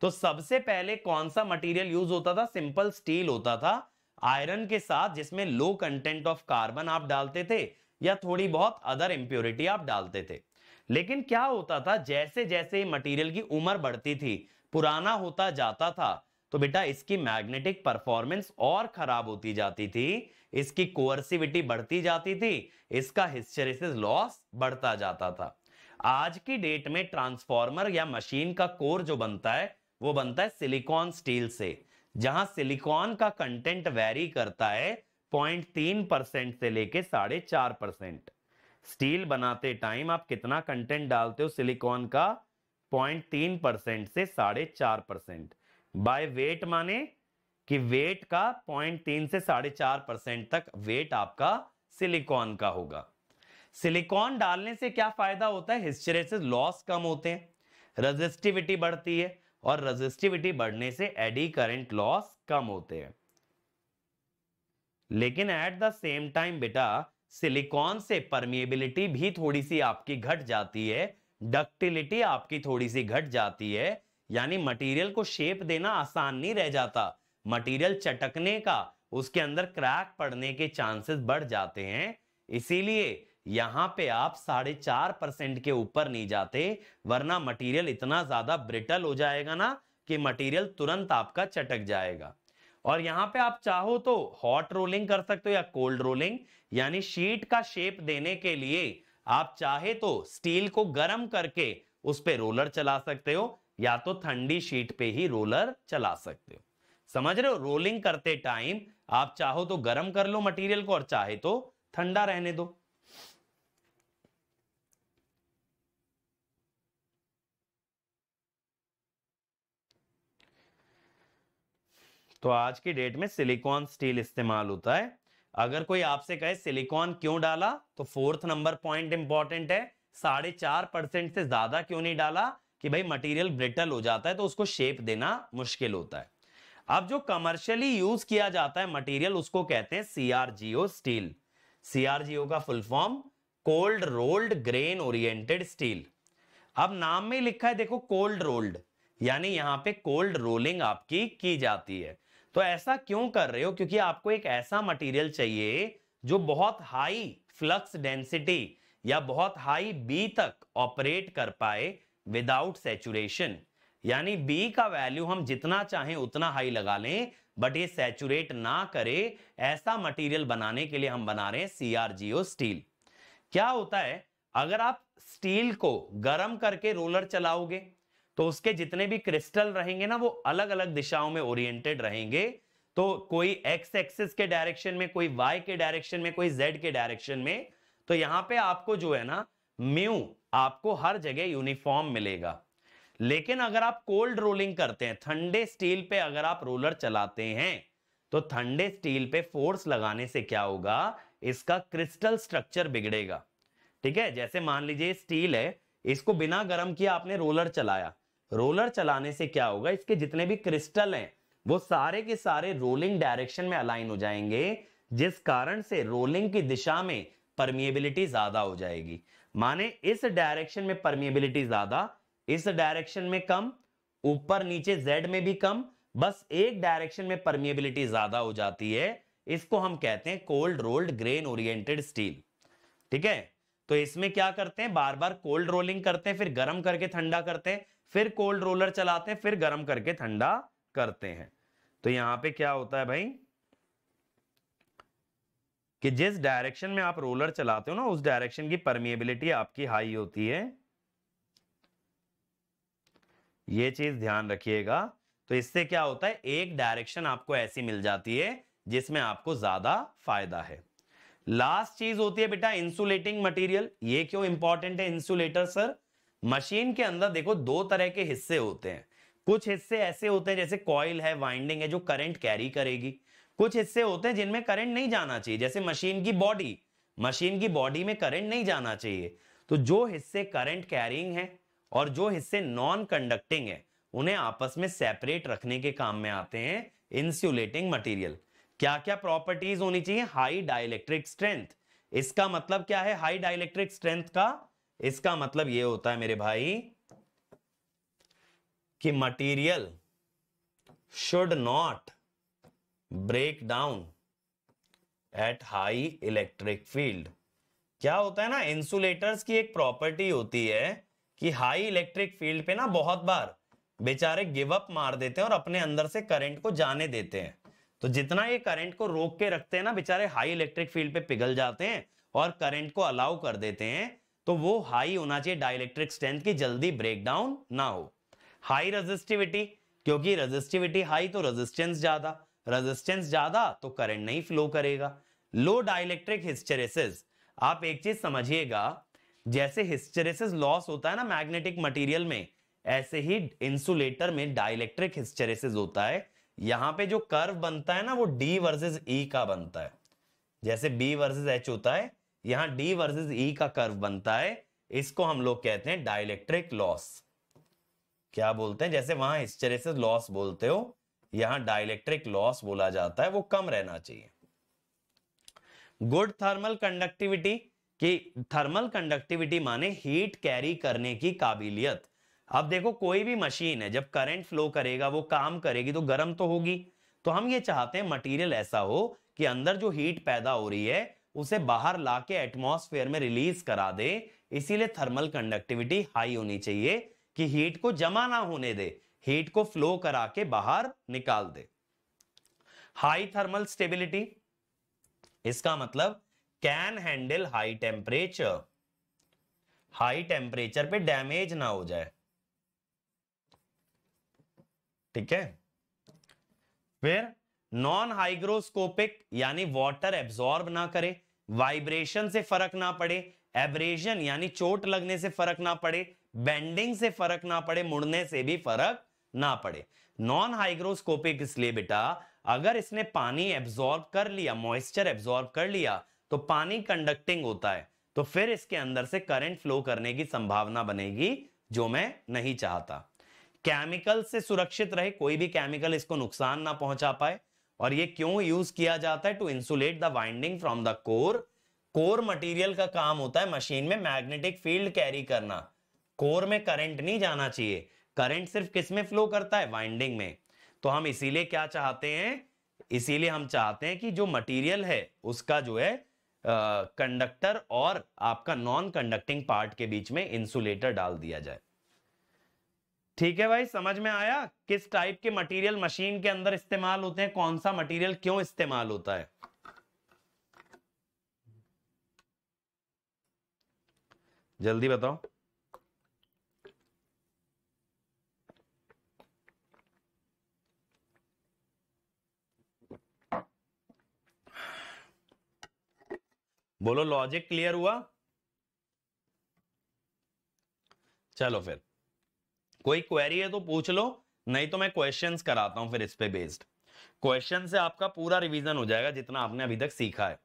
तो सबसे पहले कौन सा मटेरियल यूज होता था सिंपल स्टील होता था आयरन के साथ जिसमें लो कंटेंट ऑफ कार्बन आप डालते थे या थोड़ी बहुत अदर इंप्योरिटी आप डालते थे लेकिन क्या होता था जैसे जैसे मटेरियल की उम्र बढ़ती थी पुराना होता जाता था तो बेटा इसकी मैग्नेटिक परफॉर्मेंस और खराब होती जाती थी इसकी कोअर्सिविटी बढ़ती जाती थी इसका हिस्टेरिसिस लॉस बढ़ता जाता था आज की डेट में ट्रांसफॉर्मर या मशीन का कोर जो बनता है वो बनता है सिलिकॉन स्टील से जहां सिलिकॉन का कंटेंट वेरी करता है पॉइंट तीन परसेंट से लेके साढ़े चार परसेंट स्टील बनाते टाइम आप कितना कंटेंट डालते हो सिलिकॉन का पॉइंट तीन परसेंट से साढ़े चार परसेंट बाय वेट माने कि वेट का पॉइंट तीन से साढ़े चार परसेंट तक वेट आपका सिलिकॉन का होगा सिलिकॉन डालने से क्या फायदा होता है हिस्टरेसिस लॉस कम होते हैं रजिस्टिविटी बढ़ती है और रजिस्टिविटी बढ़ने से एडी करंट लॉस कम होते हैं लेकिन एट द सेम टाइम बेटा सिलिकॉन से परमिएबिलिटी भी थोड़ी सी आपकी घट जाती है डक्टिलिटी आपकी थोड़ी सी घट जाती है यानी मटेरियल को शेप देना आसान नहीं रह जाता मटेरियल चटकने का उसके अंदर क्रैक पड़ने के चांसेस बढ़ जाते हैं इसीलिए यहां पे आप साढ़े चार परसेंट के ऊपर नहीं जाते वरना मटेरियल इतना ज्यादा ब्रिटल हो जाएगा ना कि मटेरियल तुरंत आपका चटक जाएगा और यहां पे आप चाहो तो हॉट रोलिंग कर सकते हो या कोल्ड रोलिंग यानी शीट का शेप देने के लिए आप चाहे तो स्टील को गर्म करके उस पर रोलर चला सकते हो या तो ठंडी शीट पे ही रोलर चला सकते हो समझ रहे हो रोलिंग करते टाइम आप चाहो तो गर्म कर लो मटेरियल को और चाहे तो ठंडा रहने दो तो आज की डेट में सिलिकॉन स्टील इस्तेमाल होता है अगर कोई आपसे कहे सिलिकॉन क्यों डाला तो फोर्थ नंबर पॉइंट इंपॉर्टेंट है साढ़े चार परसेंट से ज्यादा क्यों नहीं डाला कि भाई मटेरियल ब्रिटल हो जाता है तो उसको शेप देना मुश्किल होता है अब जो कमर्शियली यूज किया जाता है मटेरियल उसको कहते हैं सीआरजीओ स्टील सीआरजीओ का full form cold rolled grain oriented steel अब नाम में लिखा है देखो कोल्ड रोल्ड यानी यहां पे कोल्ड रोलिंग आपकी की जाती है तो ऐसा क्यों कर रहे हो क्योंकि आपको एक ऐसा मटेरियल चाहिए जो बहुत हाई फ्लक्स डेंसिटी या बहुत हाई बी तक ऑपरेट कर पाए विदाउट सेचुरेशन यानी बी का वैल्यू हम जितना चाहें उतना हाई लगा लें बट ये सेचुरेट ना करे ऐसा मटेरियल बनाने के लिए हम बना रहे हैं सीआरजीओ स्टील क्या होता है अगर आप स्टील को गर्म करके रोलर चलाओगे तो उसके जितने भी क्रिस्टल रहेंगे ना वो अलग अलग दिशाओं में ओरिएंटेड रहेंगे तो कोई एक्स एक्सिस के डायरेक्शन में कोई वाई के डायरेक्शन में कोई जेड के डायरेक्शन में तो यहाँ पे आपको जो है ना म्यू आपको हर जगह यूनिफॉर्म मिलेगा लेकिन अगर आप कोल्ड रोलिंग करते हैं ठंडे स्टील पे अगर आप रोलर चलाते हैं तो ठंडे स्टील पे फोर्स लगाने से क्या होगा इसका क्रिस्टल स्ट्रक्चर बिगड़ेगा ठीक है जैसे मान लीजिए स्टील है इसको बिना गर्म किया आपने रोलर चलाया रोलर चलाने से क्या होगा इसके जितने भी क्रिस्टल हैं वो सारे के सारे रोलिंग डायरेक्शन में अलाइन हो जाएंगे जिस कारण से रोलिंग की दिशा में परमिएबिलिटी ज्यादा हो जाएगी माने इस डायरेक्शन में परमिएबिलिटी ज्यादा इस डायरेक्शन में कम ऊपर नीचे जेड में भी कम बस एक डायरेक्शन में परमिएबिलिटी ज्यादा हो जाती है इसको हम कहते हैं cold rolled grain oriented steel ठीक है तो इसमें क्या करते हैं बार बार कोल्ड रोलिंग करते हैं फिर गर्म करके ठंडा करते हैं फिर कोल्ड रोलर चलाते हैं फिर गर्म करके ठंडा करते हैं तो यहां पे क्या होता है भाई कि जिस डायरेक्शन में आप रोलर चलाते हो ना उस डायरेक्शन की परमिएबिलिटी आपकी हाई होती है यह चीज ध्यान रखिएगा तो इससे क्या होता है एक डायरेक्शन आपको ऐसी मिल जाती है जिसमें आपको ज्यादा फायदा है लास्ट चीज होती है बेटा इंसुलेटिंग मटेरियल ये क्यों इंपॉर्टेंट है इंसुलेटर सर मशीन के अंदर देखो दो तरह के हिस्से होते हैं कुछ हिस्से ऐसे होते हैं जैसे कॉइल है वाइंडिंग है जो करंट कैरी करेगी कुछ हिस्से होते हैं जिनमें करंट नहीं जाना चाहिए जैसे मशीन की बॉडी मशीन की बॉडी में करंट नहीं जाना चाहिए तो जो हिस्से करंट कैरिंग है और जो हिस्से नॉन कंडक्टिंग है उन्हें आपस में सेपरेट रखने के काम में आते हैं इंसुलेटिंग मटेरियल क्या क्या प्रॉपर्टीज होनी चाहिए हाई डाइलेक्ट्रिक स्ट्रेंथ इसका मतलब क्या है हाई डाइलेक्ट्रिक स्ट्रेंथ का इसका मतलब ये होता है मेरे भाई कि material should not break down at high electric field क्या होता है ना इंसुलेटर्स की एक प्रॉपर्टी होती है कि हाई इलेक्ट्रिक फील्ड पे ना बहुत बार बेचारे गिव अप मार देते हैं और अपने अंदर से करंट को जाने देते हैं तो जितना ये करंट को रोक के रखते हैं ना बेचारे हाई इलेक्ट्रिक फील्ड पे पिघल जाते हैं और करंट को अलाउ कर देते हैं तो वो हाई होना चाहिए डायलेक्ट्रिक स्ट्रेंथ की जल्दी ब्रेकडाउन ना हो हाई रेजिस्टिविटी क्योंकि रेजिस्टिविटी हाई तो रेजिस्टेंस ज्यादा रेजिस्टेंस ज्यादा तो करंट नहीं फ्लो करेगा लो डायलेक्ट्रिक हिस्टेरेसिस आप एक चीज समझिएगा जैसे हिस्टेरेसिस लॉस होता है ना मैग्नेटिक मटेरियल में ऐसे ही इंसुलेटर में डायलेक्ट्रिक हिस्टेरेसिस होता है यहां पे जो कर्व बनता है ना वो डी वर्सेस ई का बनता है जैसे बी वर्सेस एच होता है यहां डी वर्सेस ई का कर्व बनता है इसको हम लोग कहते हैं डायलैक्ट्रिक लॉस क्या बोलते हैं जैसे वहां हिस्टेरेसिस लॉस बोलते हो यहां डायलैक्ट्रिक लॉस बोला जाता है वो कम रहना चाहिए गुड थर्मल कंडक्टिविटी कि थर्मल कंडक्टिविटी माने हीट कैरी करने की काबिलियत अब देखो कोई भी मशीन है जब करंट फ्लो करेगा वो काम करेगी तो गर्म तो होगी तो हम ये चाहते हैं मटेरियल ऐसा हो कि अंदर जो हीट पैदा हो रही है उसे बाहर लाके एटमोसफेयर में रिलीज करा दे इसीलिए थर्मल कंडक्टिविटी हाई होनी चाहिए कि हीट को जमा ना होने दे हीट को फ्लो करा के बाहर निकाल दे हाई थर्मल स्टेबिलिटी इसका मतलब can handle high temperature high temperature पे डैमेज ना हो जाए ठीक है फिर नॉन हाइग्रोस्कोपिक यानी वाटर एब्जॉर्ब ना करे वाइब्रेशन से फर्क ना पड़े एब्रेशन यानी चोट लगने से फर्क ना पड़े बेंडिंग से फर्क ना पड़े मुड़ने से भी फर्क ना पड़े नॉन हाइग्रोस्कोपिक इसलिए बेटा अगर इसने पानी एब्जॉर्ब कर लिया मॉइस्चर एब्जॉर्ब कर लिया तो पानी कंडक्टिंग होता है तो फिर इसके अंदर से करंट फ्लो करने की संभावना बनेगी जो मैं नहीं चाहता केमिकल से सुरक्षित रहे कोई भी केमिकल इसको नुकसान ना पहुंचा पाए और ये क्यों यूज किया जाता है to insulate the winding from the core core material का काम होता है मशीन में मैग्नेटिक फील्ड कैरी करना कोर में करंट नहीं जाना चाहिए करंट सिर्फ किस में फ्लो करता है वाइंडिंग में तो हम इसीलिए क्या चाहते हैं इसीलिए हम चाहते हैं कि जो मटेरियल है उसका जो है कंडक्टर और आपका नॉन कंडक्टिंग पार्ट के बीच में इंसुलेटर डाल दिया जाए ठीक है भाई समझ में आया किस टाइप के मटेरियल मशीन के अंदर इस्तेमाल होते हैं कौन सा मटेरियल क्यों इस्तेमाल होता है जल्दी बताओ बोलो लॉजिक क्लियर हुआ चलो फिर कोई क्वेरी है तो पूछ लो नहीं तो मैं क्वेश्चंस कराता हूं फिर इस पे बेस्ड क्वेश्चन से आपका पूरा रिवीजन हो जाएगा जितना आपने अभी तक सीखा है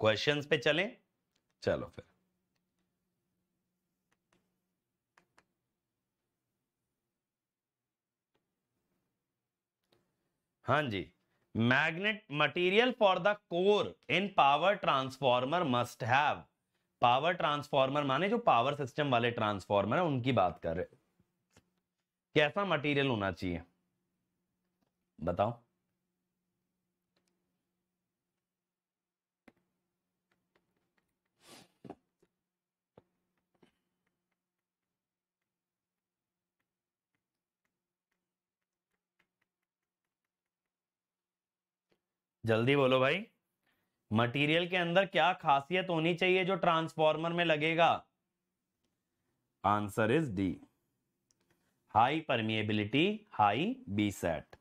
क्वेश्चंस पे चलें चलो फिर हाँ जी magnet material for the core in power transformer must have power transformer माने जो पावर सिस्टम वाले ट्रांसफॉर्मर है उनकी बात कर रहे कैसा मटेरियल होना चाहिए बताओ जल्दी बोलो भाई मटेरियल के अंदर क्या खासियत होनी चाहिए जो ट्रांसफॉर्मर में लगेगा answer is D high permeability high B sat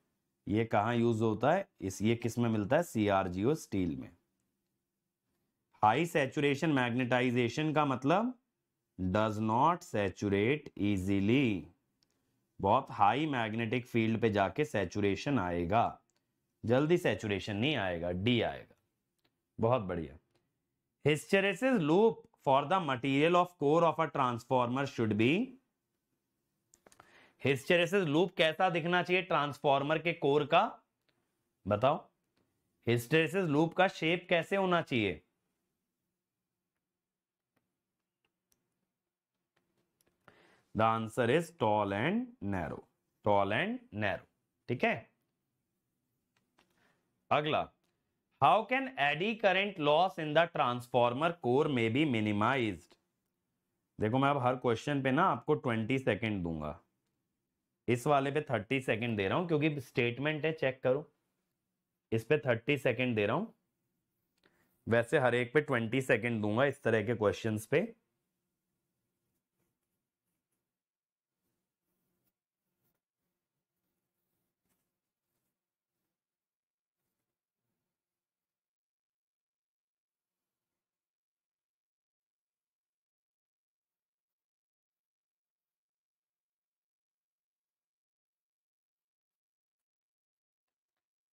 ये कहा यूज होता है इस ये किस में मिलता है सीआरजीओ स्टील में हाई सेचुरेशन मैग्नेटाइजेशन का मतलब डज नॉट सेचुरेट इजीली बहुत हाई मैग्नेटिक फील्ड पे जाके सेचुरेशन आएगा जल्दी सेचुरेशन नहीं आएगा डी आएगा बहुत बढ़िया hysteresis loop for the material of core of a transformer should be hysteresis loop कैसा दिखना चाहिए ट्रांसफॉर्मर के कोर का बताओ हिस्टेरेसिस लूप का शेप कैसे होना चाहिए the answer is tall and narrow tall and narrow ठीक है अगला how can eddy current loss in the transformer core में बी मिनिमाइज देखो मैं अब हर क्वेश्चन पे ना आपको ट्वेंटी सेकेंड दूंगा इस वाले पे थर्टी सेकेंड दे रहा हूं क्योंकि स्टेटमेंट है चेक करो इस पे थर्टी सेकेंड दे रहा हूं वैसे हर एक पे ट्वेंटी सेकेंड दूंगा इस तरह के क्वेश्चंस पे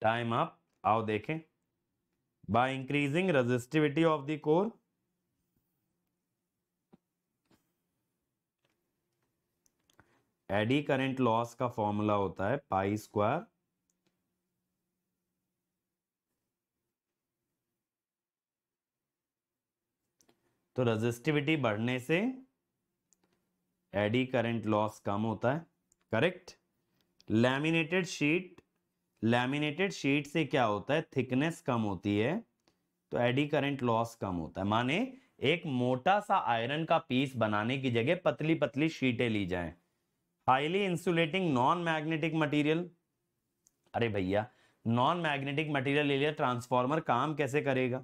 टाइम आप आओ देखें by increasing resistivity of the core eddy current loss का फॉर्मूला होता है पाई स्क्वायर तो रजिस्टिविटी बढ़ने से एडी करंट लॉस कम होता है correct laminated sheet laminated sheet से क्या होता है थिकनेस कम होती है तो एडी करंट लॉस कम होता है माने एक मोटा सा आयरन का पीस बनाने की जगह पतली पतली शीटें ली जाएं highly insulating non magnetic material अरे भैया नॉन मैग्नेटिक मटेरियल ले लिया ट्रांसफॉर्मर काम कैसे करेगा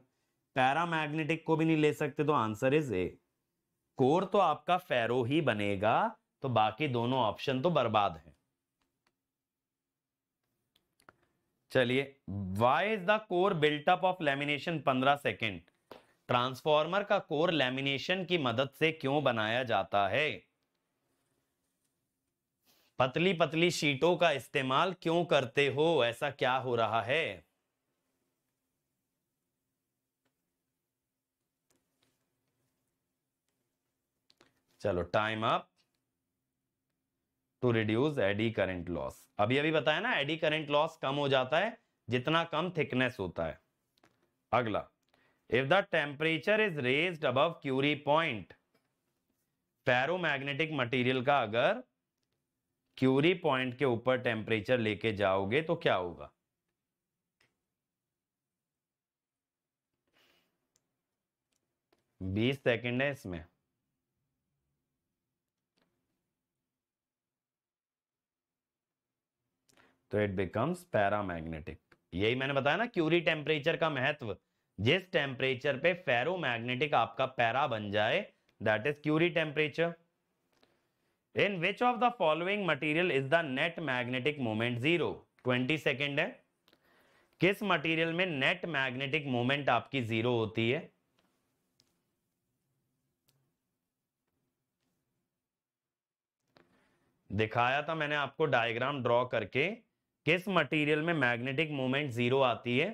पैरा मैग्नेटिक को भी नहीं ले सकते तो आंसर इज ए कोर तो आपका फेरो ही बनेगा तो बाकी दोनों ऑप्शन तो बर्बाद है चलिए why is the core built up of lamination 15 second transformer का कोर लेमिनेशन की मदद से क्यों बनाया जाता है पतली पतली शीटों का इस्तेमाल क्यों करते हो ऐसा क्या हो रहा है चलो time up to reduce eddy current loss अभी अभी बताया ना एडी करंट लॉस कम हो जाता है जितना कम थिकनेस होता है अगला if the temperature is raised above Curie point ferromagnetic material का अगर क्यूरी पॉइंट के ऊपर टेम्परेचर लेके जाओगे तो क्या होगा बीस सेकेंड है इसमें तो इट बिकम्स पैरामैग्नेटिक यही मैंने बताया ना क्यूरी टेम्परेचर का महत्व जिस टेम्परेचर पे फेरोमैग्नेटिक आपका पैरा बन जाए that is Curie temperature in which of the following material is the net magnetic moment zero twenty second है किस मटेरियल में नेट मैग्नेटिक मोमेंट आपकी जीरो होती है दिखाया था मैंने आपको डायग्राम ड्रॉ करके किस मटेरियल में मैग्नेटिक मोमेंट जीरो आती है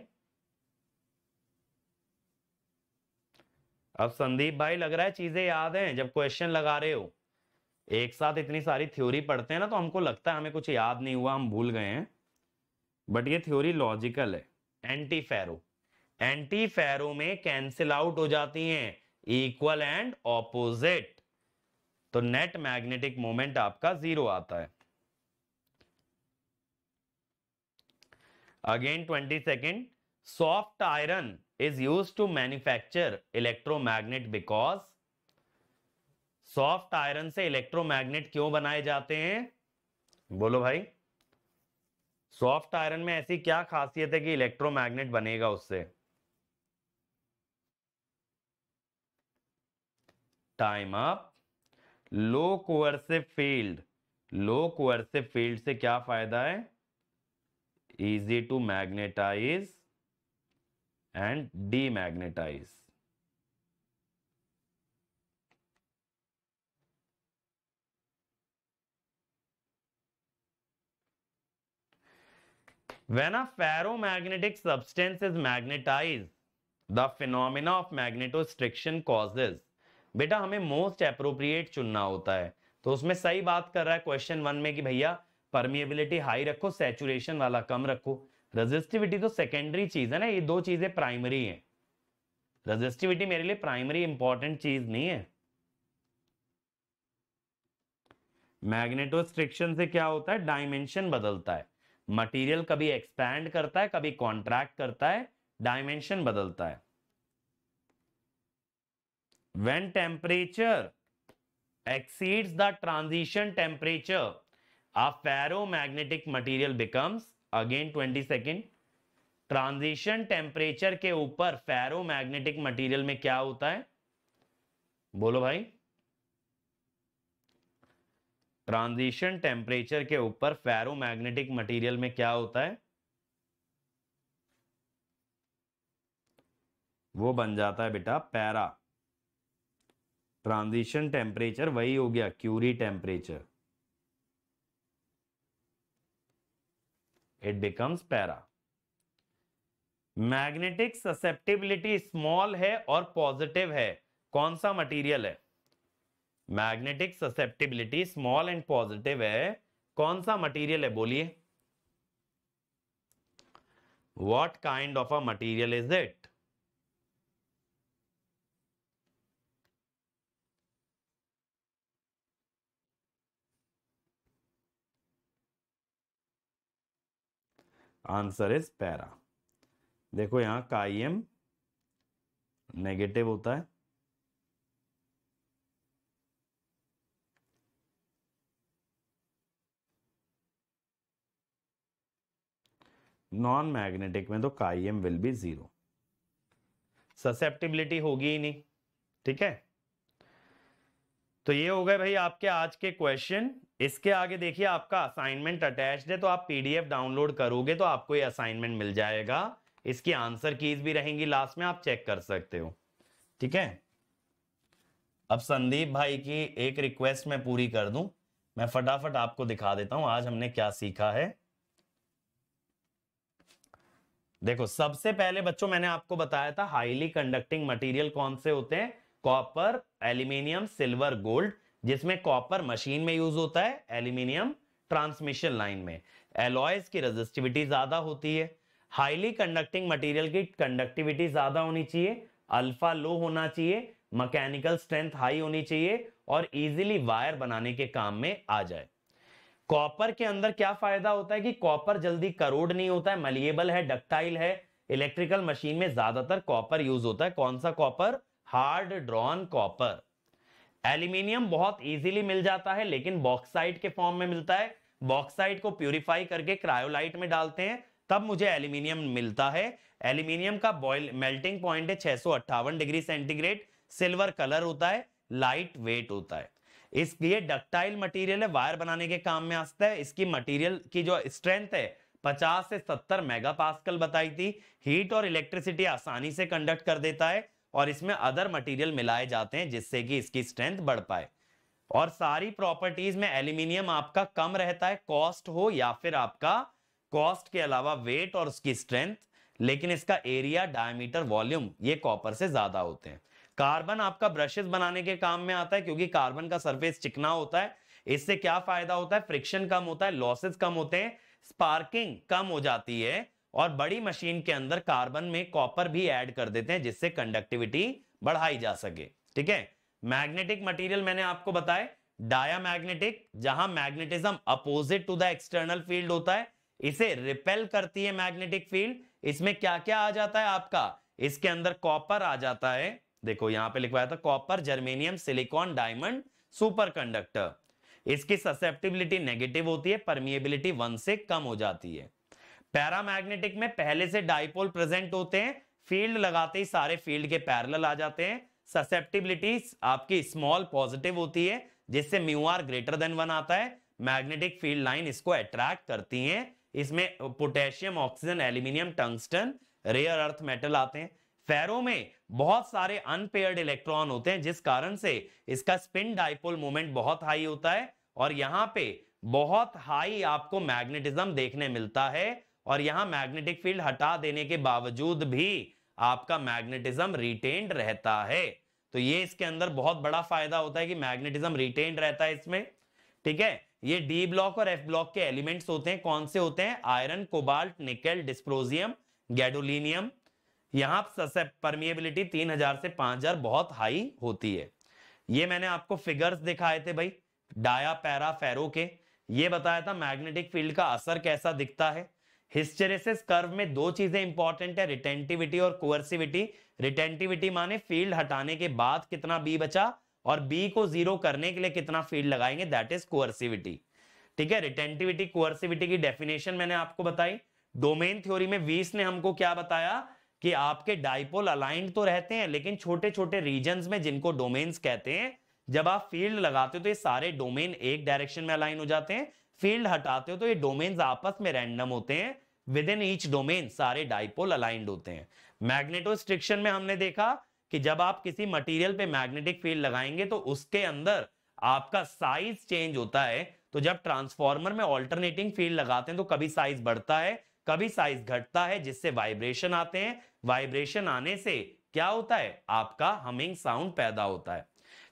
अब संदीप भाई लग रहा है चीजें याद हैं जब क्वेश्चन लगा रहे हो एक साथ इतनी सारी थ्योरी पढ़ते हैं ना तो हमको लगता है हमें कुछ याद नहीं हुआ हम भूल गए हैं बट ये थ्योरी लॉजिकल है एंटी फेरो एंटी फेरो में कैंसिल आउट हो जाती हैं इक्वल एंड ऑपोजिट तो नेट मैग्नेटिक मोमेंट आपका जीरो आता है again second soft iron is use to manufacture electromagnet because soft iron से इलेक्ट्रोमैग्नेट क्यों बनाए जाते हैं बोलो भाई सॉफ्ट आयरन में ऐसी क्या खासियत है कि इलेक्ट्रोमैग्नेट बनेगा उससे time up low coercive field low coercive field से क्या फायदा है easy to magnetize and demagnetize. When a ferromagnetic substance is magnetized, the phenomena of magnetostriction causes. beta hame most appropriate chunna hota hai to usme sahi baat kar raha hai question 1 mein ki bhaiya permeability high रखो saturation वाला कम रखो resistivity तो secondary चीज है ना ये दो चीजें प्राइमरी है रजिस्टिविटी मेरे लिए प्राइमरी इंपॉर्टेंट चीज नहीं है मैग्नेटोस्ट्रिक्शन से क्या होता है डायमेंशन बदलता है मटेरियल कभी एक्सपैंड करता है कभी कॉन्ट्रैक्ट करता है डायमेंशन बदलता है when temperature exceeds the transition temperature A ferromagnetic material becomes again 20 second transition temperature के ऊपर फेरोमैग्नेटिक मटेरियल में क्या होता है बोलो भाई ट्रांजिशन टेम्परेचर के ऊपर फेरोमैग्नेटिक मटेरियल में क्या होता है वो बन जाता है बेटा पैरा ट्रांजिशन टेम्परेचर वही हो गया Curie temperature it becomes para. Magnetic susceptibility small है और पॉजिटिव है कौन सा मटेरियल है magnetic susceptibility small and positive है कौन सा मटेरियल है बोलिए what kind of a material is it answer is para देखो यहां काइम नेगेटिव होता है नॉन मैग्नेटिक में तो काम विल बी जीरो ससेप्टिबिलिटी होगी ही नहीं ठीक है तो ये हो गए भाई आपके आज के क्वेश्चन इसके आगे देखिए आपका असाइनमेंट अटैच है तो आप पीडीएफ डाउनलोड करोगे तो आपको ये असाइनमेंट मिल जाएगा इसकी आंसर कीज भी रहेंगी लास्ट में आप चेक कर सकते हो ठीक है अब संदीप भाई की एक रिक्वेस्ट मैं पूरी कर दूं मैं फटाफट आपको दिखा देता हूं आज हमने क्या सीखा है देखो सबसे पहले बच्चों मैंने आपको बताया था हाईली कंडक्टिंग मटेरियल कौन से होते हैं कॉपर एल्यूमिनियम सिल्वर गोल्ड जिसमें कॉपर मशीन में यूज होता है एल्यूमिनियम ट्रांसमिशन लाइन में एलॉयज की रेजिस्टिविटी ज्यादा होती है हाईली कंडक्टिंग मटेरियल की कंडक्टिविटी ज्यादा होनी चाहिए अल्फा लो होना चाहिए मैकेनिकल स्ट्रेंथ हाई होनी चाहिए और इजीली वायर बनाने के काम में आ जाए कॉपर के अंदर क्या फायदा होता है कि कॉपर जल्दी करोड़ नहीं होता है मलिएबल है डक्टाइल है इलेक्ट्रिकल मशीन में ज्यादातर कॉपर यूज होता है कौन सा copper hard drawn copper aluminium बहुत इजीली मिल जाता है लेकिन बॉक्साइट के फॉर्म में मिलता है बॉक्साइट को प्यूरिफाई करके क्रायोलाइट में डालते हैं तब मुझे एल्यूमिनियम मिलता है एल्यूमिनियम का बॉयल मेल्टिंग पॉइंट है छह डिग्री सेंटीग्रेड सिल्वर कलर होता है लाइट वेट होता है इसलिए डक्टाइल मटेरियल है वायर बनाने के काम में आता है इसकी मटेरियल की जो स्ट्रेंथ है 50 से 70 मेगा बताई थी हीट और इलेक्ट्रिसिटी आसानी से कंडक्ट कर देता है और इसमें अदर मटेरियल मिलाए जाते हैं जिससे कि इसकी स्ट्रेंथ बढ़ पाए और सारी प्रॉपर्टीज में एल्यूमिनियम आपका कम रहता है कॉस्ट हो या फिर आपका कॉस्ट के अलावा वेट और उसकी स्ट्रेंथ लेकिन इसका एरिया डायमीटर वॉल्यूम ये कॉपर से ज्यादा होते हैं कार्बन आपका ब्रशेस बनाने के काम में आता है क्योंकि कार्बन का सरफेस चिकना होता है इससे क्या फायदा होता है फ्रिक्शन कम होता है लॉसेस कम होते हैं स्पार्किंग कम हो जाती है और बड़ी मशीन के अंदर कार्बन में कॉपर भी ऐड कर देते हैं जिससे कंडक्टिविटी बढ़ाई जा सके ठीक है मैग्नेटिक मटेरियल मैंने आपको बताया मैग्नेटिक जहां magnetism opposite to the external field होता है इसे रिपेल करती है मैग्नेटिक फील्ड इसमें क्या क्या आ जाता है आपका इसके अंदर कॉपर आ जाता है देखो यहां पे लिखवाया था copper germanium silicon diamond super conductor इसकी ससेप्टिबिलिटी नेगेटिव होती है परमिएबिलिटी वन से कम हो जाती है पैरामैग्नेटिक में पहले से डाइपोल प्रेजेंट होते हैं फील्ड लगाते ही सारे फील्ड के पैरल आ जाते हैं ससेप्टिबिलिटी आपकी स्मॉल पॉजिटिव होती है जिससे mu R greater than one आता है मैग्नेटिक फील्ड लाइन इसको अट्रैक्ट करती हैं इसमें potassium oxygen aluminium tungsten rare earth metal आते हैं फेरो में बहुत सारे अनपेयर्ड इलेक्ट्रॉन होते हैं जिस कारण से इसका स्पिन डाइपोल मोमेंट बहुत हाई होता है और यहाँ पे बहुत हाई आपको मैग्नेटिज्म देखने मिलता है और यहां मैग्नेटिक फील्ड हटा देने के बावजूद भी आपका मैग्नेटिज्म रिटेन्ड रहता है तो ये इसके अंदर बहुत बड़ा फायदा होता है कि मैग्नेटिज्म रिटेन्ड रहता है इसमें ठीक है ये डी ब्लॉक और एफ ब्लॉक के एलिमेंट्स होते हैं कौन से होते हैं iron cobalt nickel dysprosium gadolinium यहाँ परमिएबिलिटी 3000 से 5000 बहुत हाई होती है ये मैंने आपको फिगर्स दिखाए थे भाई डाया पैरा फेरो के ये बताया था मैग्नेटिक फील्ड का असर कैसा दिखता है हिस्टेरेसिस कर्व में दो चीजें इंपॉर्टेंट है रिटेंटिविटी और कोअर्सिविटी रिटेंटिविटी माने फील्ड हटाने के बाद कितना बी बचा और बी को जीरो करने के लिए कितना फील्ड लगाएंगे दैट इज कोअर्सिविटी ठीक है रिटेंटिविटी कोअर्सिविटी की डेफिनेशन मैंने आपको बताई डोमेन थ्योरी में वीस ने हमको क्या बताया कि आपके डाइपोल अलाइंड तो रहते हैं लेकिन छोटे छोटे रीजन में जिनको डोमेन्स कहते हैं जब आप फील्ड लगाते हो तो ये सारे डोमेन एक डायरेक्शन में अलाइन हो जाते हैं फील्ड हटाते हो तो ये डोमेन्स आपस में रैंडम होते हैं विद इन ईच डोमेन सारे डाइपोल अलाइंड होते हैं मैग्नेटोस्ट्रिक्शन में हमने देखा कि जब आप किसी मटेरियल पे मैग्नेटिक फील्ड लगाएंगे तो उसके अंदर आपका साइज चेंज होता है तो जब ट्रांसफॉर्मर में ऑल्टरनेटिंग फील्ड लगाते हैं तो कभी साइज बढ़ता है कभी साइज घटता है जिससे वाइब्रेशन आते हैं वाइब्रेशन आने से क्या होता है आपका हमिंग साउंड पैदा होता है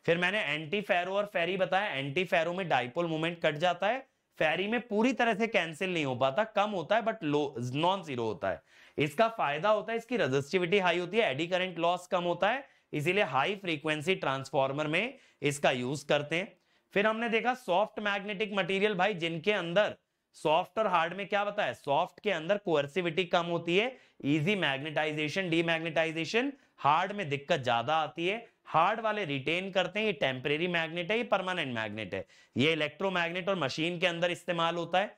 फिर मैंने एंटी फेरो और फेरी बताया एंटी फेरो में डाइपोल मूवमेंट कट जाता है फेरी में पूरी तरह से कैंसिल नहीं हो पाता कम होता है बट लो नॉन जीरो होता है इसका फायदा होता है इसकी रजिस्टिविटी हाई होती है एडी करेंट लॉस कम होता है इसीलिए हाई फ्रीक्वेंसी ट्रांसफॉर्मर में इसका यूज करते हैं फिर हमने देखा सॉफ्ट मैग्नेटिक मटीरियल भाई जिनके अंदर सॉफ्ट और हार्ड में क्या बताया सॉफ्ट के अंदर कोअर्सिविटी कम होती है इजी मैग्नेटाइजेशन डी हार्ड में दिक्कत ज्यादा आती है हार्ड वाले रिटेन करते हैं ये टेम्परेरी मैग्नेट है ये परमानेंट मैग्नेट है ये इलेक्ट्रोमैग्नेट और मशीन के अंदर इस्तेमाल होता है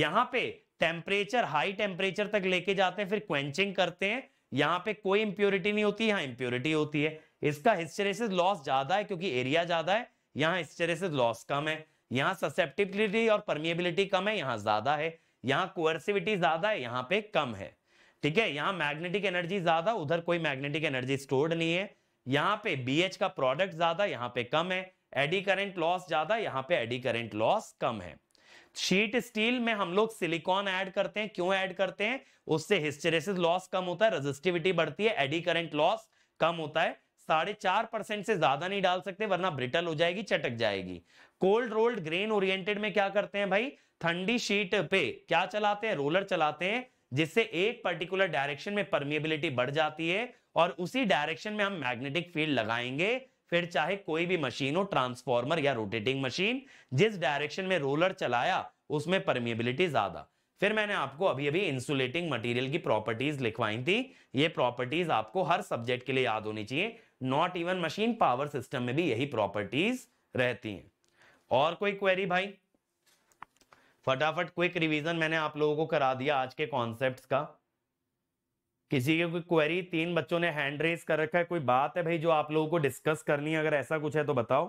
यहाँ पे टेम्परेचर हाई टेम्परेचर तक लेके जाते हैं फिर क्वेंचिंग करते हैं यहाँ पे कोई इंप्योरिटी नहीं होती यहाँ इंप्योरिटी होती है इसका हिस्टेरेसिस लॉस ज्यादा है क्योंकि एरिया ज्यादा है यहाँ हिस्टेरेसिस लॉस कम है यहाँ ससेप्टिबिलिटी और परमिएबिलिटी कम है यहाँ ज्यादा है यहाँ कोअर्सिविटी ज्यादा है यहाँ पे कम है ठीक है यहाँ मैग्नेटिक एनर्जी ज्यादा उधर कोई मैग्नेटिक एनर्जी स्टोर्ड नहीं है यहां पे एच का प्रोडक्ट ज्यादा यहां पे कम है एडी करेंट लॉस ज्यादा यहां पे एडी करेंट लॉस कम है शीट स्टील में हम लोग सिलिकॉन ऐड करते हैं क्यों ऐड करते हैं उससे हिस्टेरेसिस लॉस कम होता है रेजिस्टिविटी बढ़ती है एडी करेंट लॉस कम होता है साढ़े चार परसेंट से ज्यादा नहीं डाल सकते वरना ब्रिटल हो जाएगी चटक जाएगी कोल्ड रोल्ड ग्रेन ओरिएंटेड में क्या करते हैं भाई ठंडी शीट पे क्या चलाते हैं रोलर चलाते हैं जिससे एक पर्टिकुलर डायरेक्शन में परमिएबिलिटी बढ़ जाती है और उसी डायरेक्शन में हम मैग्नेटिक फील्ड लगाएंगे फिर चाहे कोई भी मशीन हो ट्रांसफॉर्मर या रोटेटिंग मशीन जिस डायरेक्शन में रोलर चलाया उसमें परमिएबिलिटी ज्यादा फिर मैंने आपको अभी अभी इंसुलेटिंग मटेरियल की प्रॉपर्टीज लिखवाई थी ये प्रॉपर्टीज आपको हर सब्जेक्ट के लिए याद होनी चाहिए not even machine power system में भी यही प्रॉपर्टीज रहती हैं और कोई क्वेरी भाई फटाफट क्विक रिवीजन मैंने आप लोगों को करा दिया आज के कॉन्सेप्ट्स का किसी की कोई क्वेरी तीन बच्चों ने हैंड रेस कर रखा है कोई बात है भाई जो आप लोगों को डिस्कस करनी है अगर ऐसा कुछ है तो बताओ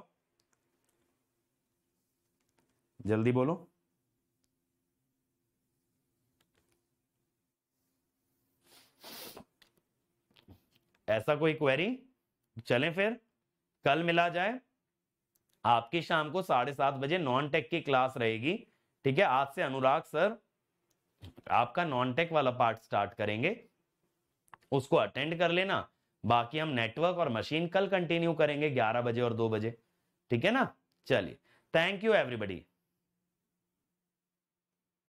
जल्दी बोलो ऐसा कोई क्वेरी चलें फिर कल मिला जाए आपकी शाम को साढ़े सात बजे नॉन टेक की क्लास रहेगी ठीक है आज से अनुराग सर आपका नॉन टेक वाला पार्ट स्टार्ट करेंगे उसको अटेंड कर लेना बाकी हम नेटवर्क और मशीन कल कंटिन्यू करेंगे ग्यारह बजे और दो बजे ठीक है ना चलिए थैंक यू एवरीबडी